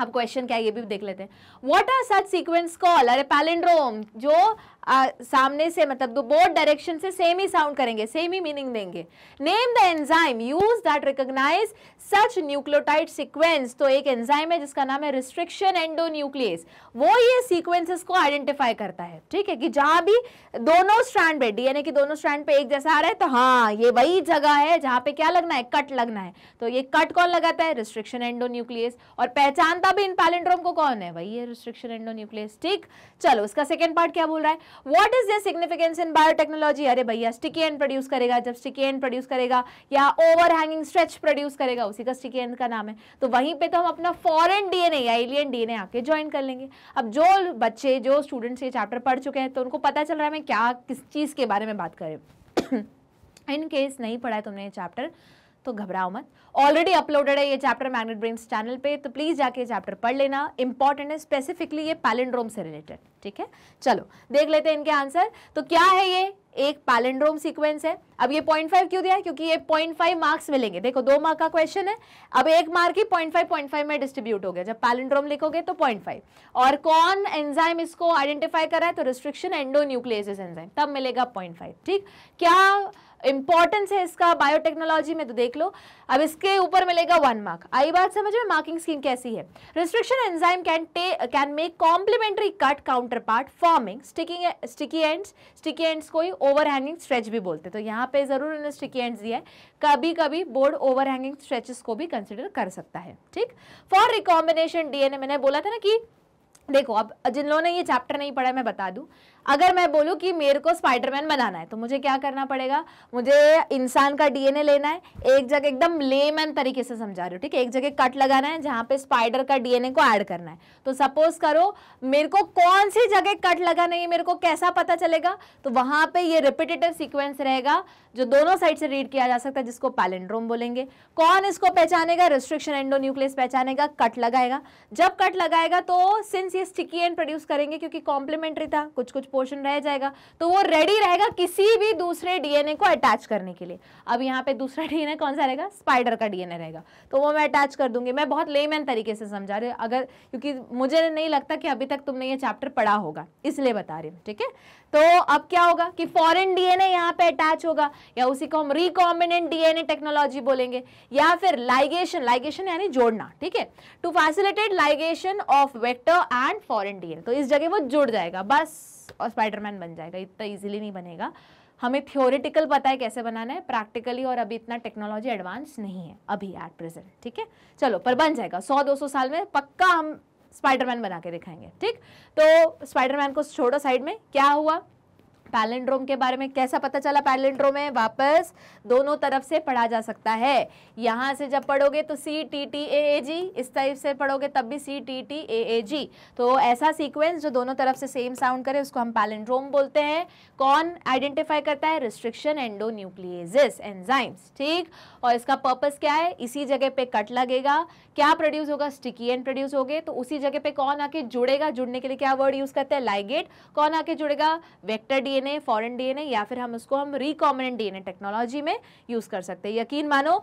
अब क्वेश्चन क्या है ये भी देख लेते हैं what are such sequence call अरे पैलिंड्रोम जो आ, सामने से मतलब दो बोर्ड डायरेक्शन से सेम ही साउंड करेंगे सेम ही मीनिंग देंगे name the enzyme use that recognise such nucleotide sequence तो एक एंजाइम है जिसका नाम है रिस्ट्रिक्शन न्यूक्लियस वो ये सीक्वेंसेस को आइडेंटिफाई करता है ठीक है कि जहां भी दोनों स्ट्रैंड पे डीएनए के दोनों स्ट्रैंड पे एक जैसा आ रहा है तो हाँ ये वही जगह है जहां पे क्या लगना है कट लगना है तो ये कट कौन लगाता है रिस्ट्रिक्शन न्यूक्लियस और पहचानता भी इन पैलेंड्रोम को कौन है वही है रिस्ट्रिक्शन न्यूक्लियस ठीक चलो उसका सेकेंड पार्ट क्या बोल रहा है what is their significance in biotechnology अरे भैया स्टिकी एंड प्रोड्यूस करेगा जब स्टिकी एंड प्रोड्यूस करेगा या ओवर हैंगिंग स्ट्रेच प्रोड्यूस करेगा उसी का स्टिकी एंड का नाम है तो वहीं पे तो हम अपना फॉरेन डीएनए या एलियन डीएनए आके ज्वाइन कर लेंगे अब जो बच्चे जो स्टूडेंट्स ये चैप्टर पढ़ चुके हैं तो उनको पता चल रहा है मैं क्या किस चीज़ के बारे में बात करें इन केस नहीं पढ़ा है तुमने ये चैप्टर तो घबराओ मत ऑलरेडी अपलोडेड है ये चैप्टर मैग्नेट ब्रेन्स चैनल पे तो प्लीज़ जाके चैप्टर पढ़ लेना इंपॉर्टेंट है स्पेसिफिकली ये पैलेंड्रोम से रिलेटेड ठीक है चलो देख लेते हैं इनके आंसर तो क्या है ये एक पैलेंड्रोम सीक्वेंस है अब ये पॉइंट फाइव क्यों दिया है क्योंकि ये पॉइंट फाइव मार्क्स मिलेंगे देखो दो मार्क का क्वेश्चन है अब एक मार्क ही पॉइंट फाइव पॉइंट फाइव में डिस्ट्रीब्यूट हो गया जब पैलेंड्रोम लिखोगे तो पॉइंट फाइव और कौन एंजाइम इसको आइडेंटिफाई करा है तो रिस्ट्रिक्शन एंडो न्यूक्लियस एंजाइम तब मिलेगा पॉइंट फाइव ठीक क्या इंपॉर्टेंस है इसका बायोटेक्नोलॉजी में तो देख लो अब इसके ऊपर मिलेगा वन मार्क आई बात समझ में मार्किंग स्कीम कैसी है restriction enzyme can can make complementary cut counterpart forming sticking sticky ends sticky ends को ही हैंगिंग स्ट्रेच भी बोलते तो यहाँ पे जरूर उन्होंने स्टिकी एंड्स दिया है कभी कभी बोर्ड ओवर हैंगिंग स्ट्रेचेस को भी कंसिडर कर सकता है ठीक फॉर रिकॉम्बिनेशन डीएनए मैंने बोला था ना कि देखो अब जिन लोगों ने ये चैप्टर नहीं पढ़ा मैं बता दूं अगर मैं बोलूँ कि मेरे को स्पाइडरमैन बनाना है तो मुझे क्या करना पड़ेगा मुझे इंसान का डीएनए लेना है एक जगह एकदम लेमैन तरीके से समझा रही हूँ ठीक है एक जगह कट लगाना है जहां पे स्पाइडर का डीएनए को ऐड करना है तो सपोज करो मेरे को कौन सी जगह कट लगाना है मेरे को कैसा पता चलेगा तो वहां पर यह रिपीटेटिव सिक्वेंस रहेगा जो दोनों साइड से रीड किया जा सकता है जिसको पैलेंड्रोम बोलेंगे कौन इसको पहचानेगा रिस्ट्रिक्शन एंडो न्यूक्लियस पहचानेगा कट लगाएगा जब कट लगाएगा तो सिंस ये स्टिकी एंड प्रोड्यूस करेंगे क्योंकि कॉम्प्लीमेंट्री था कुछ कुछ पोर्शन रह जाएगा तो वो रेडी रहेगा किसी भी दूसरे डीएनए को अटैच करने के लिए अब यहाँ पे दूसरा डीएनए कौन सा रहेगा स्पाइडर का डीएनए रहेगा तो वो मैं अटैच कर दूंगी मैं बहुत लेमैन तरीके से समझा रही हूँ अगर क्योंकि मुझे नहीं लगता कि अभी तक तुमने ये चैप्टर पढ़ा होगा इसलिए बता रही हूँ ठीक है तो अब क्या होगा कि फॉरेन डीएनए यहाँ पे अटैच होगा या उसी को हम रिकॉम्बिनेंट डीएनए टेक्नोलॉजी बोलेंगे या फिर लाइगेशन लाइगेशन यानी जोड़ना ठीक है to facilitate ligation of vector and foreign DNA तो इस जगह वो जुड़ जाएगा बस और स्पाइडरमैन बन जाएगा इतना ईजिली नहीं बनेगा हमें थ्योरेटिकल पता है कैसे बनाना है प्रैक्टिकली और अभी इतना टेक्नोलॉजी एडवांस नहीं है अभी एट प्रेजेंट ठीक है चलो पर बन जाएगा सौ दो सौ साल में पक्का हम स्पाइडरमैन बना के दिखाएंगे ठीक तो स्पाइडरमैन को छोड़ो साइड में क्या हुआ पैलेंड्रोम के बारे में कैसा पता चला पैलेंड्रोम है वापस दोनों तरफ से पढ़ा जा सकता है यहाँ से जब पढ़ोगे तो सी टी टी ए ए जी इस टाइप से पढ़ोगे तब भी C T T A A G तो ऐसा सीक्वेंस जो दोनों तरफ से सेम साउंड करे उसको हम पैलेंड्रोम बोलते हैं कौन आइडेंटिफाई करता है रिस्ट्रिक्शन एंडो न्यूक्लियजिस एंजाइम्स ठीक और इसका पर्पज क्या है इसी जगह पे कट लगेगा क्या प्रोड्यूस होगा स्टिकी एंड प्रोड्यूस हो गए तो उसी जगह पे कौन आके जुड़ेगा जुड़ने के लिए क्या वर्ड यूज करते हैं लाइगेट कौन आके जुड़ेगा vector D DNA foreign DNA या फिर हम उसको हम रिकॉम्बिनेंट डीएनए टेक्नोलॉजी में यूज़ कर सकते हैं यकीन मानो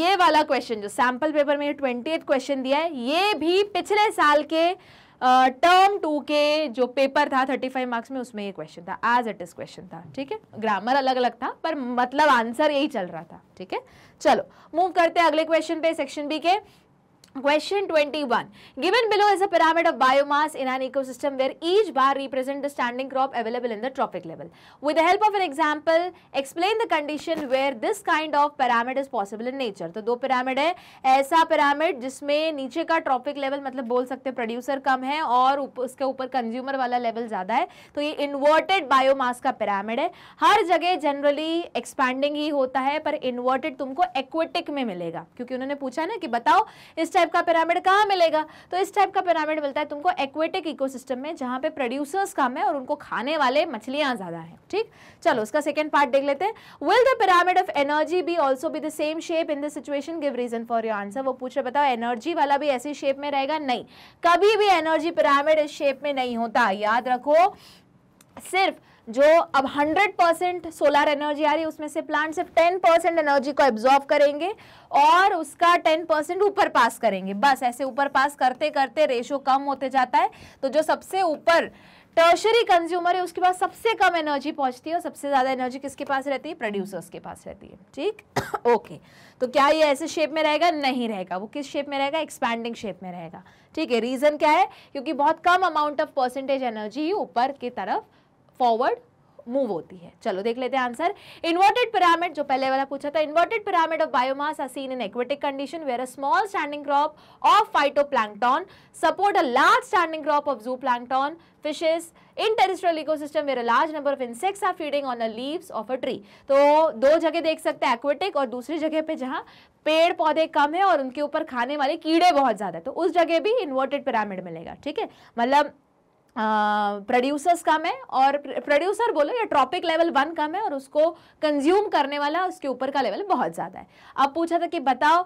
ये वाला क्वेश्चन जो सैम्पल पेपर में ट्वेंटी क्वेश्चन दिया है ये भी पिछले साल के टर्म uh, टू के जो पेपर था 35 मार्क्स में उसमें ये क्वेश्चन था एज इट इज क्वेश्चन था ठीक है ग्रामर अलग अलग था पर मतलब आंसर यही चल रहा था ठीक है चलो मूव करते हैं अगले क्वेश्चन पे सेक्शन बी के Question 21. Given below is a pyramid of biomass in an ecosystem where each bar represents the standing crop available in the trophic level. With the help of an example, explain the condition where this kind of pyramid is possible in nature. तो दो pyramid है ऐसा pyramid जिसमें नीचे का trophic level मतलब बोल सकते producer कम है और उप, उसके ऊपर consumer वाला level ज़्यादा है तो ये inverted biomass का pyramid है हर जगह generally expanding ही होता है पर inverted तुमको aquatic में मिलेगा क्योंकि उन्होंने पूछा ना कि बताओ इस टाइप का पिरामिड कहाँ मिलेगा तो इस टाइप का पिरामिड मिलता है तुमको एक्वेटिक इकोसिस्टम में जहाँ पे प्रोड्यूसर्स कम है और उनको खाने वाले मछलियाँ ज़्यादा हैं ठीक चलो उसका सेकेंड पार्ट देख लेते हैं will the pyramid of energy be also be the same shape in this situation give reason for your answer वो पूछ रहे बताओ एनर्जी वाला भी ऐसी शेप में रहेगा नहीं कभी भी एनर्जी पिरामिड इस शेप में नहीं होता याद रखो सिर्फ जो अब 100 परसेंट सोलर एनर्जी आ रही है उसमें से प्लांट सिर्फ 10 परसेंट एनर्जी को एब्जॉर्व करेंगे और उसका 10 परसेंट ऊपर पास करेंगे बस ऐसे ऊपर पास करते करते रेशो कम होते जाता है तो जो सबसे ऊपर टर्शरी कंज्यूमर है उसके पास सबसे कम एनर्जी पहुंचती है और सबसे ज़्यादा एनर्जी किसके पास रहती है प्रोड्यूसर्स के पास रहती है ठीक ओके तो क्या ये ऐसे शेप में रहेगा नहीं रहेगा वो किस शेप में रहेगा एक्सपैंडिंग शेप में रहेगा ठीक है रीज़न क्या है क्योंकि बहुत कम अमाउंट ऑफ परसेंटेज एनर्जी ऊपर की तरफ फॉरवर्ड मूव होती है चलो देख लेते हैं आंसर इन्वर्टेड पिरामिड जो पहले वाला पूछा था inverted pyramid of biomass are seen in aquatic condition where a small standing crop of phytoplankton support a large standing crop of zooplankton fishes in terrestrial ecosystem where a large number of insects are feeding on a leaves of a tree तो दो जगह देख सकते हैं aquatic और दूसरी जगह पे जहां पेड़ पौधे कम है और उनके ऊपर खाने वाले कीड़े बहुत ज़्यादा है तो उस जगह भी इन्वर्टेड पिरामिड मिलेगा ठीक है मतलब प्रोड्यूसर्स कम है और प्रोड्यूसर बोलो या ट्रॉपिक लेवल वन कम है और उसको कंज्यूम करने वाला उसके ऊपर का लेवल बहुत ज़्यादा है अब पूछा था कि बताओ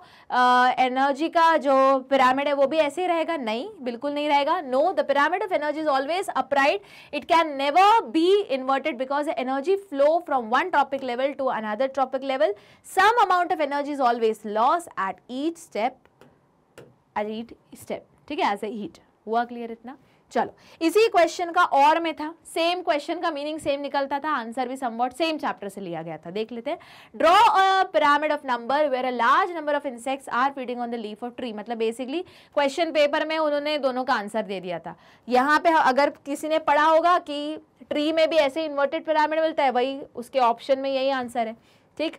एनर्जी का जो पिरामिड है वो भी ऐसे ही रहेगा नहीं बिल्कुल नहीं रहेगा no the pyramid of energy is always upright it can never be inverted because energy flow from one trophic level to another trophic level some amount of energy is always loss at each step at each step ठीक है as a heat हुआ clear इतना चलो इसी question का और में था सेम क्वेश्चन का मीनिंग सेम निकलता था आंसर भी समवॉट सेम चैप्टर से लिया गया था देख लेते हैं draw a pyramid of number where a large number of insects are feeding on the leaf of tree मतलब बेसिकली क्वेश्चन पेपर में उन्होंने दोनों का आंसर दे दिया था यहाँ पे अगर किसी ने पढ़ा होगा कि ट्री में भी ऐसे इन्वर्टेड पिरामिड मिलता है वही उसके ऑप्शन में यही आंसर है ठीक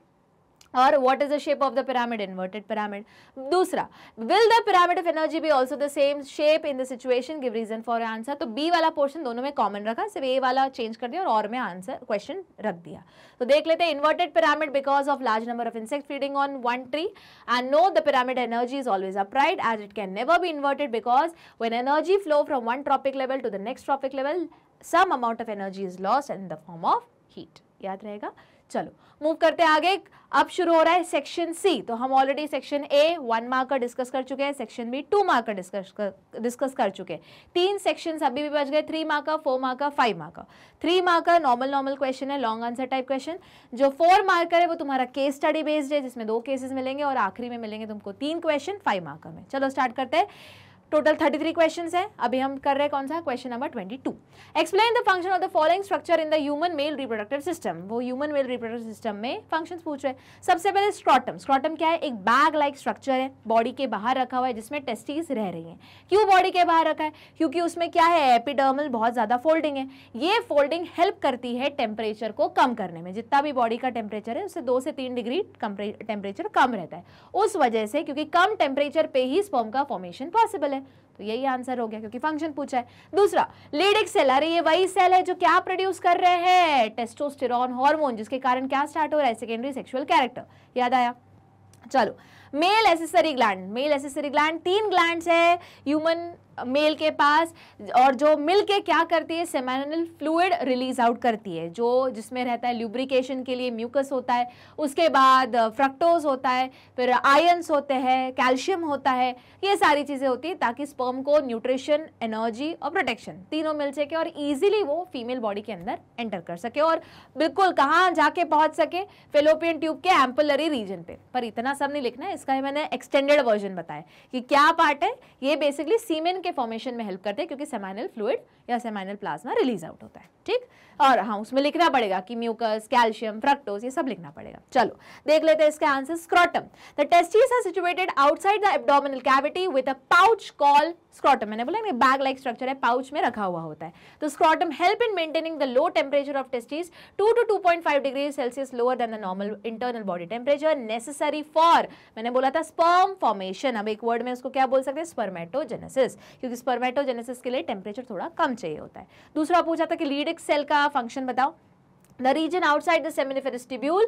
और what is the shape of the pyramid inverted pyramid दूसरा will the pyramid of energy be also the same shape in the situation give reason for answer तो बी वाला पोर्शन दोनों में कॉमन रखा सिर्फ ए वाला चेंज कर दिया और और में आंसर क्वेश्चन रख दिया तो देख लेते हैं inverted pyramid because of large number of insect feeding on one tree and no the pyramid energy is always upright as it can never be inverted because when energy flow from one trophic level to the next trophic level some amount of energy is loss in the form of heat याद रहेगा चलो move करते हैं आगे अब शुरू हो रहा है सेक्शन सी तो हम already section A one mark का डिस्कस कर चुके हैं सेक्शन बी टू मार्क का डिस्कस कर डिस्कस कर चुके हैं तीन सेक्शन अभी भी बच गए थ्री मार्क का फोर मार्क का फाइव मार्क का थ्री मार्क का नॉर्मल नॉर्मल क्वेश्चन है लॉन्ग आंसर टाइप क्वेश्चन जो फोर मार्क है वो तुम्हारा केस स्टडी बेस्ड है जिसमें दो केसेस मिलेंगे और आखिरी में मिलेंगे तुमको तीन क्वेश्चन फाइव मार्क में चलो स्टार्ट करते हैं टोटल 33 क्वेश्चंस है अभी हम कर रहे हैं कौन सा question number 22 explain the function of the following structure in the human male reproductive system वो ह्यूमन मेल रिप्रोडक्टिव सिस्टम में फंक्शंस पूछ रहे हैं सबसे पहले स्क्रॉटम स्क्रॉटम क्या है एक बैग लाइक स्ट्रक्चर है बॉडी के बाहर रखा हुआ है जिसमें टेस्टिस रह रही है क्यों बॉडी के बाहर रखा है क्योंकि उसमें क्या है एपिडर्मल बहुत ज़्यादा फोल्डिंग है ये फोल्डिंग हेल्प करती है टेम्परेचर को कम करने में जितना भी बॉडी का टेम्परेचर है उससे दो से तीन डिग्री टेम्परेचर कम रहता है उस वजह से क्योंकि कम टेम्परेचर पे ही स्पॉम का फॉर्मेशन पॉसिबल है तो यही आंसर हो गया क्योंकि फंक्शन पूछा है दूसरा लीडिक सेल अरे ये वही सेल है जो क्या प्रोड्यूस कर रहे हैं टेस्टोस्टेरॉन हार्मोन जिसके कारण क्या स्टार्ट हो रहा है सेकेंडरी सेक्सुअल कैरेक्टर याद आया चलो male accessory gland male accessory gland तीन ग्लैंड है ह्यूमन मेल के पास और जो मिल के क्या करती है सेमिनल फ्लूड रिलीज आउट करती है जो जिसमें रहता है ल्यूब्रिकेशन के लिए म्यूकस होता है उसके बाद फ्रक्टोज होता है फिर आयन्स होते हैं कैल्शियम होता है ये सारी चीज़ें होती है ताकि स्पर्म को न्यूट्रिशन एनर्जी और प्रोटेक्शन तीनों मिल सके और ईजिली वो फीमेल बॉडी के अंदर एंटर कर सके और बिल्कुल कहाँ जाके पहुँच सके फेलोपियन ट्यूब के एम्पलरी रीजन पर पर इतना सब नहीं लिखना है इसका मैंने एक्सटेंडेड वर्जन बताया कि क्या पार्ट है ये बेसिकली सीमेन के फॉर्मेशन में हेल्प करते हैं क्योंकि सेमाइनल फ्लूड या सेमाइनल प्लाज्मा रिलीज आउट होता है ठीक और हाँ उसमें लिखना पड़ेगा कि म्यूकस कैल्शियम फ्रक्टोज ये सब लिखना पड़ेगा चलो देख लेते हैं इसका answer scrotum the testes are situated outside the abdominal cavity with a pouch call scrotum मैंने बोला बैग लाइक स्ट्रक्चर है पाउच में रखा हुआ होता है तो scrotum help in maintaining the low temperature of testes to two two point five degree Celsius lower than the normal internal body temperature necessary for मैंने बोला था स्पर्म फॉर्मेशन अब एक वर्ड में उसको क्या बोल सकते हैं स्पर्मेटोजेनेसिस क्योंकि स्पर्मेटोजेनेसिस के लिए टेम्परेचर थोड़ा कम चाहिए होता है दूसरा पूछा था कि लीडिक सेल का फंक्शन बताओ the region outside the seminiferous tubule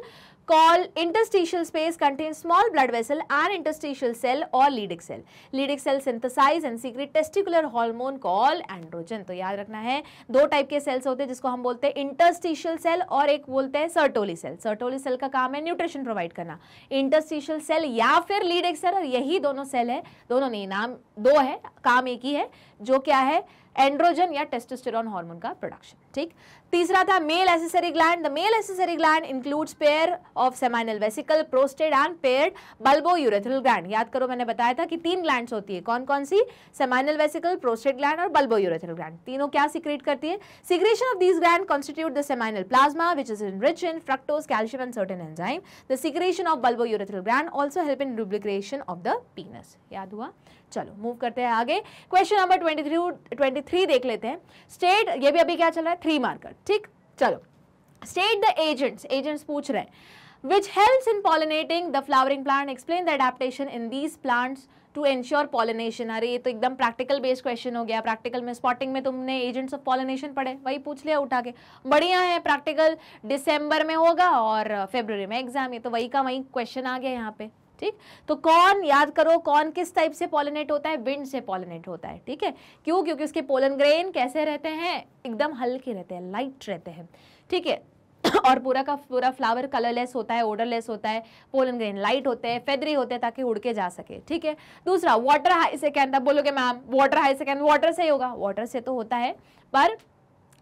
call interstitial space contain small blood vessel and interstitial cell और Leydig cell Leydig cell synthesise and secrete testicular hormone call androgen तो याद रखना है दो टाइप के सेल्स होते हैं जिसको हम बोलते हैं इंटरस्टिशियल सेल और एक बोलते हैं सर्टोली सेल सर्टोली सेल का काम है न्यूट्रिशन प्रोवाइड करना इंटरस्टिशियल सेल या फिर लीडिक सेल और यही दोनों सेल है दोनों नहीं नाम दो है काम एक ही है जो क्या है एंड्रोजन या टेस्टोस्टेरॉन हार्मोन का प्रोडक्शन ठीक तीसरा था male accessory gland the male accessory gland includes pair of seminal vesicle prostate and paired bulbourethral gland याद करो मैंने बताया था कि तीन ग्लैंड होती है कौन कौन सी सेमाइनल वेसिकल प्रोस्टेड ग्लैंड और बल्बो यूरेथ्रल ग्लैंड तीनों क्या सिक्रेट करती है secretion of this gland constitute the seminal plasma which is in rich in fructose calcium and certain enzyme the secretion of bulbourethral gland also help in lubrication of the penis याद हुआ चलो move करते हैं आगे question number twenty three twenty three देख लेते हैं state ये भी अभी क्या चल रहा है थ्री मार्कर ठीक चलो स्टेट द एजेंट्स एजेंट्स पूछ रहे हैं which helps in pollinating the flowering plant explain the adaptation in these plants to ensure pollination अरे ये तो एकदम प्रैक्टिकल बेस्ड क्वेश्चन हो गया प्रैक्टिकल में स्पॉटिंग में तुमने एजेंट्स ऑफ पॉलिनेशन पढ़े वही पूछ लिया उठा के बढ़िया है प्रैक्टिकल दिसंबर में होगा और फेबर में एग्जाम ये तो वही का वही क्वेश्चन आ गया यहाँ पे ठीक तो कौन याद करो कौन किस टाइप से पॉलिनेट होता है विंड से पॉलिनेट होता है ठीक है क्यों क्योंकि उसके पोलन ग्रेन कैसे रहते हैं एकदम हल्के रहते हैं लाइट रहते हैं ठीक है और पूरा का पूरा फ्लावर कलरलेस होता है ओडरलेस होता है पोलन ग्रेन लाइट होते हैं फेदरी होते हैं ताकि उड़ के जा सके ठीक है दूसरा वाटर हाई सेकेंड अब बोलोगे ma'am water high second water से ही होगा वाटर से तो होता है पर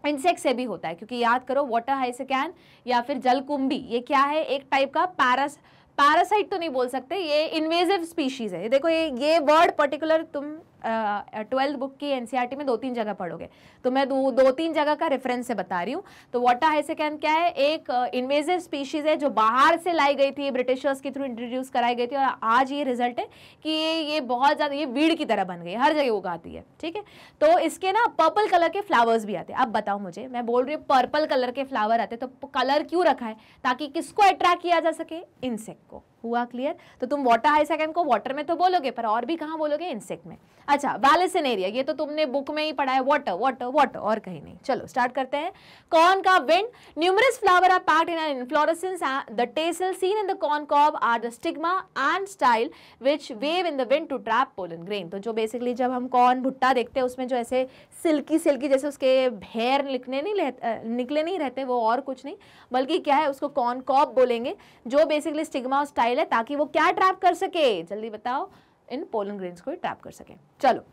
इंसेक्ट से भी होता है क्योंकि याद करो वाटर हाई सेकैंड या फिर जलकुंभी ये क्या है एक टाइप का पैरास पैरासाइट तो नहीं बोल सकते ये इन्वेजिव स्पीशीज है देखो ये ये वर्ड पर्टिकुलर तुम ट्वेल्थ बुक की एनसीईआरटी e में दो तीन जगह पढ़ोगे तो मैं दो दो तीन जगह का रेफरेंस से बता रही हूँ तो वाटा सेकेंड क्या है एक इन्वेजिव स्पीशीज है जो बाहर से लाई गई थी ब्रिटिशर्स के थ्रू इंट्रोड्यूस कराई गई थी और आज ये रिजल्ट है कि ये ये बहुत ज़्यादा ये भीड़ की तरह बन गई हर जगह उगाती है ठीक है तो इसके ना पर्पल कलर के फ्लावर्स भी आते हैं अब बताओ मुझे मैं बोल रही हूँ पर्पल कलर के फ्लावर आते तो कलर क्यों रखा है ताकि किसको अट्रैक्ट किया जा सके इंसेक्ट को हुआ क्लियर तो तुम वाटर हाई सेकंड को वाटर में तो बोलोगे पर और भी कहाँ बोलोगे इंसेक्ट में अच्छा बैलेसन एरिया ये तो तुमने बुक में ही पढ़ा है वाटर वाटर वाटर और कहीं नहीं चलो स्टार्ट करते हैं कॉर्न का wind numerous flower are packed in an the tassel seen in the corn cob are the stigma and style which wave in the wind to trap pollen grain तो जो basically जब हम corn भुट्टा देखते हैं उसमें जो ऐसे सिल्की सिल्की जैसे उसके भेर निकले नहीं निकले नहीं रहते वो और कुछ नहीं बल्कि क्या है उसको कॉर्न कॉब बोलेंगे जो बेसिकली स्टिग्मा और साहिल है ताकि वो क्या ट्रैप कर सके जल्दी बताओ इन पोलन ग्रेन्स को ट्रैप कर सके चलो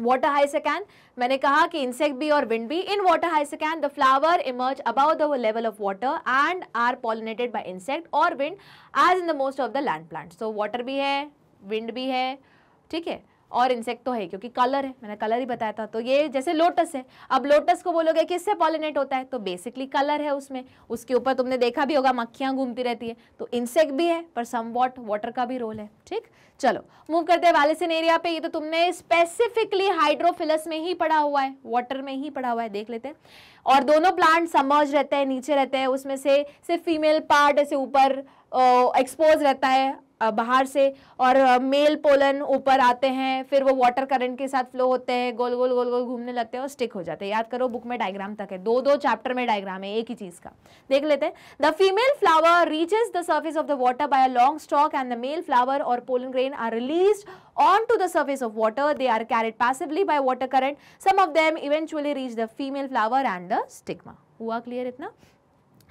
वाटर हाई से कैन मैंने कहा कि इंसेक्ट भी और विंड भी इन वाटर हाई से can the flower emerge above the level of water and are pollinated by insect और wind as in the most of the land plant so water भी है विंड भी है ठीक है और इंसेक्ट तो है क्योंकि कलर है मैंने कलर ही बताया था तो ये जैसे लोटस है अब लोटस को बोलोगे किससे पॉलिनेट होता है तो बेसिकली कलर है उसमें उसके ऊपर तुमने देखा भी होगा मक्खियाँ घूमती रहती है तो इंसेक्ट भी है पर सम वॉट वाटर का भी रोल है ठीक चलो मूव करते हैं सिन एरिया पे ये तो तुमने स्पेसिफिकली हाइड्रोफिलस में ही पढ़ा हुआ है वाटर में ही पढ़ा हुआ है देख लेते हैं और दोनों प्लांट समर्ज रहते हैं नीचे रहते हैं उसमें से सिर्फ फीमेल पार्ट ऐसे ऊपर एक्सपोज रहता है बाहर से और मेल पोलन ऊपर आते हैं फिर वो वाटर करंट के साथ फ्लो होते हैं गोल गोल गोल गोल घूमने लगते हैं और स्टिक हो जाते हैं याद करो बुक में डायग्राम तक है दो दो चैप्टर में डायग्राम है एक ही चीज़ का देख लेते हैं the female flower reaches the surface of the water by a long stalk and the male flower और pollen grain are release on to the surface of water they are carried passively by water current some of them eventually reach the female flower and the stigma हुआ clear इतना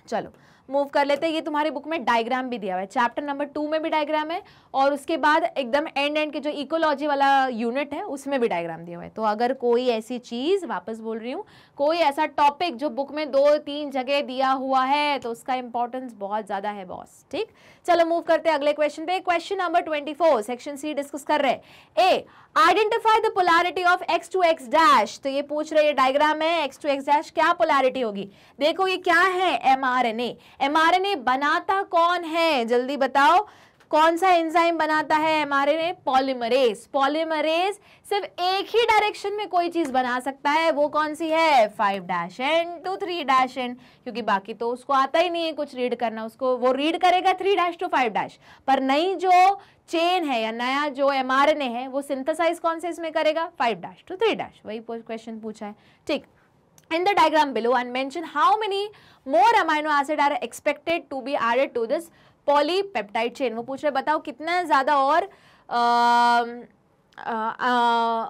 चलो move कर लेते हैं ये तुम्हारी book में diagram भी दिया हुआ है चैप्टर नंबर टू में भी डायग्राम है और उसके बाद एकदम एंड एंड के जो इकोलॉजी वाला यूनिट है उसमें भी डायग्राम दिया हुआ है तो अगर कोई ऐसी चीज़ वापस बोल रही हूँ कोई ऐसा टॉपिक जो बुक में दो तीन जगह दिया हुआ है तो उसका इंपॉर्टेंस बहुत ज़्यादा है बॉस ठीक चलो मूव करते हैं अगले क्वेश्चन पे question number twenty section C discuss कर रहे A identify the polarity of x to x dash तो ये पूछ रहे ये डायग्राम है x टू x डैश क्या पोलैरिटी होगी देखो ये क्या है एन ए बनाता कौन है जल्दी बताओ कौन सा एंजाइम बनाता है M R N A polymerase polymerase सिर्फ एक ही डायरेक्शन में कोई चीज बना सकता है वो कौन सी है five dash end to three dash end क्योंकि बाकी तो उसको आता ही नहीं है कुछ रीड करना उसको वो रीड करेगा three dash to five dash पर नहीं जो चेन है या नया जो एम है वो सिंथेसाइज कौन से इसमें करेगा five dash to three dash वही क्वेश्चन पूछा है ठीक in the diagram below and mention how many more amino acid are expected to be added to this polypeptide chain वो पूछ रहे बताओ कितना ज़्यादा और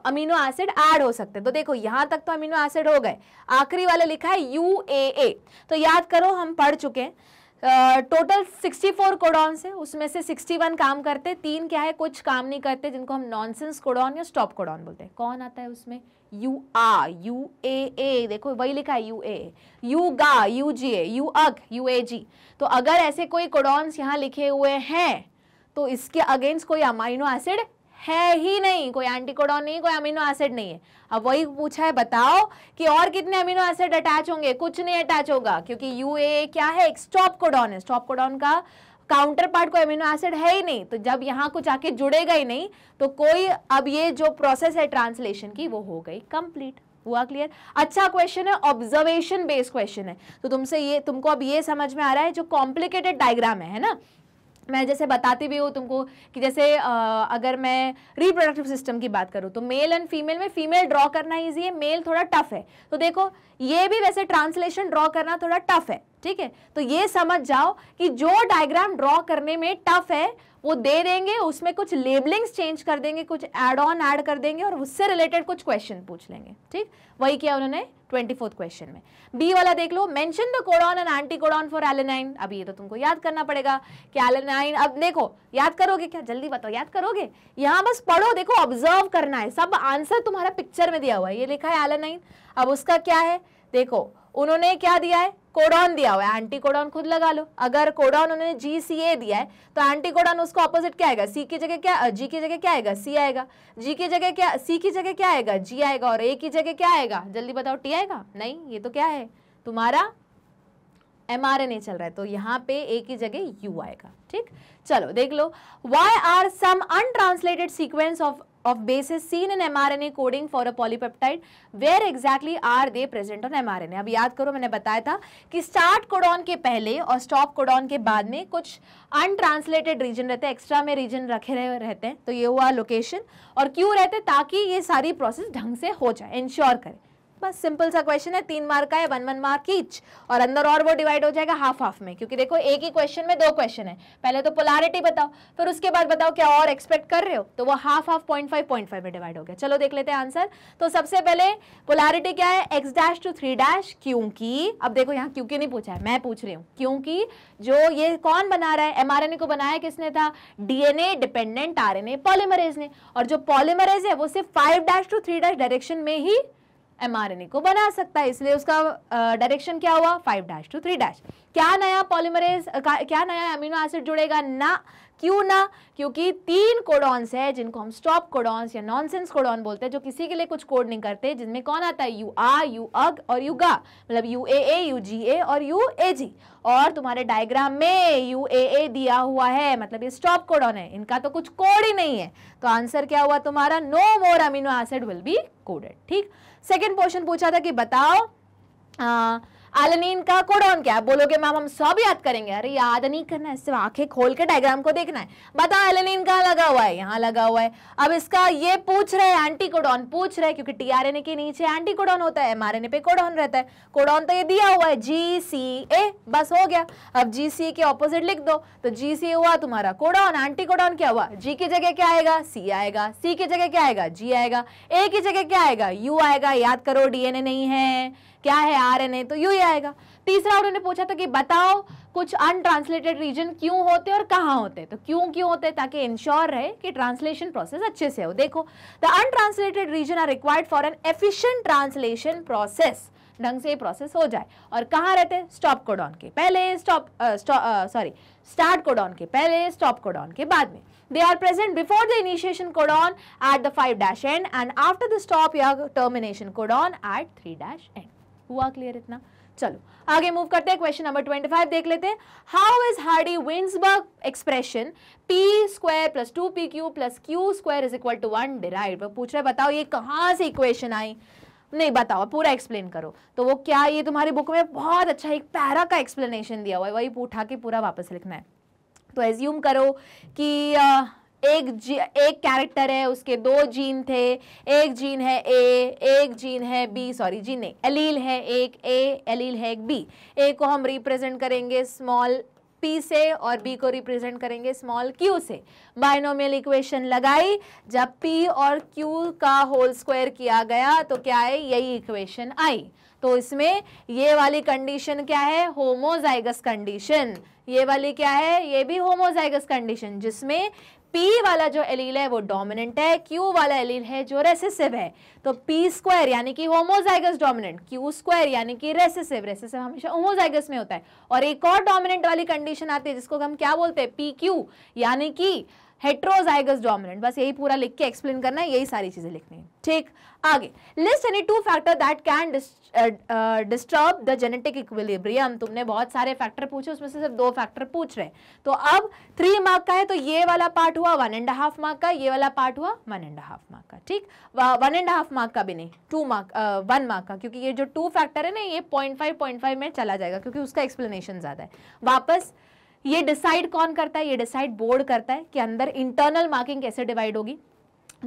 अमीनो एसिड ऐड हो सकते हैं तो देखो यहाँ तक तो अमीनो एसिड हो गए आखिरी वाला लिखा है यू ए ए तो याद करो हम पढ़ चुके हैं टोटल सिक्सटी फोर कोडॉन्स है उसमें से सिक्सटी वन काम करते तीन क्या है कुछ काम नहीं करते जिनको हम नॉनसेंस कोडॉन या स्टॉप कोडॉन बोलते हैं कौन आता है उसमें यू आ यू ए ए देखो वही लिखा है U A U G U G A U A G U A G तो अगर ऐसे कोई कोडॉन्स यहाँ लिखे हुए हैं तो इसके अगेंस्ट कोई अमाइनो एसिड है ही नहीं कोई एंटीकोडॉन नहीं कोई अमीनो एसिड नहीं है अब वही पूछा है बताओ कि और कितने अमीनो एसिड अटैच होंगे कुछ नहीं अटैच होगा क्योंकि यू क्या है एक स्टॉप कोडॉन है स्टॉप कोडॉन का काउंटर पार्ट को अमीनो एसिड है ही नहीं तो जब यहाँ कुछ आके जुड़ेगा ही नहीं तो कोई अब ये जो प्रोसेस है ट्रांसलेशन की वो हो गई कंप्लीट हुआ क्लियर अच्छा क्वेश्चन है ऑब्जर्वेशन बेस्ड क्वेश्चन है तो तुमसे ये तुमको अब ये समझ में आ रहा है जो कॉम्प्लिकेटेड डायग्राम है, है ना मैं जैसे बताती भी हूँ तुमको कि जैसे आ, अगर मैं रिप्रोडक्टिव सिस्टम की बात करूँ तो मेल एंड फीमेल में फीमेल ड्रॉ करना ईजी है मेल थोड़ा टफ है तो देखो ये भी वैसे ट्रांसलेशन ड्रॉ करना थोड़ा टफ है ठीक है तो ये समझ जाओ कि जो डायग्राम ड्रॉ करने में टफ है वो दे देंगे उसमें कुछ लेबलिंग्स चेंज कर देंगे कुछ एड ऑन एड कर देंगे और उससे रिलेटेड कुछ क्वेश्चन पूछ लेंगे ठीक वही किया उन्होंने ट्वेंटी फोर्थ क्वेश्चन में बी वाला देख लो mention the codon and anticodon for alanine अभी ये तो तुमको याद करना पड़ेगा कि एलेनाइन अब देखो याद करोगे क्या जल्दी बताओ याद करोगे यहाँ बस पढ़ो देखो ऑब्जर्व करना है सब आंसर तुम्हारा पिक्चर में दिया हुआ है ये लिखा है एलेनाइन अब उसका क्या है देखो उन्होंने क्या दिया है कोडॉन दिया हुआ है एंटी कोडॉन खुद लगा लो अगर कोडॉन उन्होंने जी सी ए दिया है तो एंटी कोडॉन उसको ऑपोजिट क्या आएगा सी की जगह क्या जी की जगह क्या आएगा सी आएगा जी की जगह क्या सी की जगह क्या आएगा जी आएगा और ए की जगह क्या आएगा जल्दी बताओ टी आएगा नहीं ये तो क्या है तुम्हारा एम आर एन ए चल रहा है तो यहाँ पे ए की जगह यू आएगा ठीक चलो देख लो why are some untranslated sequence of of bases seen in mRNA coding for a polypeptide where exactly are they present on mRNA अब याद करो मैंने बताया था कि start codon के पहले और stop codon के बाद में कुछ untranslated region रहते हैं extra में region रखे रहे रहते हैं तो ये हुआ location और क्यों रहते हैं ताकि ये सारी process ढंग से हो जाए ensure करें बस सिंपल सा क्वेश्चन है तीन मार्क का है वन वन मार्क ईच और अंदर और वो डिवाइड हो जाएगा हाफ हाफ में क्योंकि देखो एक ही क्वेश्चन में दो क्वेश्चन है पहले तो पोलारिटी बताओ फिर उसके बाद बताओ क्या और एक्सपेक्ट कर रहे हो तो वो half half point five point five में डिवाइड हो गया चलो देख लेते हैं आंसर तो सबसे पहले पोलारिटी क्या है X dash to three dash क्योंकि अब देखो यहाँ क्योंकि नहीं पूछा है मैं पूछ रही हूँ क्योंकि जो ये कौन बना रहा है एमआरएनए को बनाया किसने था डीएनए डिपेंडेंट आरएनए पॉलीमरेज ने और जो पॉलीमरेज है वो सिर्फ five dash to three dash direction में ही एमआरएनए को बना सकता है इसलिए उसका डायरेक्शन क्या हुआ five dash to three dash क्या नया पॉलीमरेज क्या नया अमीनो एसिड जुड़ेगा ना क्यों ना क्योंकि तीन कोडॉन्स है जिनको हम स्टॉप कोडॉन्स या नॉनसेंस कोडॉन बोलते हैं जो किसी के लिए कुछ कोड नहीं करते जिनमें कौन आता है यू आ यू अग और यू गा मतलब U A A you G ए और यू ए जी और तुम्हारे डायग्राम में यू ए ए दिया हुआ है मतलब ये स्टॉप कोडॉन है इनका तो कुछ कोड ही नहीं है तो आंसर क्या हुआ तुम्हारा no more amino acid will be coded ठीक सेकेंड क्वेश्चन पूछा था कि बताओ आ, एलनिन का कोडोन क्या है बोलोगे मैम हम सब याद करेंगे अरे याद नहीं करना है सिर्फ आंखें खोल के डायग्राम को देखना है बताओ एलनिन कहाँ लगा हुआ है यहाँ लगा हुआ है अब इसका ये पूछ रहे हैं कोडोन पूछ रहे हैं क्योंकि टीआरएनए के नीचे एंटी कोडोन होता है एमआरएनए पे कोडॉन रहता है कोडॉन तो ये दिया हुआ है जी सी ए बस हो गया अब जी सी ए के ऑपोजिट लिख दो तो जी सी ए हुआ तुम्हारा कोडॉन कोडोन क्या हुआ जी की जगह क्या आएगा सी आएगा सी की जगह क्या आएगा जी आएगा ए की जगह क्या आएगा यू आएगा याद करो डीएनए नहीं है क्या है ए तो यू ही आएगा तीसरा उन्होंने पूछा था कि बताओ कुछ अनट्रांसलेटेड रीजन क्यों होते और कहाँ होते तो क्यों क्यों होते हैं ताकि इंश्योर रहे कि ट्रांसलेशन प्रोसेस अच्छे से हो देखो the untranslated region are required for an efficient translation process ढंग से प्रोसेस हो जाए और कहाँ रहते हैं स्टॉप कोडॉन के पहले स्टॉप सॉरी स्टार्ट कोडॉन के पहले स्टॉप कोडॉन के बाद में they are present before the initiation codon at the 5 dash end and after the stop you termination termination codon at 3 dash end. हुआ क्लियर इतना चलो आगे मूव करते हैं क्वेश्चन नंबर ट्वेंटी फाइव देख लेते हैं how is Hardy Weinberg expression p square plus two p q plus q square is equal to one derived पूछ रहे बताओ ये कहाँ से इक्वेशन आई नहीं बताओ पूरा एक्सप्लेन करो तो वो क्या ये तुम्हारी बुक में बहुत अच्छा एक पैरा का एक्सप्लेनेशन दिया हुआ है वही उठा के पूरा वापस लिखना है तो एज्यूम करो कि uh, एक जी एक कैरेक्टर है उसके दो जीन थे एक जीन है ए एक जीन है बी सॉरी जीन नहीं एलील है एक ए एलील है एक बी ए को हम रिप्रेजेंट करेंगे स्मॉल पी से और बी को रिप्रेजेंट करेंगे स्मॉल क्यू से बाइनोमियल इक्वेशन लगाई जब पी और क्यू का होल स्क्वायर किया गया तो क्या है यही इक्वेशन आई तो इसमें ये वाली कंडीशन क्या है होमोजाइगस कंडीशन ये वाली क्या है ये भी होमोजाइगस कंडीशन जिसमें पी वाला जो एलील है वो डोमिनेंट है क्यू वाला एलील है जो रेसेसिव है तो पी स्क्वायर यानी कि होमोजाइगस डोमिनेंट क्यू स्क्वायर यानी कि रेसेसिव रेसेसिव हमेशा होमोजाइगस में होता है और एक और डोमिनेंट वाली कंडीशन आती है जिसको हम क्या बोलते हैं पी क्यू यानी कि हेट्रोजाइगस डोमिनेंट बस यही पूरा लिख के एक्सप्लेन करना है यही सारी चीजें लिखनी है ठीक आगे list any two factor that can disturb the genetic equilibrium तुमने बहुत सारे फैक्टर पूछे उसमें से सिर्फ दो फैक्टर पूछ रहे तो अब थ्री मार्क का है तो ये वाला पार्ट हुआ वन एंड हाफ मार्क का ये वाला पार्ट हुआ वन एंड हाफ मार्क का ठीक वन एंड हाफ मार्क का भी नहीं टू मार्क वन मार्क का क्योंकि ये जो टू फैक्टर है ना ये पॉइंट फाइव पॉइंट फाइव में चला जाएगा क्योंकि उसका एक्सप्लेनेशन ज़्यादा है वापस ये डिसाइड कौन करता है ये डिसाइड बोर्ड करता है कि अंदर इंटरनल मार्किंग कैसे डिवाइड होगी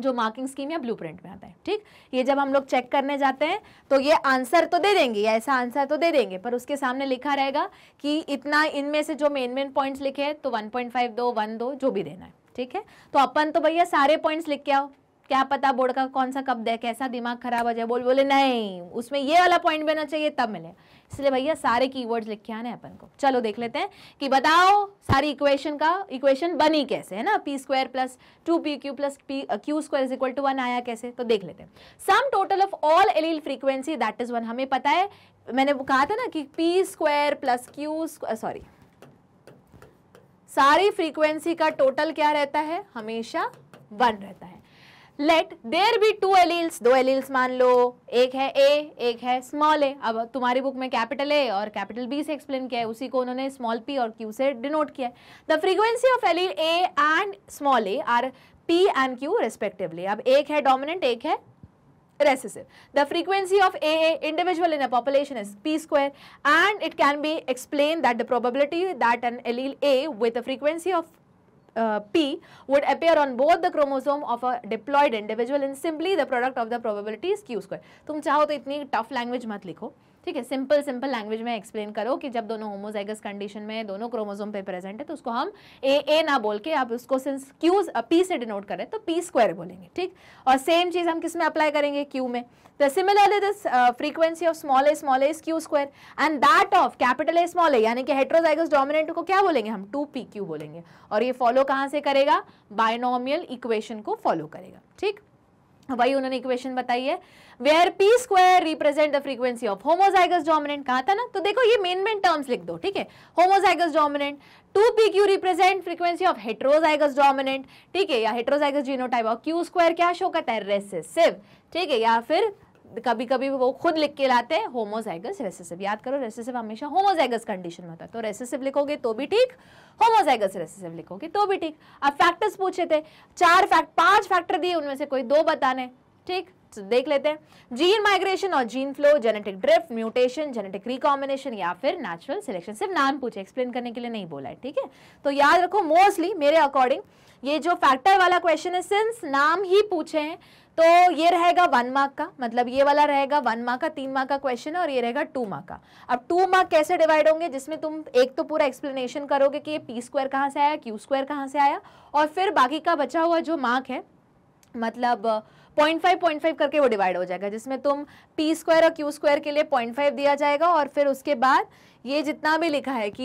जो मार्किंग स्कीम या ब्लू में आता है ठीक ये जब हम लोग चेक करने जाते हैं तो ये आंसर तो दे देंगे या ऐसा आंसर तो दे देंगे पर उसके सामने लिखा रहेगा कि इतना इनमें से जो मेन मेन पॉइंट्स लिखे हैं तो 1.5 दो वन दो जो भी देना है ठीक है तो अपन तो भैया सारे पॉइंट्स लिख के आओ क्या पता बोर्ड का कौन सा कब दे कैसा दिमाग खराब हो जाए बोल बोले नहीं उसमें ये वाला पॉइंट बना चाहिए तब मिले इसलिए भैया सारे कीवर्ड्स लिख के आने अपन को चलो देख लेते हैं कि बताओ सारी इक्वेशन का इक्वेशन बनी कैसे है ना p square plus two p q plus p q square is equal to one आया कैसे तो देख लेते हैं sum total of all allele frequency that is one हमें पता है मैंने कहा था ना कि p square plus q sorry सारी फ्रीक्वेंसी का टोटल क्या रहता है हमेशा वन रहता है let there be two alleles दो एलील्स मान लो एक है ए एक है स्मॉल ए अब तुम्हारी बुक में कैपिटल ए और कैपिटल बी से एक्सप्लेन किया है उसी को उन्होंने स्मॉल पी और क्यू से डिनोट किया है the frequency of allele A and small a are p and q respectively अब एक है डोमिनेंट एक है recessive the frequency of A individual individual in population is p square and it can be explain that the probability that an allele A with a frequency of uh, P would appear on both the chromosome of a diploid individual and simply the product of the probability is Q square. तुम चाहो तो इतनी tough language मत लिखो ठीक है simple simple language में explain करो कि जब दोनों होमोजाइगस कंडीशन में दोनों क्रोमोजोम पे प्रेजेंट है तो उसको हम ए ए ना बोल के आप उसको सिंस क्यूज पी से डिनोट करें तो पी स्क्वायर बोलेंगे ठीक और सेम चीज़ हम किस में अप्लाई करेंगे क्यू में तो similarly this frequency of small a small a is q square and that of capital A small a यानी कि हेट्रोजाइगस डोमिनेंट को क्या बोलेंगे हम टू पी क्यू बोलेंगे और ये फॉलो कहाँ से करेगा बायनोमियल इक्वेशन को फॉलो करेगा ठीक वही उन्होंने इक्वेशन बताई है where p square represent the frequency of homozygous dominant कहा था ना तो देखो ये मेन मेन टर्म्स लिख दो ठीक है homozygous dominant two p q represent frequency of heterozygous dominant ठीक है या हेट्रोजाइगस जीनोटाइप और क्यू स्क्वायर क्या शो करता है रेसेसिव ठीक है या फिर कभी कभी वो खुद लिख के लाते हैं होमोजाइगस रेसेसिव याद करो रेसेसिव हमेशा होमोजाइगस कंडीशन में होता है तो रेसेसिव लिखोगे तो भी ठीक होमोजाइगस रेसेसिव लिखोगे तो भी ठीक अब फैक्टर्स पूछे थे चार फैक्ट पांच फैक्टर दिए उनमें से कोई दो बताने ठीक तो देख लेते हैं जीन माइग्रेशन और gene flow genetic drift mutation genetic recombination या फिर नेचुरल सिलेक्शन सिर्फ नाम पूछे एक्सप्लेन करने के लिए नहीं बोला है ठीक है तो याद रखो मोस्टली मेरे अकॉर्डिंग ये जो फैक्टर वाला क्वेश्चन है सिंस नाम ही पूछे हैं तो ये रहेगा वन मार्क का मतलब ये वाला रहेगा वन मार्क का तीन मार्क का क्वेश्चन है और ये रहेगा टू मार्क का अब टू मार्क कैसे डिवाइड होंगे जिसमें तुम एक तो पूरा एक्सप्लेनेशन करोगे कि ये पी स्क्वायर कहाँ से आया क्यू स्क्वायर कहाँ से आया और फिर बाकी का बचा हुआ जो मार्क है मतलब पॉइंट फाइव पॉइंट फाइव करके वो डिवाइड हो जाएगा जिसमें तुम पी स्क्वायर और क्यू स्क्वायर के लिए पॉइंट फाइव दिया जाएगा और फिर उसके बाद ये जितना भी लिखा है कि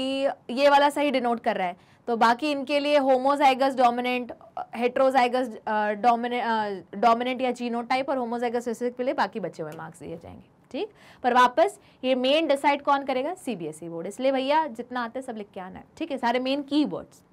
ये वाला सही डिनोट कर रहा है तो बाकी इनके लिए होमोजाइगस डोमिनेंट हेट्रोजाइगस डोमिनेंट या जीनोटाइप और होमोजाइगस स्पेसिफिक के लिए बाकी बचे हुए मार्क्स दिए जाएंगे ठीक पर वापस ये मेन डिसाइड कौन करेगा सीबीएसई बोर्ड e इसलिए भैया जितना आते सब लिख के आना है ठीक है सारे मेन की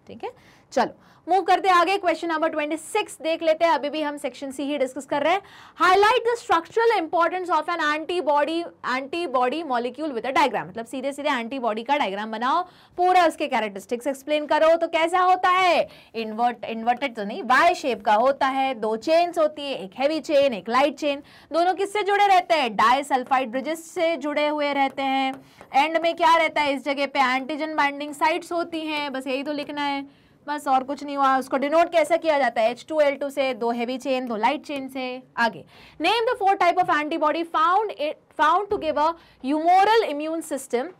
ठीक है चलो मूव करते आगे क्वेश्चन नंबर 26 देख लेते हैं अभी भी हम सेक्शन सी ही डिस्कस कर रहे हैं highlight the structural importance of an antibody antibody molecule with a diagram मतलब सीधे सीधे एंटीबॉडी का डायग्राम बनाओ पूरा उसके कैरेक्टरिस्टिक्स एक्सप्लेन करो तो कैसा होता है इन्वर्ट इन्वर्टेड तो नहीं वाई शेप का होता है दो चेन्स होती है एक हैवी चेन एक लाइट चेन दोनों किससे जुड़े रहते हैं डाइसल्फाइड ब्रिजेस से जुड़े हुए रहते हैं एंड में क्या रहता है इस जगह पे एंटीजन बाइंडिंग साइट्स होती हैं बस यही तो लिखना है बस और कुछ नहीं हुआ उसको डिनोट कैसे किया जाता है एच टू एल टू से दो हैवी चेन दो लाइट चेन से आगे name the four type of antibody found it found to give a humoral immune system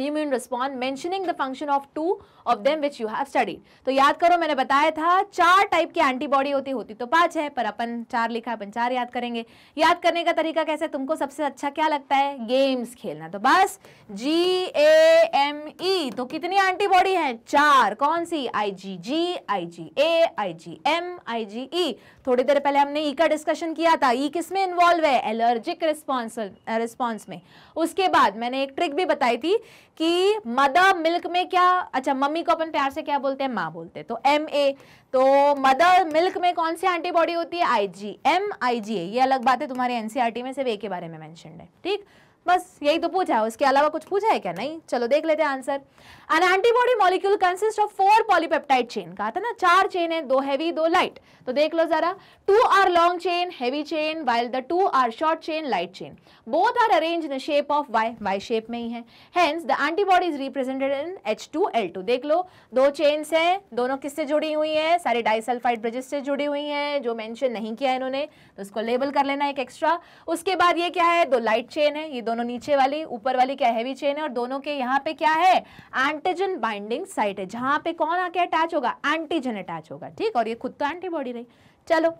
immune response mentioning the function of two of them which you have studied तो याद करो मैंने बताया था चार टाइप की एंटीबॉडी होती होती तो पांच है पर अपन चार लिखा अपन चार याद करेंगे याद करने का तरीका कैसे तुमको सबसे अच्छा क्या लगता है गेम्स खेलना तो बस जी ए एम ई तो कितनी एंटीबॉडी है चार कौन सी आई जी जी आई जी ए आई जी एम आई जी ई थोड़ी देर पहले हमने ई e का डिस्कशन किया था ई e किस में इन्वॉल्व है एलर्जिक रिस्पॉन्स रिस्पॉन्स में उसके बाद मैंने एक ट्रिक भी बताई थी कि मदर मिल्क में क्या अच्छा मम्मी को अपन प्यार से क्या बोलते हैं माँ बोलते हैं तो एम ए तो मदर मिल्क में कौन सी एंटीबॉडी होती है आई जी एम आई जी ए ये अलग बात है तुम्हारे एनसीईआरटी में सिर्फ ए के बारे में मैंशन है ठीक बस यही तो पूछा है उसके अलावा कुछ पूछा है क्या नहीं चलो देख लेते हैं answer an antibody molecule consist of four polypeptide chain कहा था ना चार चेन है दो हैवी दो लाइट तो देख लो जरा two are long chain heavy chain while the two are short chain light chain both are arrange in shape of Y Y shape में ही है hence the antibody is represented in H two L two देख लो दो chains हैं दोनों किससे जुड़ी हुई हैं सारे डाइसल्फाइड ब्रिजेस से जुड़ी हुई हैं जो मैंशन नहीं किया इन्होंने तो उसको लेबल कर लेना एक एक्स्ट्रा उसके बाद ये क्या है दो लाइट चेन है ये दोनों नीचे वाली ऊपर वाली क्या हैवी चेन है और दोनों के यहाँ पे क्या है एंटीजन बाइंडिंग साइट है जहां पे कौन आके अटैच होगा एंटीजन अटैच होगा ठीक और ये खुद तो एंटीबॉडी ही नहीं चलो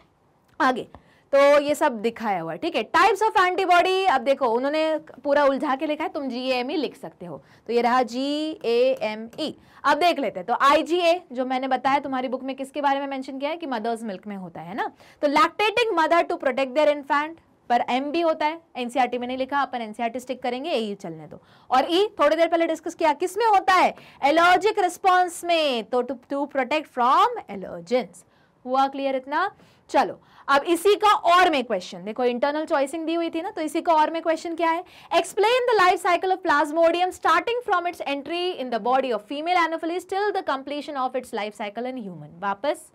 आगे तो ये सब दिखाया हुआ है ठीक है टाइप्स ऑफ एंटीबॉडी अब देखो उन्होंने पूरा उलझा के लिखा है तुम जी एम ई लिख सकते हो तो ये रहा जी ए एम ई अब देख लेते हैं तो आई जी ए जो मैंने बताया तुम्हारी बुक में किसके बारे में मेंशन किया है कि मदर्स मिल्क में होता है ना तो lactating mother to protect their infant पर एम भी होता है एनसीआरटी e में नहीं लिखा अपन एनसीआरटी स्टिक e करेंगे ए ही e चलने दो और ई थोड़ी देर पहले डिस्कस किया किस में होता है एलर्जिक रिस्पॉन्स में तो टू प्रोटेक्ट फ्रॉम एलर्जेंस हुआ क्लियर इतना चलो अब इसी का और में क्वेश्चन देखो इंटरनल चॉइसिंग दी हुई थी ना तो इसी का और में क्वेश्चन क्या है explain the life cycle of Plasmodium starting from its entry in the body of female Anopheles till the completion of its life cycle in human वापस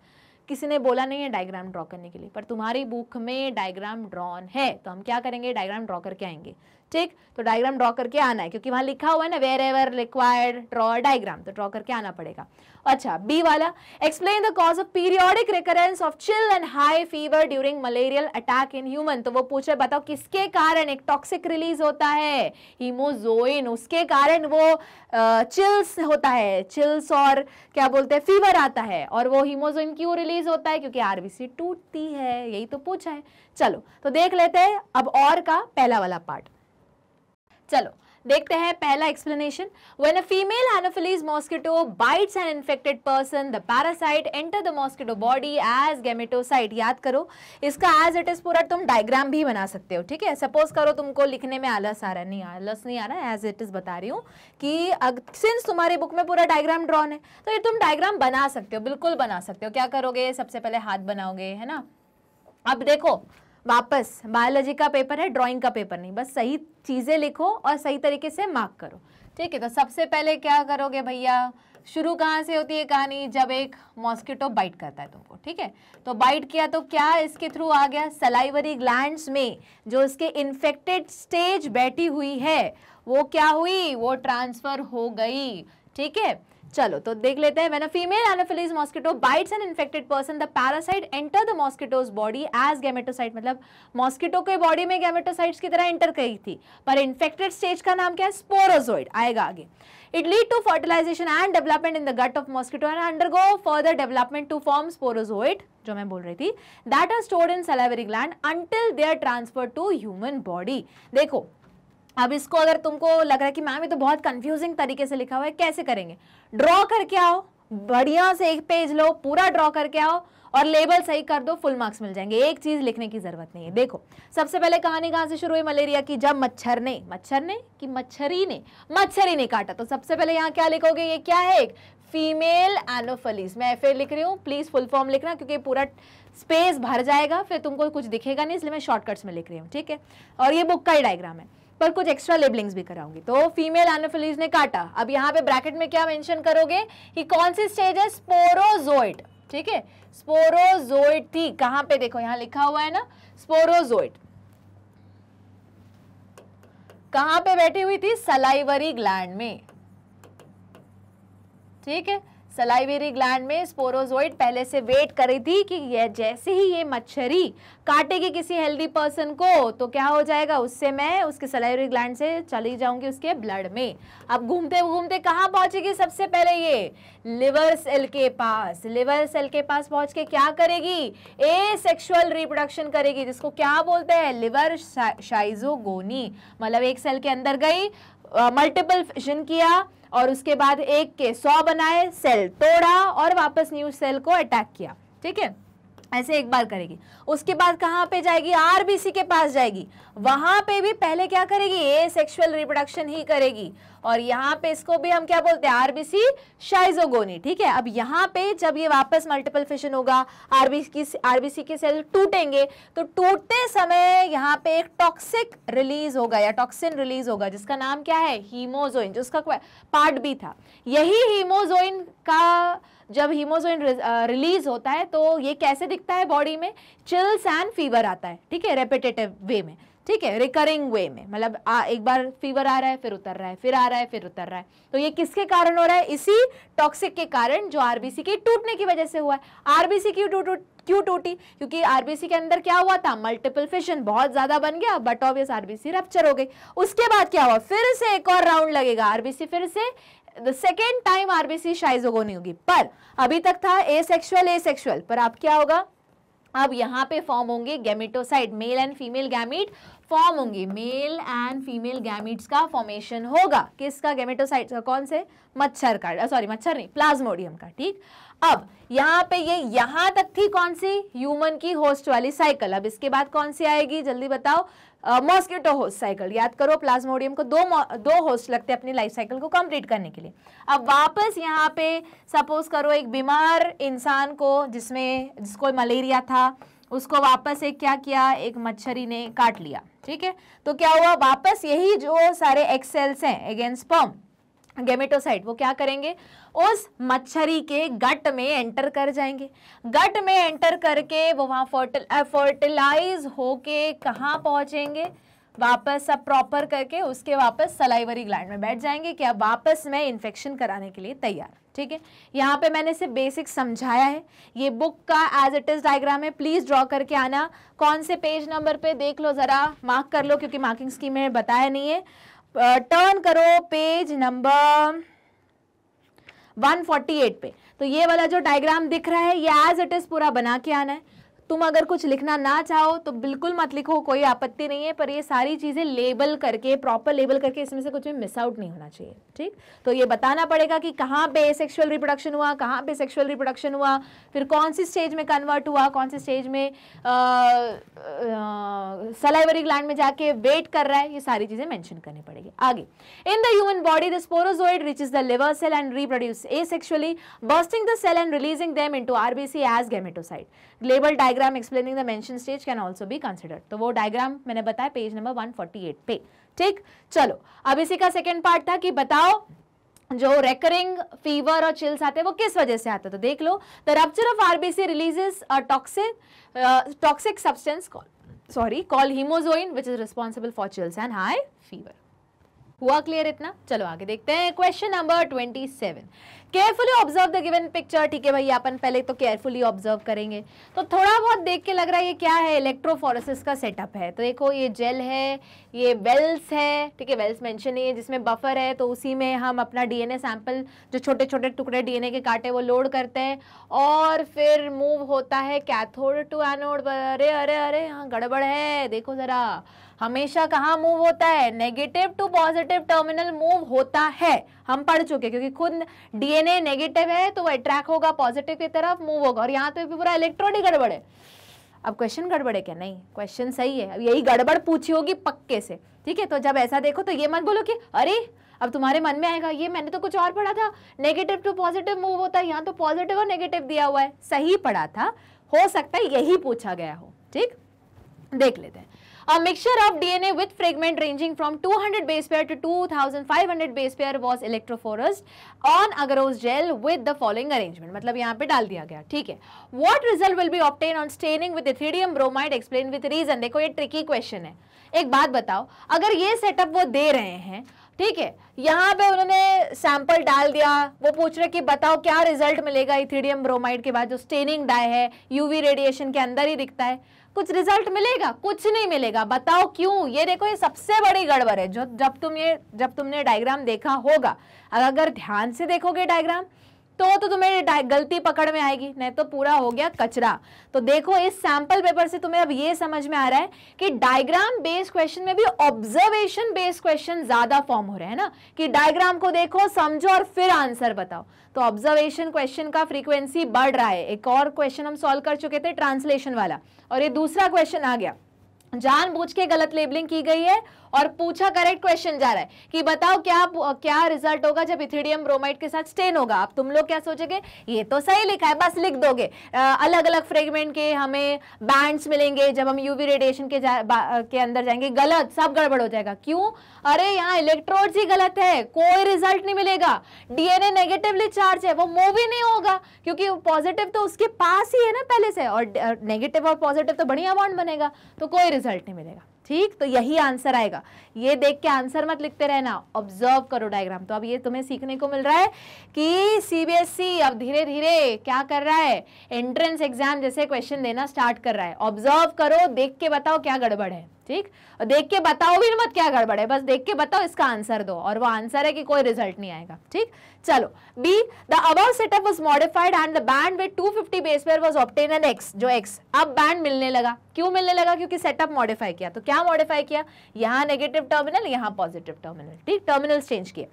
किसी ने बोला नहीं है डायग्राम ड्रॉ करने के लिए पर तुम्हारी बुक में डायग्राम ड्रॉन है तो हम क्या करेंगे डायग्राम ड्रॉ करके आएंगे ठीक तो डायग्राम ड्रॉ करके आना है क्योंकि वहां लिखा हुआ है ना wherever required draw diagram तो ड्रॉ करके आना पड़ेगा अच्छा बी वाला explain the cause of periodic recurrence of chill and high fever during malarial attack in human तो वो रहे बताओ किसके कारण एक टॉक्सिक रिलीज होता है हीमोजोइन उसके कारण वो चिल्स होता है चिल्स और क्या बोलते हैं फीवर आता है और वो हीमोजोइन क्यों रिलीज होता है क्योंकि आरबीसी टूटती है यही तो पूछा है चलो तो देख लेते हैं अब और का पहला वाला पार्ट चलो देखते हैं पहला explanation when a female Anopheles mosquito bites an infected person the parasite enter the mosquito body as gametocyte याद करो इसका एज इट इज पूरा तुम डायग्राम भी बना सकते हो ठीक है सपोज करो तुमको लिखने में आलस आ रहा है नहीं आलस नहीं आ रहा एज इट इज बता रही हूँ कि सिंस तुम्हारे बुक में पूरा डायग्राम ड्रॉन है तो ये तुम डायग्राम बना सकते हो बिल्कुल बना सकते हो क्या करोगे सबसे पहले हाथ बनाओगे है ना अब देखो वापस बायोलॉजी का पेपर है ड्राइंग का पेपर नहीं बस सही चीज़ें लिखो और सही तरीके से मार्क करो ठीक है तो सबसे पहले क्या करोगे भैया शुरू कहाँ से होती है कहानी जब एक मॉस्किटो बाइट करता है तुमको ठीक है तो बाइट किया तो क्या इसके थ्रू आ गया सलाइवरी ग्लैंड में जो इसके इन्फेक्टेड स्टेज बैठी हुई है वो क्या हुई वो ट्रांसफ़र हो गई ठीक है चलो तो देख लेते हैं when a female Anopheles mosquito bites an infected person the parasite enter the mosquito's body as gametocyte मतलब मॉस्किटो के बॉडी में गैमेटोसाइट्स की तरह एंटर करी थी पर इन्फेक्टेड स्टेज का नाम क्या है स्पोरोजोइड आएगा आगे it lead to fertilization and development in the gut of mosquito and undergo further development to form sporozoite जो मैं बोल रही थी that are stored in salivary gland until they are transfer to human body देखो अब इसको अगर तुमको लग रहा है कि मैम ये तो बहुत कंफ्यूजिंग तरीके से लिखा हुआ है कैसे करेंगे ड्रॉ करके आओ बढ़िया से एक पेज लो पूरा ड्रॉ करके आओ और लेबल सही कर दो फुल मार्क्स मिल जाएंगे एक चीज लिखने की जरूरत नहीं है देखो सबसे पहले कहानी कहाँ से शुरू हुई मलेरिया की जब मच्छर ने मच्छर ने कि मच्छरी ने मच्छरी ने काटा तो सबसे पहले यहाँ क्या लिखोगे ये क्या है एक फीमेल एनोफलीस मैं एफ लिख रही हूँ प्लीज फुल फॉर्म लिखना क्योंकि पूरा स्पेस भर जाएगा फिर तुमको कुछ दिखेगा नहीं इसलिए मैं शॉर्टकट्स में लिख रही हूँ ठीक है और ये बुक का ही डायग्राम है पर कुछ एक्स्ट्रा लेबलिंग्स भी कराऊंगी तो फीमेल एनोफिलीज ने काटा अब यहाँ पे ब्रैकेट में क्या मेंशन करोगे कि कौन सी स्टेज है स्पोरोजोइड ठीक है स्पोरोजोइड थी कहां पे देखो यहां लिखा हुआ है ना स्पोरोजोइड कहां पे बैठी हुई थी सलाइवरी ग्लैंड में ठीक है सलाइवेरी ग्लैंड में स्पोरोजोइड पहले से वेट कर रही थी कि यह जैसे ही ये मच्छरी काटेगी किसी हेल्दी पर्सन को तो क्या हो जाएगा उससे मैं उसके सलाइवेरी ग्लैंड से चली जाऊंगी उसके ब्लड में अब घूमते घूमते कहाँ पहुंचेगी सबसे पहले ये लिवर सेल के पास लिवर सेल के पास पहुंच के क्या करेगी ए सेक्शुअल रिप्रोडक्शन करेगी जिसको क्या बोलते हैं लिवर शाइजोगोनी मतलब एक सेल के अंदर गई मल्टीपल फिशन किया और उसके बाद एक के सौ बनाए सेल तोड़ा और वापस न्यू सेल को अटैक किया ठीक है ऐसे एक बार करेगी उसके बाद कहाँ पे जाएगी आरबीसी के पास जाएगी वहां पे भी पहले क्या करेगी ए सेक्शुअल रिप्रोडक्शन ही करेगी और यहाँ पे इसको भी हम क्या बोलते हैं आरबीसी शाइजोगोनी ठीक है अब यहाँ पे जब ये वापस मल्टीपल फिशन होगा आरबीसी आरबीसी के सेल टूटेंगे तो टूटते समय यहाँ पे एक टॉक्सिक रिलीज होगा या टॉक्सिन रिलीज होगा जिसका नाम क्या है हीमोजोइन जिसका पार्ट भी था यही हीमोजोइन का जब हीमोजोइन रिलीज होता है तो ये कैसे दिखता है बॉडी में चिल्स एंड फीवर आता है ठीक है रेपिटेटिव वे में ठीक है रिकरिंग वे में मतलब एक बार फीवर आ रहा है फिर उतर रहा है फिर आ रहा है फिर उतर रहा है तो ये किसके कारण हो रहा है इसी टॉक्सिक के कारण जो आरबीसी के टूटने की वजह से हुआ है आरबीसी क्यों टूट क्यों टूटी क्योंकि आरबीसी के अंदर क्या हुआ था मल्टीपल फिशन बहुत ज्यादा बन गया बट ऑब्वियस आरबीसी रप्चर हो गई उसके बाद क्या हुआ फिर से एक और राउंड लगेगा आरबीसी फिर से द सेकेंड टाइम आरबीसी नहीं होगी पर अभी तक था ए सेक्शुअल ए सेक्सुअल पर आप क्या होगा अब यहाँ पे फॉर्म होंगे gametocyte male and female gamete form होंगे मेल एंड फीमेल गैमिट्स का फॉर्मेशन होगा किसका गैमिटोसाइड का कौन से मच्छर का सॉरी मच्छर नहीं प्लाज्मोडियम का ठीक अब यहाँ पे ये यहां तक थी कौन सी ह्यूमन की होस्ट वाली साइकिल अब इसके बाद कौन सी आएगी जल्दी बताओ मॉस्किटो होस्ट साइकिल याद करो प्लाज्मोडियम को दो दो होस्ट लगते हैं अपनी लाइफ साइकिल को कंप्लीट करने के लिए अब वापस यहाँ पे सपोज करो एक बीमार इंसान को जिसमें जिसको मलेरिया था उसको वापस एक क्या किया एक मच्छरी ने काट लिया ठीक है तो क्या हुआ वापस यही जो सारे एक्सेल्स हैं अगेंस्ट पम्प गेमेटोसाइट वो क्या करेंगे उस मच्छरी के गट में एंटर कर जाएंगे गट में एंटर करके वो वहाँ फर्टिल फर्टिलाइज होके कहाँ पहुँचेंगे वापस सब प्रॉपर करके उसके वापस सलाइवरी ग्लैंड में बैठ जाएंगे कि अब वापस मैं इन्फेक्शन कराने के लिए तैयार ठीक है यहाँ पे मैंने इसे बेसिक समझाया है ये बुक का एज इट इज़ डायग्राम है प्लीज़ ड्रॉ करके आना कौन से पेज नंबर पे देख लो ज़रा मार्क कर लो क्योंकि मार्किंग स्कीम में बताया नहीं है टर्न करो पेज नंबर 148 पे तो ये वाला जो डायग्राम दिख रहा है ये एज इट इज पूरा बना के आना है तुम अगर कुछ लिखना ना चाहो तो बिल्कुल मत लिखो कोई आपत्ति नहीं है पर ये सारी चीज़ें लेबल करके प्रॉपर लेबल करके इसमें से कुछ भी मिस आउट नहीं होना चाहिए ठीक तो ये बताना पड़ेगा कि कहाँ पे सेक्सुअल रिप्रोडक्शन हुआ कहाँ पे सेक्सुअल रिप्रोडक्शन हुआ फिर कौन सी स्टेज में कन्वर्ट हुआ कौन सी स्टेज में सलाइवरी ग्लैंड में जाके वेट कर रहा है ये सारी चीज़ें मैंशन करनी पड़ेगी आगे in the human body the sporozoite is the liver cell and reproduce asexually bursting the cell and releasing them into RBC as gametocyte label diagram explaining the mention stage can also be considered तो वो diagram मैंने बताया page number 148 पे ठीक चलो अब इसी का सेकेंड पार्ट था कि बताओ जो रेकरिंग फीवर और चिल्स आते हैं वो किस वजह से आते हैं तो देख लो the rupture of RBC releases a toxic toxic substance call sorry call hemozoin which is responsible for chills and high fever हुआ क्लियर इतना चलो आगे देखते हैं question number twenty seven carefully observe the given picture ठीक है भाई अपन पहले तो केयरफुली ऑब्जर्व करेंगे तो थोड़ा बहुत देख के लग रहा है ये क्या है इलेक्ट्रोफोरसिस का सेटअप है तो देखो ये जेल है ये वेल्स है ठीक है वेल्स मेंशन नहीं है जिसमें बफर है तो उसी में हम अपना डीएनए सैंपल जो छोटे छोटे टुकड़े डीएनए के काटे वो लोड करते हैं और फिर मूव होता है कैथोड टू एनोड अरे अरे अरे यहाँ गड़बड़ है देखो ज़रा हमेशा कहाँ मूव होता है negative to positive terminal move होता है हम पढ़ चुके क्योंकि खुद डीएनए नेगेटिव है तो वो अट्रैक्ट होगा पॉजिटिव की तरफ मूव होगा और यहाँ तो पूरा इलेक्ट्रॉनिक गड़बड़े गड़बड़ है अब क्वेश्चन गड़बड़े क्या नहीं क्वेश्चन सही है अब यही गड़बड़ पूछी होगी पक्के से ठीक है तो जब ऐसा देखो तो ये मत बोलो कि अरे अब तुम्हारे मन में आएगा ये मैंने तो कुछ और पढ़ा था नेगेटिव टू पॉजिटिव मूव होता है यहाँ तो पॉजिटिव और नेगेटिव दिया हुआ है सही पढ़ा था हो सकता है यही पूछा गया हो ठीक देख लेते हैं A mixture of DNA with fragment ranging from 200 base pair to 2500 base pair was electrophorused on agarose gel with the following arrangement. मतलब यहाँ पे डाल दिया गया ठीक है What result will be obtained on staining with ethidium bromide explain with reason. देखो ये tricky question है एक बात बताओ अगर ये setup वो दे रहे हैं ठीक है यहाँ पे उन्होंने सैंपल डाल दिया वो पूछ रहे कि बताओ क्या रिजल्ट मिलेगा इथीडियम ब्रोमाइड के बाद जो स्टेनिंग डाई है यूवी रेडिएशन के अंदर ही दिखता है कुछ रिजल्ट मिलेगा कुछ नहीं मिलेगा बताओ क्यों ये देखो ये सबसे बड़ी गड़बड़ है जो जब तुम ये जब तुमने डायग्राम देखा होगा अगर ध्यान से देखोगे डायग्राम तो तो तुम्हें गलती पकड़ में आएगी नहीं तो पूरा हो गया कचरा तो देखो इस सैंपल पेपर से तुम्हें अब ये समझ में आ रहा है कि डायग्राम बेस्ड क्वेश्चन में भी ऑब्जर्वेशन बेस्ड क्वेश्चन ज्यादा फॉर्म हो रहे हैं ना कि डायग्राम को देखो समझो और फिर आंसर बताओ तो ऑब्जर्वेशन क्वेश्चन का फ्रीक्वेंसी बढ़ रहा है एक और क्वेश्चन हम सॉल्व कर चुके थे ट्रांसलेशन वाला और ये दूसरा क्वेश्चन आ गया जानबूझ के गलत लेबलिंग की गई है और पूछा करेक्ट क्वेश्चन जा रहा है कि बताओ क्या क्या रिजल्ट होगा जब इथिडियम ब्रोमाइड के साथ स्टेन होगा आप तुम लोग क्या सोचोगे ये तो सही लिखा है बस लिख दोगे आ, अलग अलग फ्रेगमेंट के हमें बैंड्स मिलेंगे जब हम यूवी रेडिएशन के के अंदर जाएंगे गलत सब गड़बड़ हो जाएगा क्यों अरे यहाँ इलेक्ट्रोड ही गलत है कोई रिजल्ट नहीं मिलेगा डीएनए नेगेटिवली चार्ज है वो मूव ही नहीं होगा क्योंकि पॉजिटिव तो उसके पास ही है ना पहले से और नेगेटिव और पॉजिटिव तो बढ़िया बॉन्ड बनेगा तो कोई रिजल्ट नहीं मिलेगा ठीक तो यही आंसर आएगा ये देख के आंसर मत लिखते रहना ऑब्जर्व करो डायग्राम तो अब ये तुम्हें सीखने को मिल रहा है कि सीबीएसई e अब धीरे धीरे क्या कर रहा है एंट्रेंस एग्जाम जैसे क्वेश्चन देना स्टार्ट कर रहा है ऑब्जर्व करो देख के बताओ क्या गड़बड़ है ठीक और देख के बताओ भी मत क्या गड़बड़ है बस देख के बताओ इसका आंसर दो और वो आंसर है कि कोई रिजल्ट नहीं आएगा ठीक चलो B the above setup was modified and the band with fifty base pair was obtain in X जो एक्स अब बैंड मिलने लगा क्यों मिलने लगा क्योंकि सेटअप मॉडिफाई किया तो क्या मॉडिफाई किया यहाँ नेगेटिव टर्मिनल यहाँ पॉजिटिव टर्मिनल ठीक टर्मिनल चेंज किया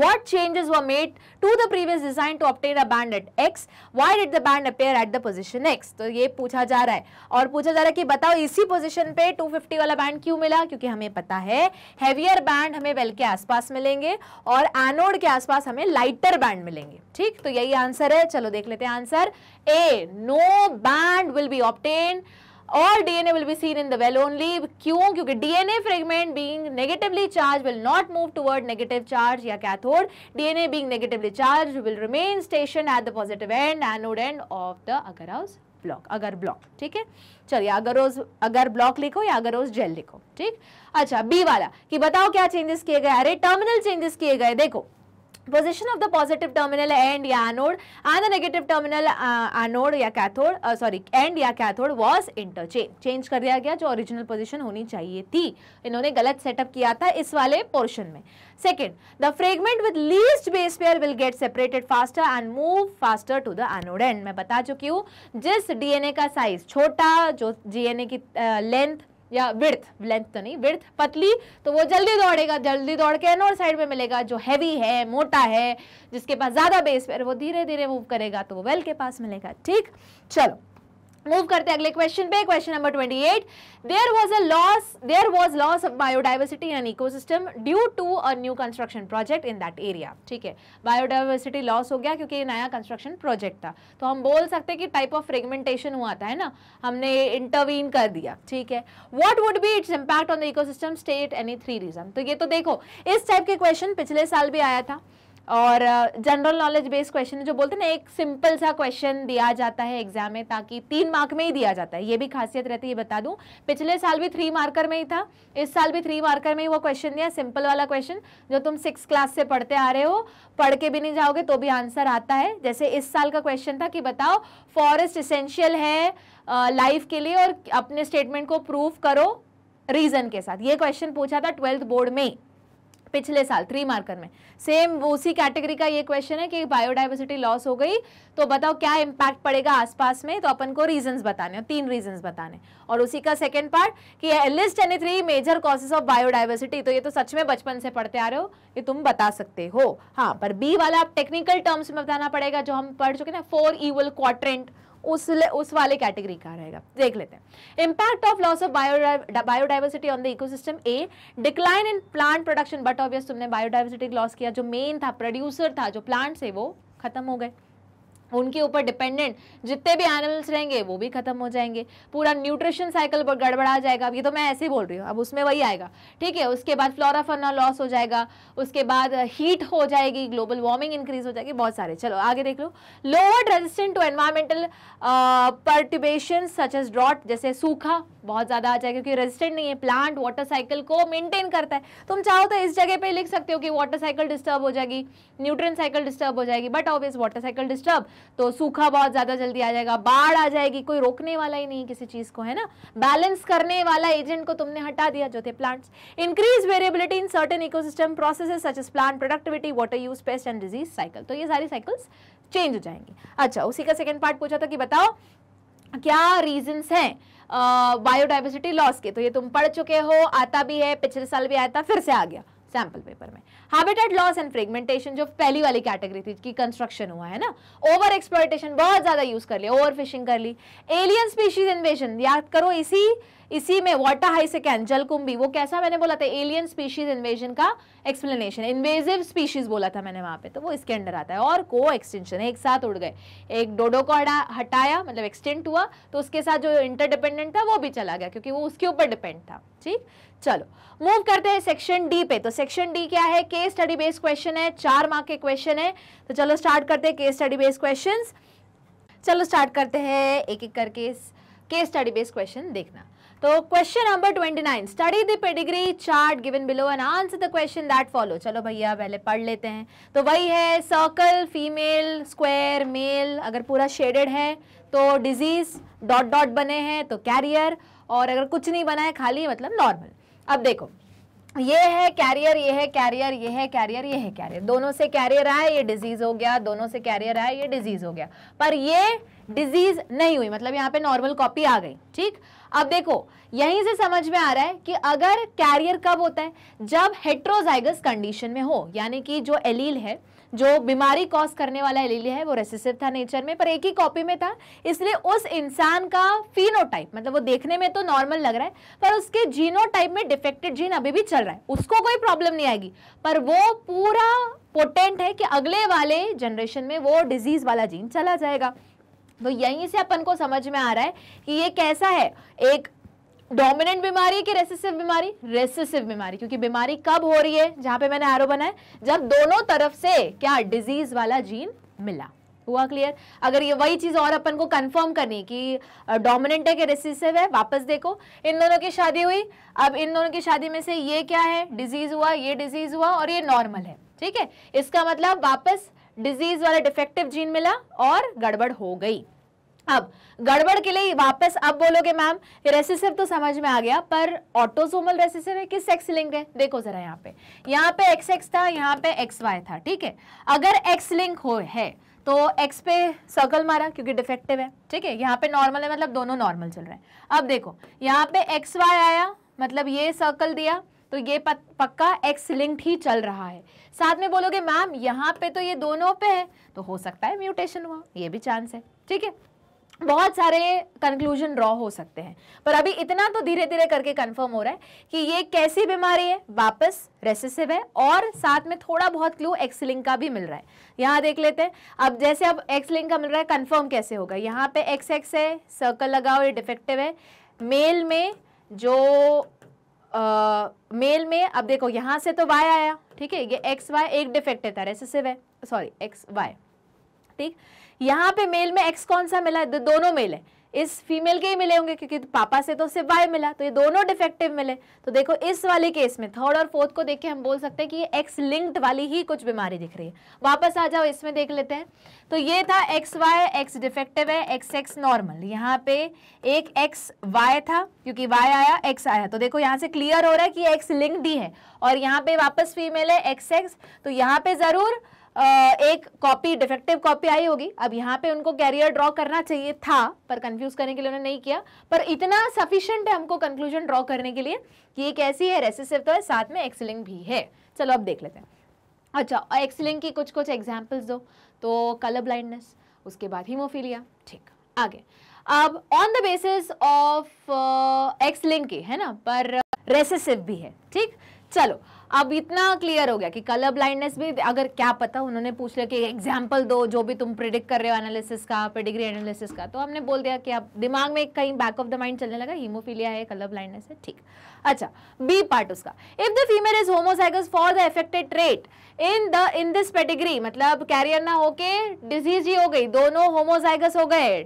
What changes were made to the previous design to obtain a band at X? Why did the band appear at the position X? तो ये पूछा जा रहा है और पूछा जा रहा है कि बताओ इसी पोजीशन पे 250 वाला बैंड क्यों मिला क्योंकि हमें पता है हेवियर बैंड हमें वेल के आसपास मिलेंगे और एनोड के आसपास हमें लाइटर बैंड मिलेंगे ठीक तो यही आंसर है चलो देख लेते हैं answer A no band will be obtain all DNA will be seen in the well only. क्यों क्योंकि DNA fragment being negatively charged will not move toward negative charge या cathode. DNA being negatively charged will remain stationed at the positive end, anode end of the agarose block. agar block ठीक है चलिए अगरोज अगर block लिखो या अगर अगरोज jail लिखो ठीक अच्छा बी वाला कि बताओ क्या चेंजेस किए गए अरे टर्मिनल चेंजेस किए गए देखो position of the positive terminal end या anode and the negative terminal uh, anode या cathode uh, sorry end या cathode was interchange change कर दिया गया जो original position होनी चाहिए थी इन्होंने गलत setup किया था इस वाले portion में second the fragment with least base pair will get separated faster and move faster to the anode end मैं बता चुकी हूँ जिस DNA का size छोटा जो DNA की uh, length या विर्थ लेंथ तो नहीं विर्थ पतली तो वो जल्दी दौड़ेगा जल्दी दौड़ के एनोर साइड में मिलेगा जो हैवी है मोटा है जिसके पास ज़्यादा बेस पर वो धीरे धीरे मूव करेगा तो वो वेल के पास मिलेगा ठीक चलो मूव करते हैं अगले क्वेश्चन पे question number 28 there was a loss there was loss of biodiversity and ecosystem due to a new construction project in that area ठीक है बायोडाइवर्सिटी लॉस हो गया क्योंकि ये नया कंस्ट्रक्शन प्रोजेक्ट था तो हम बोल सकते हैं कि टाइप ऑफ फ्रेगमेंटेशन हुआ था है ना हमने इंटरवीन कर दिया ठीक है what would be its impact on the ecosystem state any three reason तो ये तो देखो इस टाइप के क्वेश्चन पिछले साल भी आया था और जनरल नॉलेज बेस्ड क्वेश्चन जो बोलते हैं ना एक सिंपल सा क्वेश्चन दिया जाता है एग्जाम में ताकि तीन मार्क में ही दिया जाता है ये भी खासियत रहती है ये बता दूं पिछले साल भी थ्री मार्कर में ही था इस साल भी थ्री मार्कर में ही वो क्वेश्चन दिया सिंपल वाला क्वेश्चन जो तुम सिक्स क्लास से पढ़ते आ रहे हो पढ़ के भी नहीं जाओगे तो भी आंसर आता है जैसे इस साल का क्वेश्चन था कि बताओ फॉरेस्ट इसेंशियल है लाइफ के लिए और अपने स्टेटमेंट को प्रूव करो रीज़न के साथ ये क्वेश्चन पूछा था ट्वेल्थ बोर्ड में पिछले साल थ्री मार्कर में सेम वो उसी कैटेगरी का ये क्वेश्चन है कि बायोडाइवर्सिटी लॉस हो गई तो बताओ क्या इम्पैक्ट पड़ेगा आसपास में तो अपन को रीजंस बताने और तीन रीजंस बताने और उसी का सेकंड पार्ट कि at least any three major causes of biodiversity तो ये तो सच में बचपन से पढ़ते आ रहे हो ये तुम बता सकते हो हाँ पर बी वाला आप टेक्निकल टर्म्स में बताना पड़ेगा जो हम पढ़ चुके ना फोर ईवल क्वाट्रेंट उस उस वाले कैटेगरी का रहेगा देख लेते हैं impact of loss of biodiversity on the ecosystem a decline in plant production but obvious तुमने बायोडाइवर्सिटी लॉस किया जो मेन था प्रोड्यूसर था जो प्लांट है वो खत्म हो गए उनके ऊपर डिपेंडेंट जितने भी एनिमल्स रहेंगे वो भी खत्म हो जाएंगे पूरा न्यूट्रिशन साइकिल पर गड़बड़ा जाएगा अब ये तो मैं ऐसे ही बोल रही हूँ अब उसमें वही आएगा ठीक है उसके बाद फ्लोरा फर्ना लॉस हो जाएगा उसके बाद हीट हो जाएगी ग्लोबल वार्मिंग इंक्रीज हो जाएगी बहुत सारे चलो आगे देख लो lower resistant to environmental perturbation such as drought जैसे सूखा बहुत ज़्यादा आ जाएगा क्योंकि रेजिस्टेंट नहीं है प्लांट वाटर साइकिल को मेनटेन करता है तुम चाहो तो इस जगह पर लिख सकते हो कि वाटर साइकिल डिस्टर्ब हो जाएगी न्यूट्रन साइकिल डिस्टर्ब हो जाएगी but obvious water cycle disturb तो सूखा बहुत ज़्यादा जल्दी आ जाएगा बाढ़ आ जाएगी कोई रोकने वाला ही नहीं किसी चीज़ को है ना बैलेंस करने वाला एजेंट को तुमने हटा दिया जो थे plants increase variability in certain ecosystem processes such as plant productivity water use pest and disease cycle तो ये सारी साइकिल्स चेंज हो जाएंगी अच्छा उसी का सेकेंड पार्ट पूछा था कि बताओ क्या रीजंस हैं बायोडाइवर्सिटी लॉस के तो ये तुम पढ़ चुके हो आता भी है पिछले साल भी आया था फिर से आ गया सैम्पल पेपर में हैबिटेट लॉस एंड फ्रेगमेंटेशन जो पहली वाली कैटेगरी थी कि कंस्ट्रक्शन हुआ है ना ओवर एक्सप्लॉयटेशन बहुत ज़्यादा यूज़ कर लिया ओवर फिशिंग कर ली एलियन स्पीशीज इन्वेशन याद करो इसी इसी में वाटर हाई सेकेंड जलकुंभी वो कैसा मैंने बोला था एलियन स्पीशीज इन्वेजन का एक्सप्लेनेशन इन्वेजिव स्पीशीज बोला था मैंने वहाँ पे तो वो इसके अंडर आता है और को एक्सटेंशन एक साथ उड़ गए एक डोडो को हटाया मतलब एक्सटेंट हुआ तो उसके साथ जो इंटरडिपेंडेंट था वो भी चला गया क्योंकि वो उसके ऊपर डिपेंड था ठीक चलो मूव करते हैं सेक्शन डी पे तो सेक्शन डी क्या है के स्टडी बेस्ड क्वेश्चन है चार मार्क के क्वेश्चन है तो चलो स्टार्ट करते हैं के स्टडी बेस्ड क्वेश्चन चलो स्टार्ट करते हैं एक एक करके के स्टडी बेस्ड क्वेश्चन देखना तो question number twenty nine study the pedigree chart given below and answer the question that follow चलो भैया पहले पढ़ लेते हैं तो वही है सर्कल फीमेल स्क्वायर मेल अगर पूरा शेडेड है तो डिजीज डॉट डॉट बने हैं तो कैरियर और अगर कुछ नहीं बना है खाली मतलब नॉर्मल अब देखो ये है कैरियर ये है कैरियर ये है कैरियर ये है कैरियर दोनों से कैरियर आए ये डिजीज हो गया दोनों से कैरियर आए ये डिजीज हो गया पर ये डिजीज नहीं हुई मतलब यहाँ पे नॉर्मल कॉपी आ गई ठीक अब देखो यहीं से समझ में आ रहा है कि अगर कैरियर कब होता है जब हेट्रोजाइगस कंडीशन में हो यानी कि जो एलील है जो बीमारी कॉज करने वाला एलील है वो रेसिसिव था नेचर में पर एक ही कॉपी में था इसलिए उस इंसान का फिनोटाइप मतलब वो देखने में तो नॉर्मल लग रहा है पर उसके जीनोटाइप में डिफेक्टेड जीन अभी भी चल रहा है उसको कोई प्रॉब्लम नहीं आएगी पर वो पूरा पोटेंट है कि अगले वाले जनरेशन में वो डिजीज वाला जीन चला जाएगा तो यहीं से अपन को समझ में आ रहा है कि ये कैसा है एक डोमिनेंट बीमारी कि रेसिसिव बीमारी रेसिसिव बीमारी क्योंकि बीमारी कब हो रही है जहां पे मैंने आरो बनाया जब दोनों तरफ से क्या डिजीज वाला जीन मिला हुआ क्लियर अगर ये वही चीज़ और अपन को कंफर्म करनी कि डोमिनेंट है कि रेसिसिव है वापस देखो इन दोनों की शादी हुई अब इन दोनों की शादी में से ये क्या है डिजीज़ हुआ ये डिजीज़ हुआ और ये नॉर्मल है ठीक है इसका मतलब वापस डिजीज वाला डिफेक्टिव जीन मिला और गड़बड़ हो गई अब गड़बड़ के लिए वापस अब बोलोगे मैम रेसिसिव तो समझ में आ गया पर ऑटोसोमल रेसिसिव है किस सेक्स लिंक है देखो जरा यहाँ पे यहाँ पे एक्स एक्स था यहाँ पे एक्स वाई था ठीक है अगर एक्स लिंक हो है तो एक्स पे सर्कल मारा क्योंकि डिफेक्टिव है ठीक है यहाँ पे नॉर्मल है मतलब दोनों नॉर्मल चल रहे हैं अब देखो यहाँ पे एक्स वाई आया मतलब ये सर्कल दिया तो ये पक्का एक्स लिंक्ड ही चल रहा है साथ में बोलोगे मैम यहाँ पे तो ये दोनों पे है तो हो सकता है म्यूटेशन हुआ ये भी चांस है ठीक है बहुत सारे कंक्लूजन ड्रॉ हो सकते हैं पर अभी इतना तो धीरे धीरे करके कंफर्म हो रहा है कि ये कैसी बीमारी है वापस रेसेसिव है और साथ में थोड़ा बहुत क्लू एक्सलिंग का भी मिल रहा है यहाँ देख लेते हैं अब जैसे अब एक्सलिंग का मिल रहा है कंफर्म कैसे होगा यहाँ पे एक्स एक्स है सर्कल लगाओ ये डिफेक्टिव है मेल में जो मेल में अब देखो यहाँ से तो वाई आया ठीक है ये एक्स वाई एक डिफेक्ट है रेसेसिव है सॉरी एक्स वाई ठीक यहाँ पे मेल में एक्स कौन सा मिला है दोनों मेल है इस फीमेल के ही मिले होंगे क्योंकि पापा से तो सिर्फ वाई मिला तो ये दोनों डिफेक्टिव मिले तो देखो इस वाले केस में थर्ड और फोर्थ को देख के हम बोल सकते हैं कि ये एक्स लिंक्ड वाली ही कुछ बीमारी दिख रही है वापस आ जाओ इसमें देख लेते हैं तो ये था एक्स वाई एक्स डिफेक्टिव है एक्स एक्स नॉर्मल यहाँ पे एक एक्स वाई था क्योंकि वाई आया एक्स आया तो देखो यहाँ से क्लियर हो रहा है कि एक्स लिंक्ड ही है और यहाँ पे वापस फीमेल है एक्स एक्स तो यहाँ पे ज़रूर एक कॉपी डिफेक्टिव कॉपी आई होगी अब यहाँ पे उनको कैरियर ड्रॉ करना चाहिए था पर कंफ्यूज करने के लिए उन्होंने नहीं किया पर इतना सफिशियंट है हमको कंक्लूजन ड्रॉ करने के लिए कि ये कैसी है रेसिसिव तो है साथ में एक्सलिंग भी है चलो अब देख लेते हैं अच्छा एक्सलिंग की कुछ कुछ एग्जाम्पल्स दो तो कलर ब्लाइंडनेस उसके बाद हीमोफीलिया ठीक आगे अब on the basis of X linking की है ना पर रेसेसिव भी है ठीक चलो अब इतना क्लियर हो गया कि कलर ब्लाइंडनेस भी अगर क्या पता उन्होंने पूछ लिया कि एग्जाम्पल दो जो भी तुम प्रिडिक्ट कर रहे हो एनालिसिस का पेडिग्री एनालिसिस का तो हमने बोल दिया कि अब दिमाग में कहीं बैक ऑफ द माइंड चलने लगा हीमोफीलिया है कलर ब्लाइंडनेस है ठीक अच्छा बी पार्ट उसका if the female is homozygous for the affected trait in the in this pedigree मतलब कैरियर ना होके डिजीज ही हो गई दोनों होमोसाइगस हो गए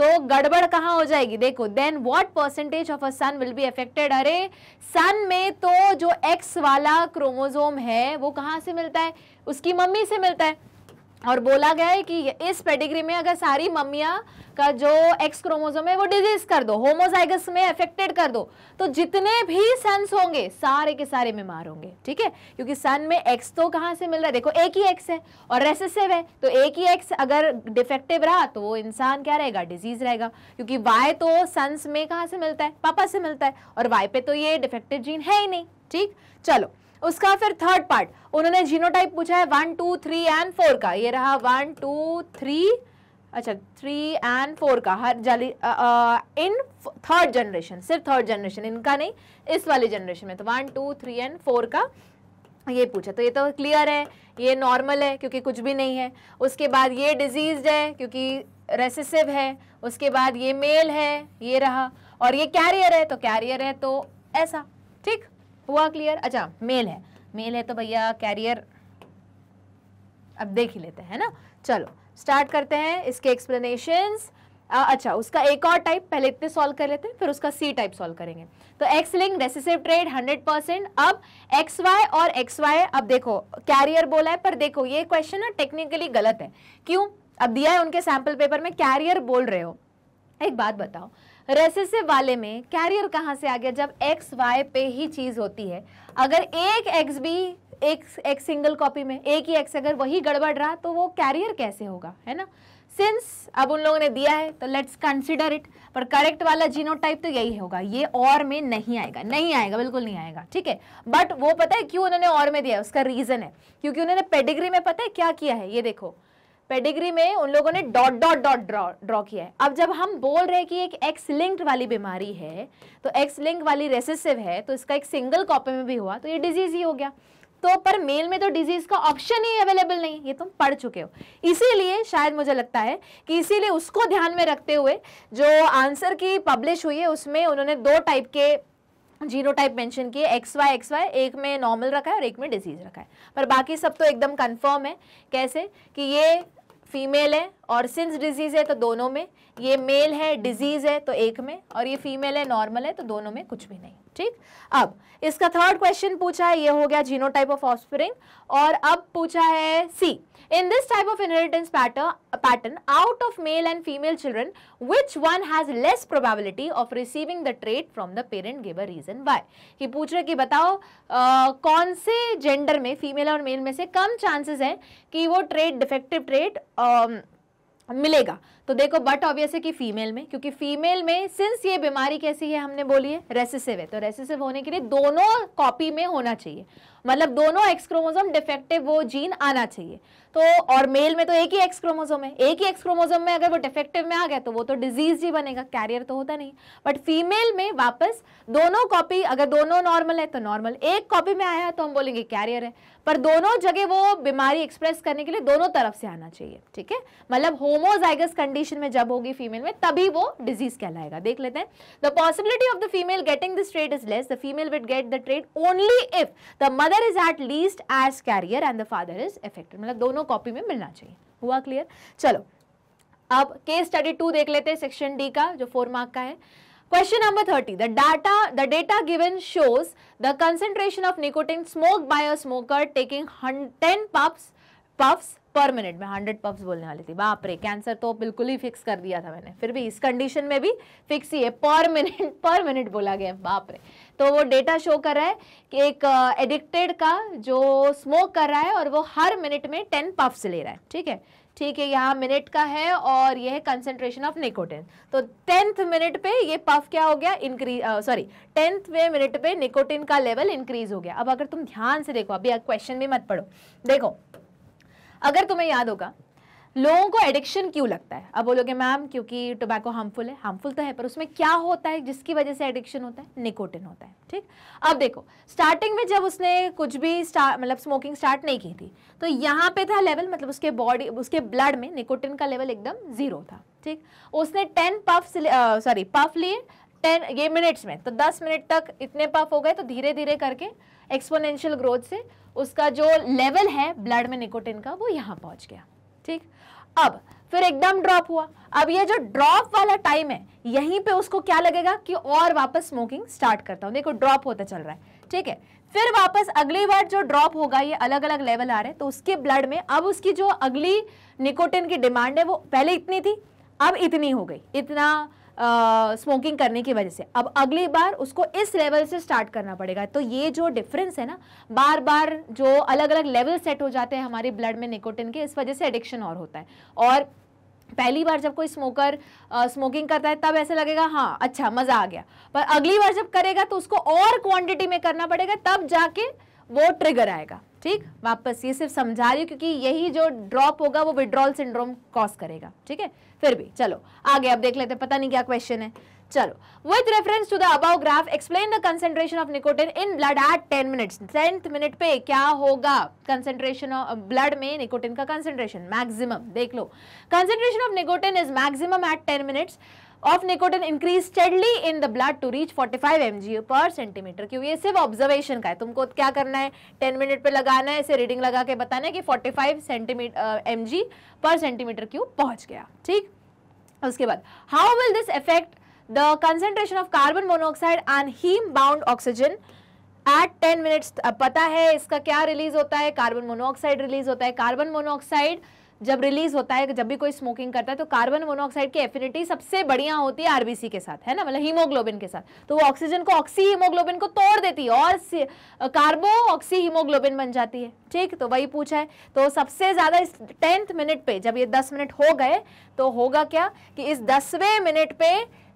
तो गड़बड़ कहाँ हो जाएगी देखो then what percentage of a son will be affected अरे सन में तो जो एक्स वाला क्रोमोजोम है वो कहाँ से मिलता है उसकी मम्मी से मिलता है और बोला गया है कि इस पेडिग्री में अगर सारी मम्मिया का जो एक्स क्रोमोजोम है वो डिजीज कर दो होमोजाइगस में अफेक्टेड कर दो तो जितने भी सन्स होंगे सारे के सारे बीमार होंगे ठीक है क्योंकि सन में एक्स तो कहाँ से मिल रहा है देखो एक ही एक्स है और रेसेसिव है तो एक ही एक्स अगर डिफेक्टिव रहा तो वो इंसान क्या रहेगा डिजीज रहेगा क्योंकि वाई तो सन्स में कहाँ से मिलता है पापा से मिलता है और वाई पे तो ये डिफेक्टिव जीन है ही नहीं ठीक चलो उसका फिर थर्ड पार्ट उन्होंने जीनोटाइप पूछा है one two three and four का ये रहा वन टू थ्री अच्छा थ्री एंड फोर का हर जाली इन थर्ड जनरेशन सिर्फ थर्ड जनरेशन इनका नहीं इस वाली जनरेशन में तो one two three and four का ये पूछा तो ये तो क्लियर है ये नॉर्मल है क्योंकि कुछ भी नहीं है उसके बाद ये डिजीज है क्योंकि रेसिसिव है उसके बाद ये मेल है ये रहा और ये कैरियर है तो कैरियर है तो ऐसा ठीक हुआ क्लियर अच्छा मेल है मेल है तो भैया कैरियर अब देख ही लेते हैं ना चलो स्टार्ट करते हैं इसके एक्सप्लेनेशन अच्छा उसका एक और टाइप पहले इतने सॉल्व कर लेते हैं फिर उसका सी टाइप सॉल्व करेंगे तो X link recessive trait 100 percent अब एक्स वाई और एक्स वाई अब देखो कैरियर बोला है पर देखो ये क्वेश्चन ना टेक्निकली गलत है क्यों अब दिया है उनके सैंपल पेपर में कैरियर बोल रहे हो एक बात बताओ रेसेसिव वाले में कैरियर कहाँ से आ गया जब एक्स वाई पे ही चीज़ होती है अगर एक एक्स भी एक एक सिंगल कॉपी में एक ही एक्स अगर वही गड़बड़ रहा तो वो कैरियर कैसे होगा है ना सिंस अब उन लोगों ने दिया है तो लेट्स कंसिडर इट पर करेक्ट वाला जीनोटाइप तो यही होगा ये और में नहीं आएगा नहीं आएगा बिल्कुल नहीं आएगा ठीक है बट वो पता है क्यों उन्होंने और में दिया है उसका रीज़न है क्योंकि उन्होंने पेडिग्री में पता है क्या किया है ये देखो पेडिग्री में उन लोगों ने डॉट डॉट डॉट ड्रॉ किया है अब जब हम बोल रहे हैं कि एक एक्स लिंक्ड वाली बीमारी है तो एक्स लिंक वाली रेसेसिव है तो इसका एक सिंगल कॉपी में भी हुआ तो ये डिजीज ही हो गया तो पर मेल में तो डिजीज का ऑप्शन ही अवेलेबल नहीं ये तुम पढ़ चुके हो इसीलिए शायद मुझे लगता है कि इसीलिए उसको ध्यान में रखते हुए जो आंसर की पब्लिश हुई है उसमें उन्होंने दो टाइप के जीरो टाइप मेंशन किए एक्स वाई एक्स वाई एक में नॉर्मल रखा है और एक में डिजीज रखा है पर बाकी सब तो एकदम कंफर्म है कैसे कि ये फीमेल है और सिंस डिजीज़ है तो दोनों में ये मेल है डिजीज़ है तो एक में और ये फीमेल है नॉर्मल है तो दोनों में कुछ भी नहीं ठीक अब इसका थर्ड क्वेश्चन पूछा है ये हो गया जीनो टाइप ऑफ ऑफस्प्रिंग और अब पूछा है C in this type of inheritance pattern out of male and female children which one has less probability of receiving the trait from the parent give a reason why ये पूछ रहे कि बताओ आ, कौन से जेंडर में फीमेल और mail में से कम चांसेस हैं कि वो ट्रेट डिफेक्टिव ट्रेट मिलेगा तो देखो बट ऑब्वियस है कि फीमेल में क्योंकि फीमेल में सिंस ये बीमारी कैसी है हमने बोली है रेसिसिव है तो रेसिसिव होने के लिए दोनों कॉपी में होना चाहिए मतलब दोनों एक्स क्रोमोजोम डिफेक्टिव वो जीन आना चाहिए तो और मेल में तो एक ही एक्स क्रोमोजोम है एक ही एक्स क्रोमोजोम में अगर वो डिफेक्टिव में आ गया तो वो तो डिजीज ही बनेगा कैरियर तो होता नहीं बट फीमेल में वापस दोनों कॉपी अगर दोनों नॉर्मल है तो नॉर्मल एक कॉपी में आया तो हम बोलेंगे कैरियर है पर दोनों जगह वो बीमारी एक्सप्रेस करने के लिए दोनों तरफ से आना चाहिए ठीक है मतलब होमोजाइगस कंडीशन में जब होगी फीमेल में तभी वो डिजीज कहलाएगा देख लेते हैं the possibility of the female getting this trait is less the female will get the trait only if the mother mother is at least as carrier and the father is affected मतलब दोनों copy में मिलना चाहिए हुआ clear चलो अब case study to देख लेते हैं सेक्शन डी का जो फोर मार्क का है question number thirty the data the data given shows the concentration of nicotine smoke by a smoker taking ten puffs puffs per minute में हंड्रेड पफ्स बोलने वाली थी बाप रे कैंसर तो बिल्कुल ही फिक्स कर दिया था मैंने फिर भी इस कंडीशन में भी फिक्स ही है पर मिनट पर मिनट बोला गया बाप रे तो वो डेटा शो कर रहा है कि एक एडिक्टेड का जो स्मोक कर रहा है और वो हर मिनट में टेन पफ्स ले रहा है ठीक है ठीक है यहाँ मिनट का है और यह है कंसेंट्रेशन ऑफ निकोटिन तो टेंथ मिनट पे ये पफ क्या हो गया इंक्रीज सॉरी टेंथ वे मिनट पे निकोटिन का लेवल इंक्रीज हो गया अब अगर तुम ध्यान से देखो अभी क्वेश्चन भी मत पढ़ो देखो अगर तुम्हें याद होगा लोगों को एडिक्शन क्यों लगता है अब बोलोगे मैम क्योंकि टोबैको हार्मफुल है हार्मफुल तो है पर उसमें क्या होता है जिसकी वजह से एडिक्शन होता है निकोटिन होता है ठीक अब देखो स्टार्टिंग में जब उसने कुछ भी मतलब स्मोकिंग स्टार्ट नहीं की थी तो यहाँ पे था लेवल मतलब उसके बॉडी उसके ब्लड में निकोटिन का लेवल एकदम ज़ीरो था ठीक उसने टेन पफ सॉरी पफ लिए टेन ये मिनट्स में तो दस मिनट तक इतने पफ हो गए तो धीरे धीरे करके एक्सपोनेंशियल ग्रोथ से उसका जो लेवल है ब्लड में निकोटिन का वो यहाँ पहुँच गया ठीक अब फिर एकदम ड्रॉप हुआ अब ये जो ड्रॉप वाला टाइम है यहीं पे उसको क्या लगेगा कि और वापस स्मोकिंग स्टार्ट करता हूं देखो ड्रॉप होता चल रहा है ठीक है फिर वापस अगली बार जो ड्रॉप होगा ये अलग अलग लेवल आ रहे हैं तो उसके ब्लड में अब उसकी जो अगली निकोटिन की डिमांड है वो पहले इतनी थी अब इतनी हो गई इतना स्मोकिंग करने की वजह से अब अगली बार उसको इस लेवल से स्टार्ट करना पड़ेगा तो ये जो डिफरेंस है ना बार बार जो अलग अलग लेवल सेट हो जाते हैं हमारे ब्लड में निकोटिन के इस वजह से एडिक्शन और होता है और पहली बार जब कोई स्मोकर आ, स्मोकिंग करता है तब ऐसे लगेगा हाँ अच्छा मज़ा आ गया पर अगली बार जब करेगा तो उसको और क्वांटिटी में करना पड़ेगा तब जाके वो ट्रिगर आएगा ठीक वापस ये सिर्फ समझा रही हूँ क्योंकि यही जो ड्रॉप होगा वो विड्रॉल सिंड्रोम कॉज करेगा ठीक है फिर भी चलो आगे अब देख लेते हैं पता नहीं क्या क्वेश्चन है चलो with reference to the above graph explain the concentration of nicotine in blood at ten minutes tenth minute पे क्या होगा कंसेंट्रेशन ऑफ ब्लड में निकोटिन का कंसेंट्रेशन मैक्सिमम देख लो concentration of nicotine is maximum at ten minutes of nicotine increase steadily in the blood to reach 45 mg per centimeter क्यों ये सिर्फ ऑब्जर्वेशन का है तुमको क्या करना है 10 मिनट पे लगाना है इसे रीडिंग लगा के बताना है कि 45 सेंटीमीटर एम पर सेंटीमीटर क्यों पहुंच गया ठीक उसके बाद how will this effect the concentration of carbon monoxide and heme bound oxygen at ten minutes पता है इसका क्या रिलीज होता है कार्बन मोनोऑक्साइड रिलीज होता है कार्बन मोनोऑक्साइड जब रिलीज होता है जब भी कोई स्मोकिंग करता है तो कार्बन मोनोऑक्साइड की एफिनिटी सबसे बढ़िया होती है आरबीसी के साथ है ना मतलब हीमोग्लोबिन के साथ तो वो ऑक्सीजन को ऑक्सी हीमोग्लोबिन को तोड़ देती है और कार्बो ऑक्सी हीमोग्लोबिन बन जाती है ठीक तो वही पूछा है तो सबसे ज़्यादा इस टेंथ मिनट पे जब ये दस मिनट हो गए तो होगा क्या कि इस दसवें मिनट पे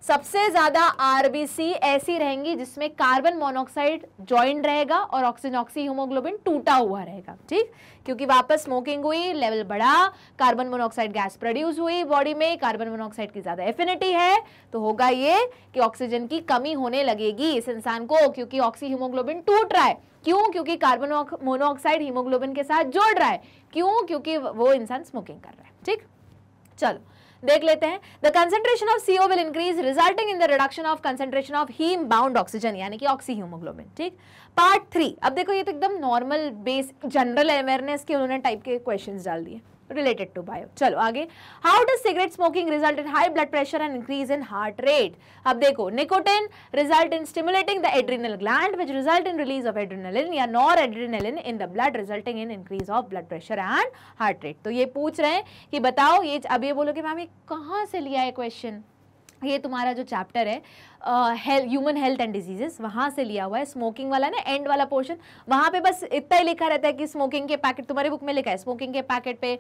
सबसे ज्यादा आरबीसी ऐसी रहेंगी जिसमें कार्बन मोनोक्साइड ज्वाइंट रहेगा और ऑक्सीजन ऑक्सी हीमोग्लोबिन टूटा हुआ रहेगा ठीक क्योंकि वापस स्मोकिंग हुई लेवल बढ़ा कार्बन मोनोक्साइड गैस प्रोड्यूस हुई बॉडी में कार्बन मोनोक्साइड की ज्यादा एफिनिटी है तो होगा ये कि ऑक्सीजन की कमी होने लगेगी इस इंसान को क्योंकि ऑक्सी हीमोग्लोबिन टूट रहा है क्यों क्योंकि कार्बन मोनोऑक्साइड हीमोग्लोबिन के साथ जोड़ रहा है क्यों क्योंकि वो इंसान स्मोकिंग कर रहा है ठीक चलो देख लेते हैं the concentration of CO will increase resulting in the reduction of concentration of heme bound oxygen यानी कि ऑक्सी ठीक पार्ट थ्री अब देखो ये तो एकदम नॉर्मल बेस जनरल अवेयरनेस के उन्होंने टाइप के क्वेश्चन डाल दिए related to bio. चलो आगे how does cigarette smoking result in high blood pressure and increase in heart rate? अब देखो nicotine result in stimulating the adrenal gland which result in release of adrenaline या noradrenaline in the blood resulting in increase of blood pressure and heart rate. तो ये पूछ रहे हैं कि बताओ ये अब ये बोलोगे मैम ये कहाँ से लिया है क्वेश्चन ये तुम्हारा जो चैप्टर है ह्यूमन हेल्थ एंड डिजीजेस वहाँ से लिया हुआ है स्मोकिंग वाला ना एंड वाला पोर्शन वहाँ पे बस इतना ही लिखा रहता है कि स्मोकिंग के पैकेट तुम्हारे बुक में लिखा है स्मोकिंग के पैकेट पे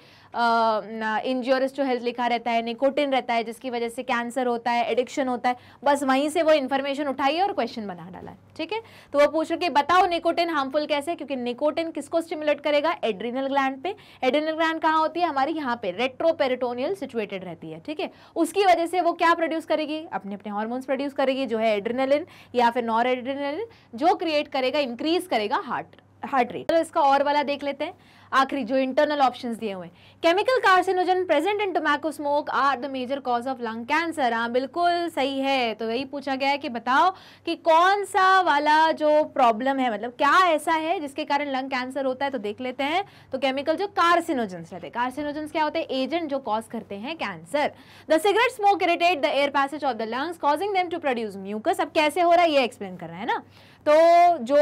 इंज्योरेंस टू हेल्थ लिखा रहता है निकोटिन रहता है जिसकी वजह से कैंसर होता है एडिक्शन होता है बस वहीं से वो इन्फॉर्मेशन उठाई और क्वेश्चन बना डाला है ठीक है तो वो पूछ रहे कि बताओ निकोटिन हार्मफुल कैसे क्योंकि निकोटिन किसको स्टिमुलेट करेगा एड्रीनल ग्लैंड पे एड्रीनल ग्लैंड कहाँ होती है हमारी यहाँ पे रेट्रोपेरिटोनियल सिचुएटेड रहती है ठीक है उसकी वजह से वो क्या प्रोड्यूस करेगी अपने अपने हॉर्मोन्स प्रोड्यूस करेगी जो है एड्रेनलिन या फिर नॉर एड्रेनलिन जो क्रिएट करेगा इंक्रीज करेगा हार्ट हार्ट रेट तो इसका और वाला देख लेते हैं आखिरी जो इंटरनल ऑप्शन दिए हुए chemical carcinogen present in tobacco smoke are the major cause of lung cancer हाँ बिल्कुल सही है तो यही पूछा गया है कि बताओ कि कौन सा वाला जो प्रॉब्लम है मतलब क्या ऐसा है जिसके कारण लंग कैंसर होता है तो देख लेते हैं तो केमिकल जो कार्सिनोजेंस रहते हैं कार्सिनोजेंस क्या होते हैं एजेंट जो कॉज करते हैं cancer the cigarette smoke irritate the air passage of the lungs causing them to produce mucus अब कैसे हो रहा है ये एक्सप्लेन कर रहा है ना तो जो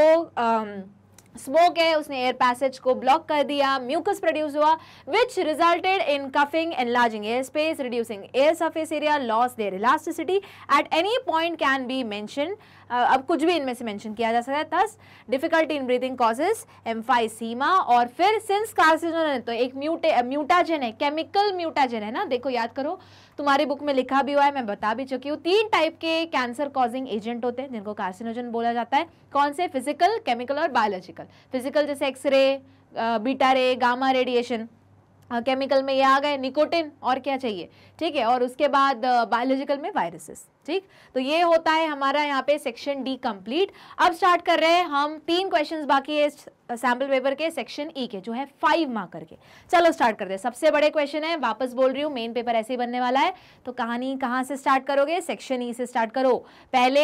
um, स्मोक है उसने एयर पैसेज को ब्लॉक कर दिया म्यूकस प्रोड्यूस हुआ which resulted in coughing enlarging air space reducing air surface area loss their elasticity at any point can be mention अब कुछ भी इनमें से मेंशन किया जा सकता है thus difficulty in breathing causes emphysema और फिर सिंस कार्सिनोजन है तो एक म्यूटे म्यूटाजन है केमिकल म्यूटाजन है ना देखो याद करो तुम्हारी बुक में लिखा भी हुआ है मैं बता भी चुकी हूँ तीन टाइप के कैंसर कॉजिंग एजेंट होते हैं जिनको कार्सिनोजन बोला जाता है कौन से फिजिकल केमिकल और बायोलॉजिकल फिजिकल जैसे X ray beta ray gamma radiation chemical में ये आ गए निकोटिन और क्या चाहिए ठीक है और उसके बाद बायोलॉजिकल में वायरसेस ठीक तो ये होता है हमारा यहाँ पे सेक्शन डी कंप्लीट अब स्टार्ट कर रहे हैं हम तीन क्वेश्चंस बाकी है सैम्पल पेपर के सेक्शन ई e के जो है फाइव मार्कर के चलो स्टार्ट करते हैं सबसे बड़े क्वेश्चन है वापस बोल रही हूँ मेन पेपर ऐसे ही बनने वाला है तो कहानी कहाँ से स्टार्ट करोगे सेक्शन ई e से स्टार्ट करो पहले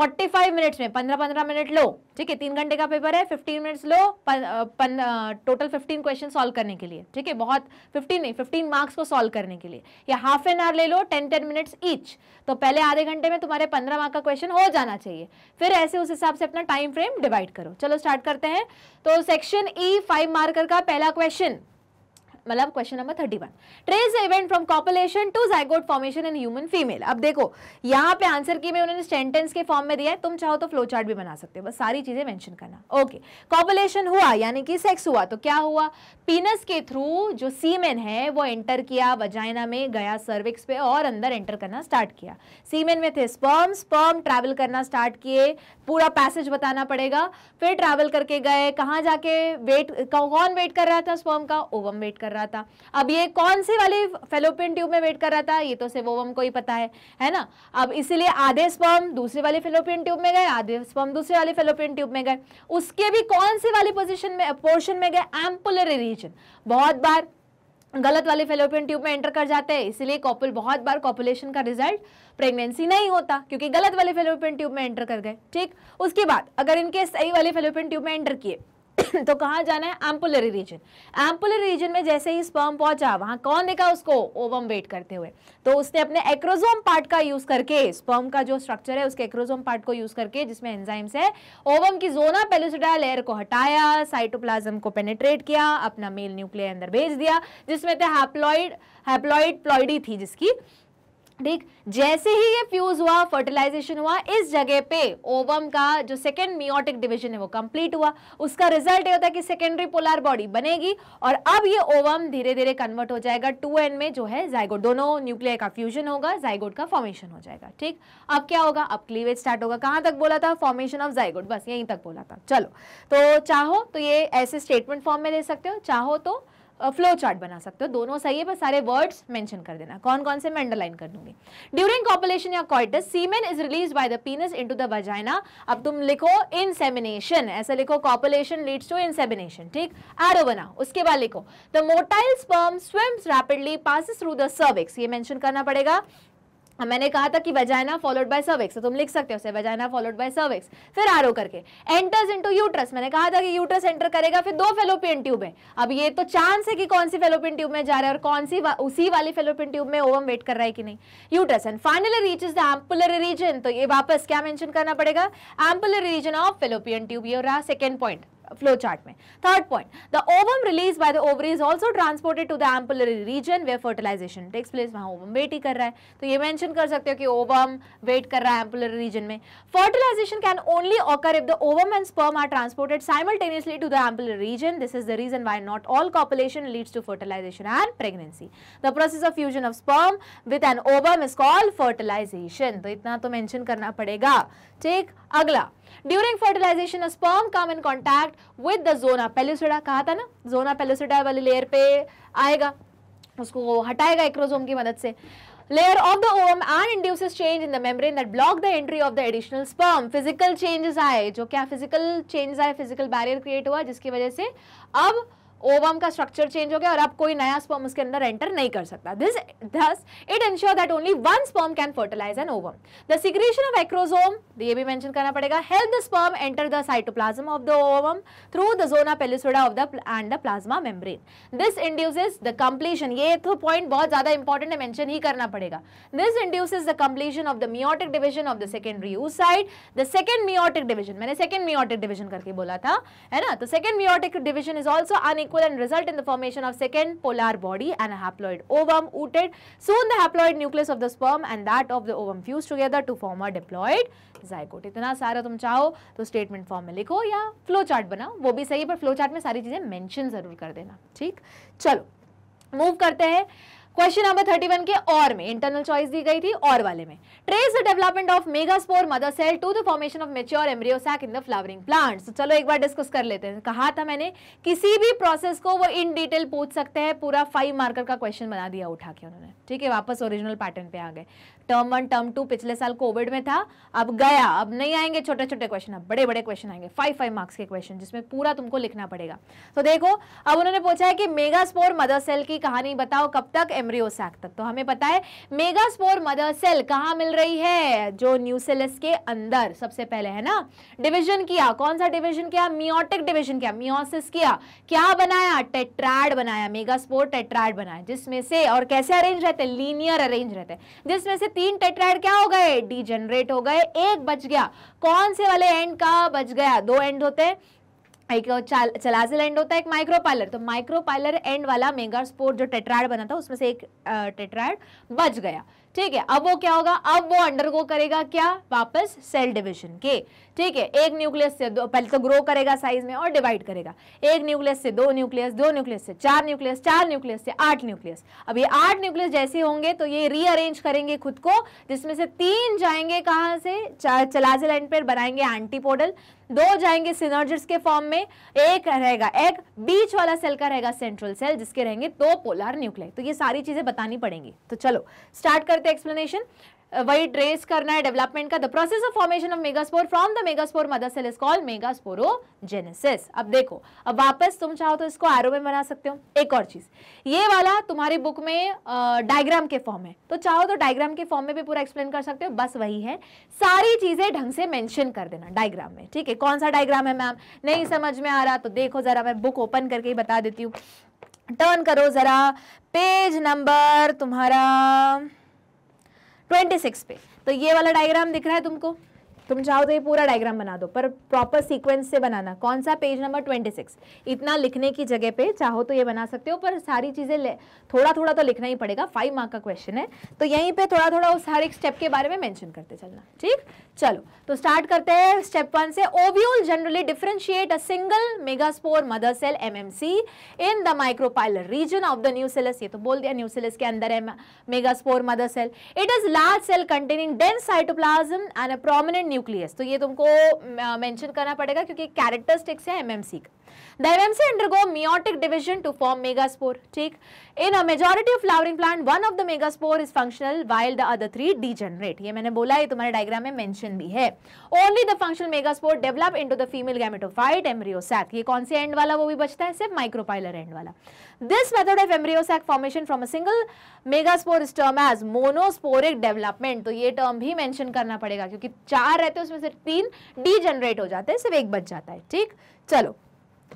45 मिनट्स में 15-15 मिनट लो ठीक है तीन घंटे का पेपर है 15 मिनट्स लो पन, पन, टोटल 15 क्वेश्चन सॉल्व करने के लिए ठीक है बहुत 15 नहीं 15 मार्क्स को सॉल्व करने के लिए या हाफ एन आवर ले लो 10-10 मिनट्स ईच तो पहले आधे घंटे में तुम्हारे 15 मार्क का क्वेश्चन हो जाना चाहिए फिर ऐसे उस हिसाब से अपना टाइम फ्रेम डिवाइड करो चलो स्टार्ट करते हैं तो सेक्शन ए फाइव मार्कर का पहला क्वेश्चन मतलब question number thirty one trace event from copulation to zygote formation in human female अब देखो यहाँ पे आंसर की में उन्होंने सेंटेंस के फॉर्म में दिया है तुम चाहो तो फ्लो चार्ट भी बना सकते हो बस सारी चीजें मैंशन करना ओके कॉपुलेशन हुआ यानी कि सेक्स हुआ तो क्या हुआ पीनस के थ्रू जो सीमेन है वो एंटर किया वजाइना में गया सर्विक्स पे और अंदर एंटर करना स्टार्ट किया सीमेन में थे स्पर्म स्पर्म ट्रैवल करना स्टार्ट किए पूरा पैसेज बताना पड़ेगा फिर ट्रैवल करके गए कहाँ जाके वेट कौन वेट कर रहा था स्पर्म का ओवम वेट कर रहा रहा था अब ये कौन सी वाली फेलोपियन ट्यूब में वेट कर रहा था ये तो सेवोवम को ही पता है है ना अब इसीलिए आधे स्पर्म दूसरे वाले फेलोपियन ट्यूब में गए आधे स्पर्म दूसरे वाले फेलोपियन ट्यूब में गए उसके भी कौन से वाले पोजिशन में पोर्शन में गए एम्पुलरी रीजन बहुत बार गलत वाले फेलोपियन ट्यूब में एंटर कर जाते हैं इसलिए कॉपुल बहुत बार कॉपुलेशन का रिजल्ट प्रेगनेंसी नहीं होता क्योंकि गलत वाले फेलोपियन ट्यूब में एंटर कर गए ठीक उसके बाद अगर इनके सही वाले फेलोपियन ट्यूब में एंटर किए तो कहाँ जाना है एम्पुलरी रीजन एम्पुलरी रीजन में जैसे ही स्पर्म पहुंचा वहां कौन देखा उसको ओवम वेट करते हुए तो उसने अपने एक्रोजोम पार्ट का यूज करके स्पर्म का जो स्ट्रक्चर है उसके एक्रोजोम पार्ट को यूज करके जिसमें एंजाइम्स है ओवम की जोना पेलुसिडा लेयर को हटाया साइटोप्लाज्म को पेनेट्रेट किया अपना मेल न्यूक्लियर अंदर भेज दिया जिसमें थे हैप्लॉइड हैप्लॉइड प्लॉइडी थी जिसकी ठीक जैसे ही ये फ्यूज हुआ फर्टिलाइजेशन हुआ इस जगह पे ओवम का जो सेकेंड मियोटिक डिवीजन है वो कंप्लीट हुआ उसका रिजल्ट ये होता है कि सेकेंडरी पोलर बॉडी बनेगी और अब ये ओवम धीरे धीरे कन्वर्ट हो जाएगा टू एन में जो है जाइगोड दोनों न्यूक्लियर का फ्यूजन होगा जाइगोड का फॉर्मेशन हो जाएगा ठीक अब क्या होगा अब क्लीवेज स्टार्ट होगा कहाँ तक बोला था फॉर्मेशन ऑफ जाइगोड बस यहीं तक बोला था चलो तो चाहो तो ये ऐसे स्टेटमेंट फॉर्म में दे सकते हो चाहो तो फ्लो चार्ट बना सकते हो दोनों सही है बस सारे वर्ड्स मेंशन कर देना कौन कौन से मैं अंडरलाइन कर दूंगी ड्यूरिंग कॉपुलेशन या coitus semen is release by the penis into the vagina अब तुम लिखो इनसेमिनेशन ऐसे लिखो कॉपुलेशन लीड्स टू इनसेमिनेशन ठीक एरो बना उसके बाद लिखो the motile sperm swims rapidly passes through the cervix ये मेंशन करना पड़ेगा हाँ, मैंने कहा था कि वजाइना फॉलोड बाय सर्विक्स तुम लिख सकते हो वजाइना फॉलोड बाय सर्विक्स फिर आर करके एंटर्स इनटू यूट्रस मैंने कहा था कि यूट्रस एंटर करेगा फिर दो फेलोपियन ट्यूब है अब ये तो चांस है कि कौन सी फेलोपियन ट्यूब में जा रहा है और कौन सी वा, उसी वाली फेलोपियन ट्यूब में ओवम वेट कर रहा है कि नहीं uterus and finally reach is the ampullar region तो ये वापस क्या मैंशन करना पड़ेगा ampullar region of fallopian tube ये रहा second point flow chart mein. Third point, the ovum released by the ovary is also transported to the ampullary region where fertilization takes place. वहाँ ovum wait ही कर रहा है. तो ये mention कर सकते हो कि ovum wait कर रहा है ampullary region में. Fertilization can only occur if the ovum and sperm are transported simultaneously to the ampullary region. This is the reason why not all copulation leads to fertilization and pregnancy. The process of fusion of sperm with an ovum is called fertilization. तो इतना तो mention करना पड़ेगा. ठीक अगला during fertilization sperm come in contact with the zona pellucida कहा था ना जोना पेलिसोडा वाली लेयर पे आएगा उसको हटाएगा एक्रोजोम की मदद से layer of the ovum and induces change in the membrane that block the entry of the additional sperm physical changes आए जो क्या physical changes आए physical barrier create हुआ जिसकी वजह से अब ओवम का स्ट्रक्चर चेंज हो गया और अब कोई नया स्पर्म उसके अंदर एंटर नहीं कर सकता this thus it ensure that only one sperm can fertilize an ovum the secretion of acrosome ये भी मेंशन करना पड़ेगा help the sperm enter the cytoplasm of the ovum through the zona pellucida of the and the plasma membrane this induces the completion ये तो point बहुत ज्यादा important है mention ही करना पड़ेगा this induces the completion of the meiotic division of the secondary oocyte the second meiotic division मैंने second meiotic division करके बोला था है ना तो second meiotic division is also an and result in the formation of second polar body and a haploid ovum ooted. Soon the haploid nucleus of the sperm and that of the ovum fuse together to form a diploid zygote. itna sara tum chaho to statement form mein likho ya flow chart banao wo bhi sahi है पर flow chart में सारी चीज़ें mention ज़रूर कर देना ठीक चलो मूव करते हैं क्वेश्चन नंबर वन के और में इंटरनल चॉइस दी गई थी और वाले में trace the development of megaspore mother cell to the formation of mature embryo sac in the flowering plants चलो एक बार डिस्कस कर लेते हैं कहा था मैंने किसी भी प्रोसेस को वो इन डिटेल पूछ सकते हैं पूरा फाइव मार्कर का क्वेश्चन बना दिया उठा के उन्होंने ठीक है वापस ओरिजिनल पैटर्न पे आ गए टर्म वन टर्म टू पिछले साल कोविड में था अब गया अब नहीं आएंगे छोटे छोटे क्वेश्चन अब बड़े बड़े क्वेश्चन आएंगे फाइव फाइव मार्क्स के क्वेश्चन जिसमें पूरा तुमको लिखना पड़ेगा तो देखो अब उन्होंने पूछा है कि मेगा स्पोर मदर सेल की कहानी बताओ कब तक एमरियोसैक तक तो हमें पता है मेगा स्पोर मदर सेल कहाँ मिल रही है जो न्यूसेलस के अंदर सबसे पहले है ना डिविजन किया कौन सा डिविजन किया मियोटिक डिविजन किया मियोसिस किया क्या बनाया टेट्राइड बनाया मेगा स्पोर टेट्राइड बनाया जिसमें से और कैसे अरेंज रहते हैं लीनियर अरेंज रहते हैं जिसमें से तीन टेट्राइड क्या हो गए डी जनरेट हो गए एक बच गया कौन से वाले एंड का बच गया दो एंड होते हैं एक चलाजिल एंड होता है एक माइक्रोपाइलर तो माइक्रोपाइलर एंड वाला मेगा स्पोर्ट जो टेट्राइड बना था उसमें से एक टेट्राइड बच गया ठीक है अब वो क्या होगा अब वो अंडरगो करेगा क्या वापस सेल डिविजन के ठीक है एक न्यूक्लियस से दो पहले तो ग्रो करेगा साइज में और डिवाइड करेगा एक न्यूक्लियस से दो न्यूक्लियस दो न्यूक्लियस से चार न्यूक्लियस चार न्यूक्लियस से आठ न्यूक्लियस अब ये आठ न्यूक्लियस जैसे होंगे तो ये रीअरेंज करेंगे खुद को जिसमें से तीन जाएंगे कहाँ से चलाजे लाइन पर बनाएंगे एंटीपोडल दो जाएंगे सिनर्जिट्स के फॉर्म में एक रहेगा एक बीच वाला सेल का रहेगा सेंट्रल सेल जिसके रहेंगे दो पोलर न्यूक्लियर तो ये सारी चीजें बतानी पड़ेंगी तो चलो स्टार्ट कर करते एक्सप्लेनेशन वही ट्रेस करना है डेवलपमेंट का the process of formation of megaspore from the megaspore mother cell is called genesis अब देखो अब वापस तुम चाहो तो इसको एरो में बना सकते हो एक और चीज ये वाला तुम्हारी बुक में डायग्राम के फॉर्म है तो चाहो तो डायग्राम के फॉर्म में भी पूरा एक्सप्लेन कर सकते हो बस वही है सारी चीजें ढंग से मेंशन कर देना डायग्राम में ठीक है कौन सा डायग्राम है मैम नहीं समझ में आ रहा तो देखो जरा मैं बुक ओपन करके बता देती हूँ टर्न करो जरा पेज नंबर तुम्हारा सिक्स पे तो ये वाला डायग्राम दिख रहा है तुमको तुम चाहो तो ये पूरा डायग्राम बना दो पर प्रॉपर सीक्वेंस से बनाना कौन सा पेज नंबर ट्वेंटी सिक्स इतना लिखने की जगह पे चाहो तो ये बना सकते हो पर सारी चीज़ें थोड़ा थोड़ा तो लिखना ही पड़ेगा फाइव मार्क का क्वेश्चन है तो यहीं पे थोड़ा थोड़ा उस हर एक स्टेप के बारे में मैंशन करते चलना ठीक चलो तो स्टार्ट करते हैं स्टेप वन से ovule generally differentiate a single megaspore mother cell MMC in the micropyle region of the nucellus ये तो बोल दिया न्यूसेलस के अंदर है megaspore mother cell it is large cell containing dense cytoplasm and a prominent nucleus तो ये तुमको मेंशन करना पड़ेगा क्योंकि कैरेक्टरिस्टिक्स है एमएमसी का डायवेंसी undergo meiotic division to form megaspore ठीक in a majority of flowering plant one of the megaspore is functional while the other three degenerate ये मैंने बोला ये तुम्हारे डायग्राम में मेंशन भी है only the functional megaspore develop into the female gametophyte embryo sac ये कौन सा एंड वाला वो भी बचता है सिर्फ माइक्रोपाइलर एंड वाला this method of embryo sac formation from a single megaspore is term as monosporic development तो ये टर्म भी मेंशन करना पड़ेगा क्योंकि चार रहते हैं उसमें से तीन डीजनरेट हो जाते हैं सिर्फ एक बच जाता है ठीक चलो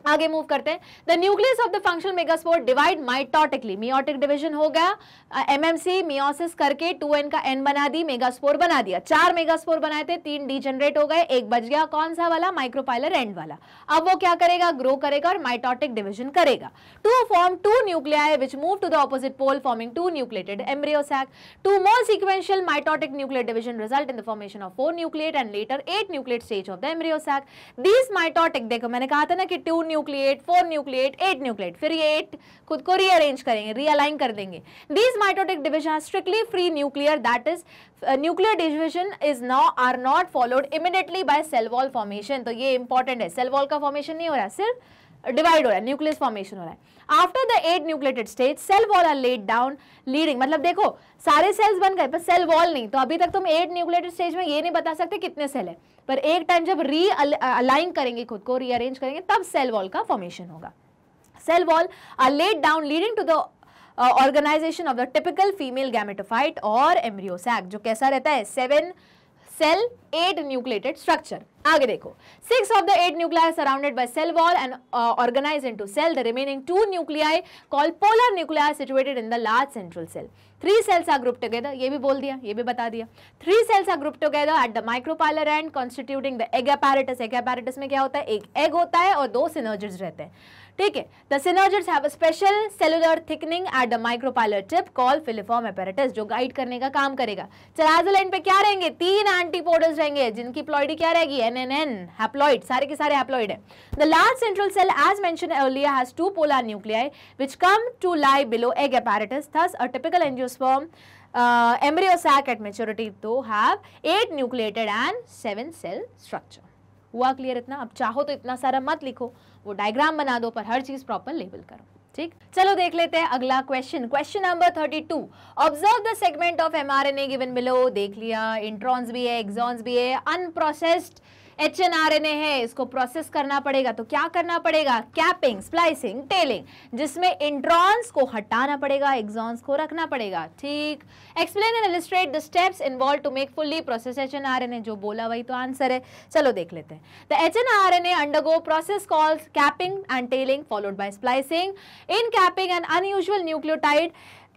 आगे मूव करते हैं the nucleus of the function megaspore divide mitotically meiotic division हो गया एमएमसी मियोसिस करके टू एन का एन बना दी मेगास्पोर बना दिया चार मेगास्पोर बनाए थे तीन डी जनरेट हो गए एक बच गया कौन सा वाला माइक्रोपाइलर एंड वाला अब वो क्या करेगा ग्रो करेगा और माइटोटिक डिवीजन करेगा to form two nuclei which move to the opposite pole forming two nucleated embryo sac two more sequential mitotic nuclear division result in the formation of four nucleate and later eight nucleate stage of the embryo sac these mitotic देखो मैंने कहा था ना कि two two nucleate four nucleate eight nucleate फिर ये eight खुद को रीअरेंज करेंगे रीअलाइन कर देंगे these mitotic division strictly free nuclear that is nuclear division is now are not followed immediately by cell wall formation तो ये इंपॉर्टेंट है सेल वॉल का फॉर्मेशन नहीं हो रहा सिर्फ डिवाइड हो रहा है न्यूक्लियस फॉर्मेशन हो रहा है after the eight nucleated stage cell wall are laid down leading मतलब देखो सारे सेल्स बन गए पर सेल वॉल नहीं तो अभी तक तुम एट न्यूक्लेटेड स्टेज में ये नहीं बता सकते कितने सेल है पर एक टाइम जब री अलाइन करेंगे खुद को रीअरेंज करेंगे तब सेल वॉल का फॉर्मेशन होगा cell wall are laid down leading to the organization of the typical female gametophyte और एम्ब्रियोसैक जो कैसा रहता है seven cell eight nucleated structure आगे देखो six of the eight nuclei surrounded by cell wall and organize into cell the remaining two nuclei call polar nuclei situated in the large central cell three cells are group together ये भी बोल दिया ये भी बता दिया three cells are group together at the micropylar end constituting the egg apparatus egg apparatus में क्या होता है एक एग होता है और दो सिनर्जिस रहते हैं ठीक है the synergids have special cellular thickening at the micropylar tip call filiform apparatus जो गाइड करने का काम करेगा चराजल एंड पे क्या रहेंगे तीन एंटीपोडल्स रहेंगे जिनकी प्लॉइडी क्या रहेगी एन एन एन हैप्लॉइड सारे के सारे हैप्लॉइड है the large central cell as mention earlier has two polar nuclei which come to lie below egg apparatus thus a typical angiosperm uh, embryo sac at maturity to have eight nucleated and seven cell हुआ clear इतना अब चाहो तो इतना सारा मत लिखो वो डायग्राम बना दो पर हर चीज़ प्रॉपर लेबल करो ठीक चलो देख लेते हैं अगला question question number thirty two observe the segment of mRNA given below देख लिया इंट्रॉन्स भी है एग्जॉन्स भी है अनप्रोसेस्ड एच है इसको प्रोसेस करना पड़ेगा तो क्या करना पड़ेगा कैपिंग स्प्लाइसिंग टेलिंग जिसमें इंड्रॉन्स को हटाना पड़ेगा एग्जॉन्स को रखना पड़ेगा ठीक explain and illustrate the steps involve to make fully process H जो बोला वही तो आंसर है चलो देख लेते हैं the H N R N A undergo process calls capping and tailing followed by splicing in capping and unusual nucleotide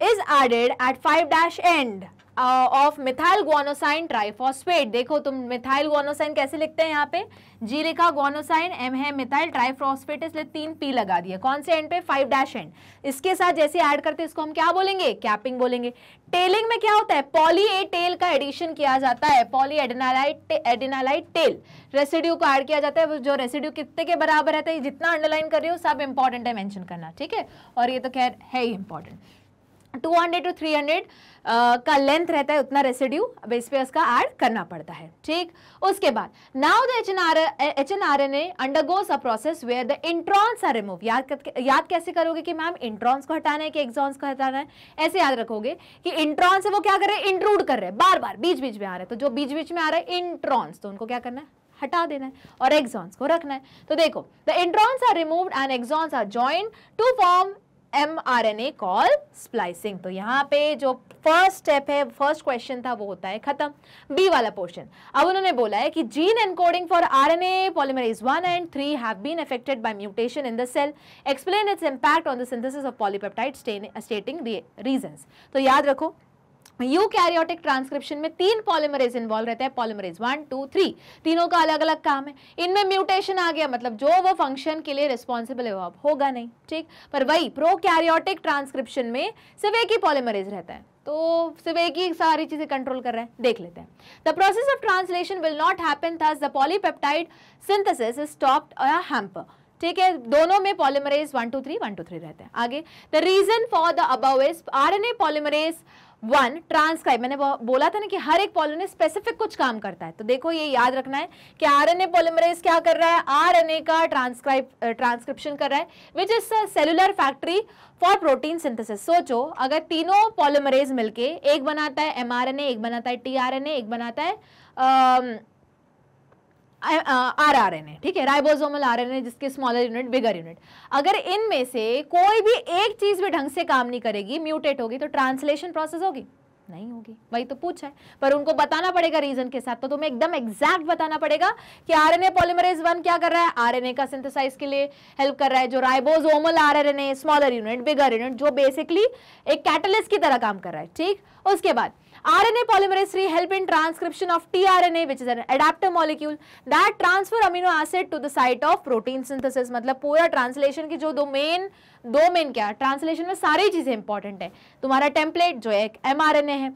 is added at 5 dash end of methyl guanosine triphosphate देखो तुम मिथाइल ग्वानोसाइन कैसे लिखते हैं यहाँ पे G लिखा guanosine M है methyl triphosphate इसलिए तीन पी लगा दिया कौन से एंड पे फाइव डैश एंड इसके साथ जैसे ऐड करते इसको हम क्या बोलेंगे कैपिंग बोलेंगे टेलिंग में क्या होता है पॉली ए टेल का एडिशन किया जाता है poly adenylate adenylate tail residue को ऐड किया जाता है जो रेसिड्यू कितने के बराबर रहता है जितना अंडरलाइन कर रही हो सब इंपॉर्टेंट है मैंशन करना ठीक है और ये तो खैर है ही इंपॉर्टेंट 200 टू 300 आ, का लेंथ रहता है उतना रेसिड्यू बेस पे उसका ऐड करना पड़ता है ठीक उसके बाद now the H N R H N R N A undergoes a process where the introns are remove याद याद कैसे करोगे कि मैम इंट्रॉन्स को हटाना है कि एक्सॉन्स को हटाना है ऐसे याद रखोगे कि इंट्रॉन्स है वो क्या कर रहे हैं इंट्रूड कर रहे हैं बार बार बीच बीच में आ रहे हैं तो जो बीच बीच में आ रहा है इंट्रॉन्स तो उनको क्या करना है हटा देना है और एग्जॉन्स को रखना है तो देखो the introns are remove and exons are join to form mRNA call splicing तो यहाँ पे जो फर्स्ट स्टेप है फर्स्ट क्वेश्चन था वो होता है खत्म बी वाला पोर्शन अब उन्होंने बोला है कि gene encoding for RNA polymerase one and three have been affected by mutation in the cell explain its impact on the synthesis of polypeptide stating reasons तो याद रखो यूकैरियोटिक ट्रांसक्रिप्शन में तीन पॉलीमरेज इन्वॉल्व रहते हैं पॉलीमरेज वन टू थ्री तीनों का अलग अलग काम है इनमें म्यूटेशन आ गया मतलब जो वो फंक्शन के लिए रिस्पॉन्सिबल है वो अब होगा नहीं ठीक पर वही प्रोकैरियोटिक ट्रांसक्रिप्शन में सिर्फ एक ही पॉलीमरेज रहता है तो सिर्फ एक ही सारी चीज़ें कंट्रोल कर रहे हैं देख लेते हैं the process of translation will not happen thus the polypeptide synthesis is stopped a hamper ठीक है दोनों में polymerase one two three one two three रहते हैं आगे the reason for the above is R N A polymerase one transcribe मैंने बोला था ना कि हर एक पॉलोने स्पेसिफिक कुछ काम करता है तो देखो ये याद रखना है कि आरएनए पॉलिमरेज क्या कर रहा है आरएनए का ट्रांसक्राइब ट्रांसक्रिप्शन कर रहा है which is cellular factory for protein synthesis सोचो अगर तीनों पॉलिमरेज मिलके एक बनाता है एमआरएनए एक बनाता है टीआरएनए एक बनाता है आर आर एन ए ठीक है राइबोसोमल आर एन ए जिसके स्मॉलर यूनिट बिगर यूनिट अगर इनमें से कोई भी एक चीज़ भी ढंग से काम नहीं करेगी म्यूटेट होगी तो ट्रांसलेशन प्रोसेस होगी नहीं होगी वही तो पूछा है पर उनको बताना पड़ेगा रीजन के साथ तो तुम्हें एकदम एग्जैक्ट बताना पड़ेगा कि आरएनए पॉलीमरेज वन क्या कर रहा है आरएनए का सिंथेसाइज के लिए हेल्प कर रहा है जो ribosomal RNA smaller unit bigger unit जो बेसिकली एक कैटलिस्ट की तरह काम कर रहा है ठीक उसके बाद RNA polymerase 3 help in transcription of tRNA which is an adapter molecule that transfer amino acid to the site of protein synthesis मतलब पूरा ट्रांसलेशन की जो दो मेन दो मेन क्या ट्रांसलेशन में सारी चीज़ें इंपॉर्टेंट है तुम्हारा टेम्पलेट जो एक mRNA है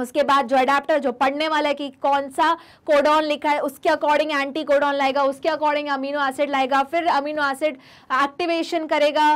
उसके बाद जो अडेप्टर जो पढ़ने वाला है कि कौन सा कोडॉन लिखा है उसके अकॉर्डिंग एंटी कोडॉन लाएगा उसके अकॉर्डिंग अमीनो एसिड लाएगा फिर अमीनो एसिड एक्टिवेशन करेगा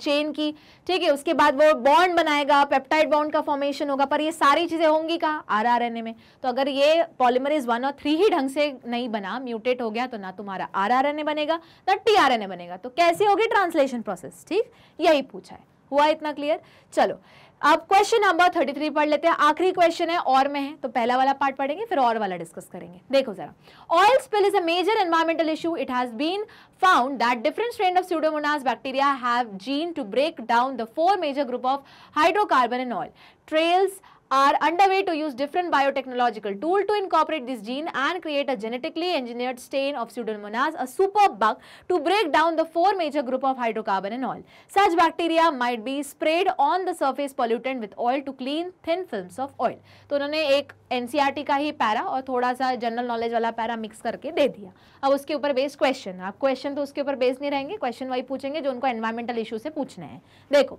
चेन की ठीक है उसके बाद वो बॉन्ड बनाएगा पेप्टाइड बॉन्ड का फॉर्मेशन होगा पर ये सारी चीज़ें होंगी कहाँ आर आर एन ए में तो अगर ये पॉलिमरिज वन और थ्री ही ढंग से नहीं बना म्यूटेट हो गया तो ना तुम्हारा आर आर एन ए बनेगा ना टी आर एन ए बनेगा तो कैसी होगी ट्रांसलेशन प्रोसेस ठीक यही पूछा है हुआ इतना क्लियर चलो अब क्वेश्चन नंबर थर्टी थ्री पढ़ लेते हैं आखिरी क्वेश्चन है और में है तो पहला वाला पार्ट पढ़ेंगे फिर और वाला डिस्कस करेंगे देखो जरा oil spill is a major environmental issue it has been found that different strand of Pseudomonas bacteria have gene to break down the four major group of hydrocarbon in oil trails are underway to use different biotechnological tool to incorporate this gene and create a genetically engineered strain of pseudomonas, a super bug to break down the four major group of hydrocarbon in oil. Such bacteria might be sprayed on the surface pollutant with oil to clean thin films of oil. to unhone ek ncrt ka hi para aur thoda sa general knowledge wala para mix karke de diya ab uske upar based question aap question to uske upar based nahi rahenge question wahi पूछेंगे jo unko environmental issue se puchne hai dekho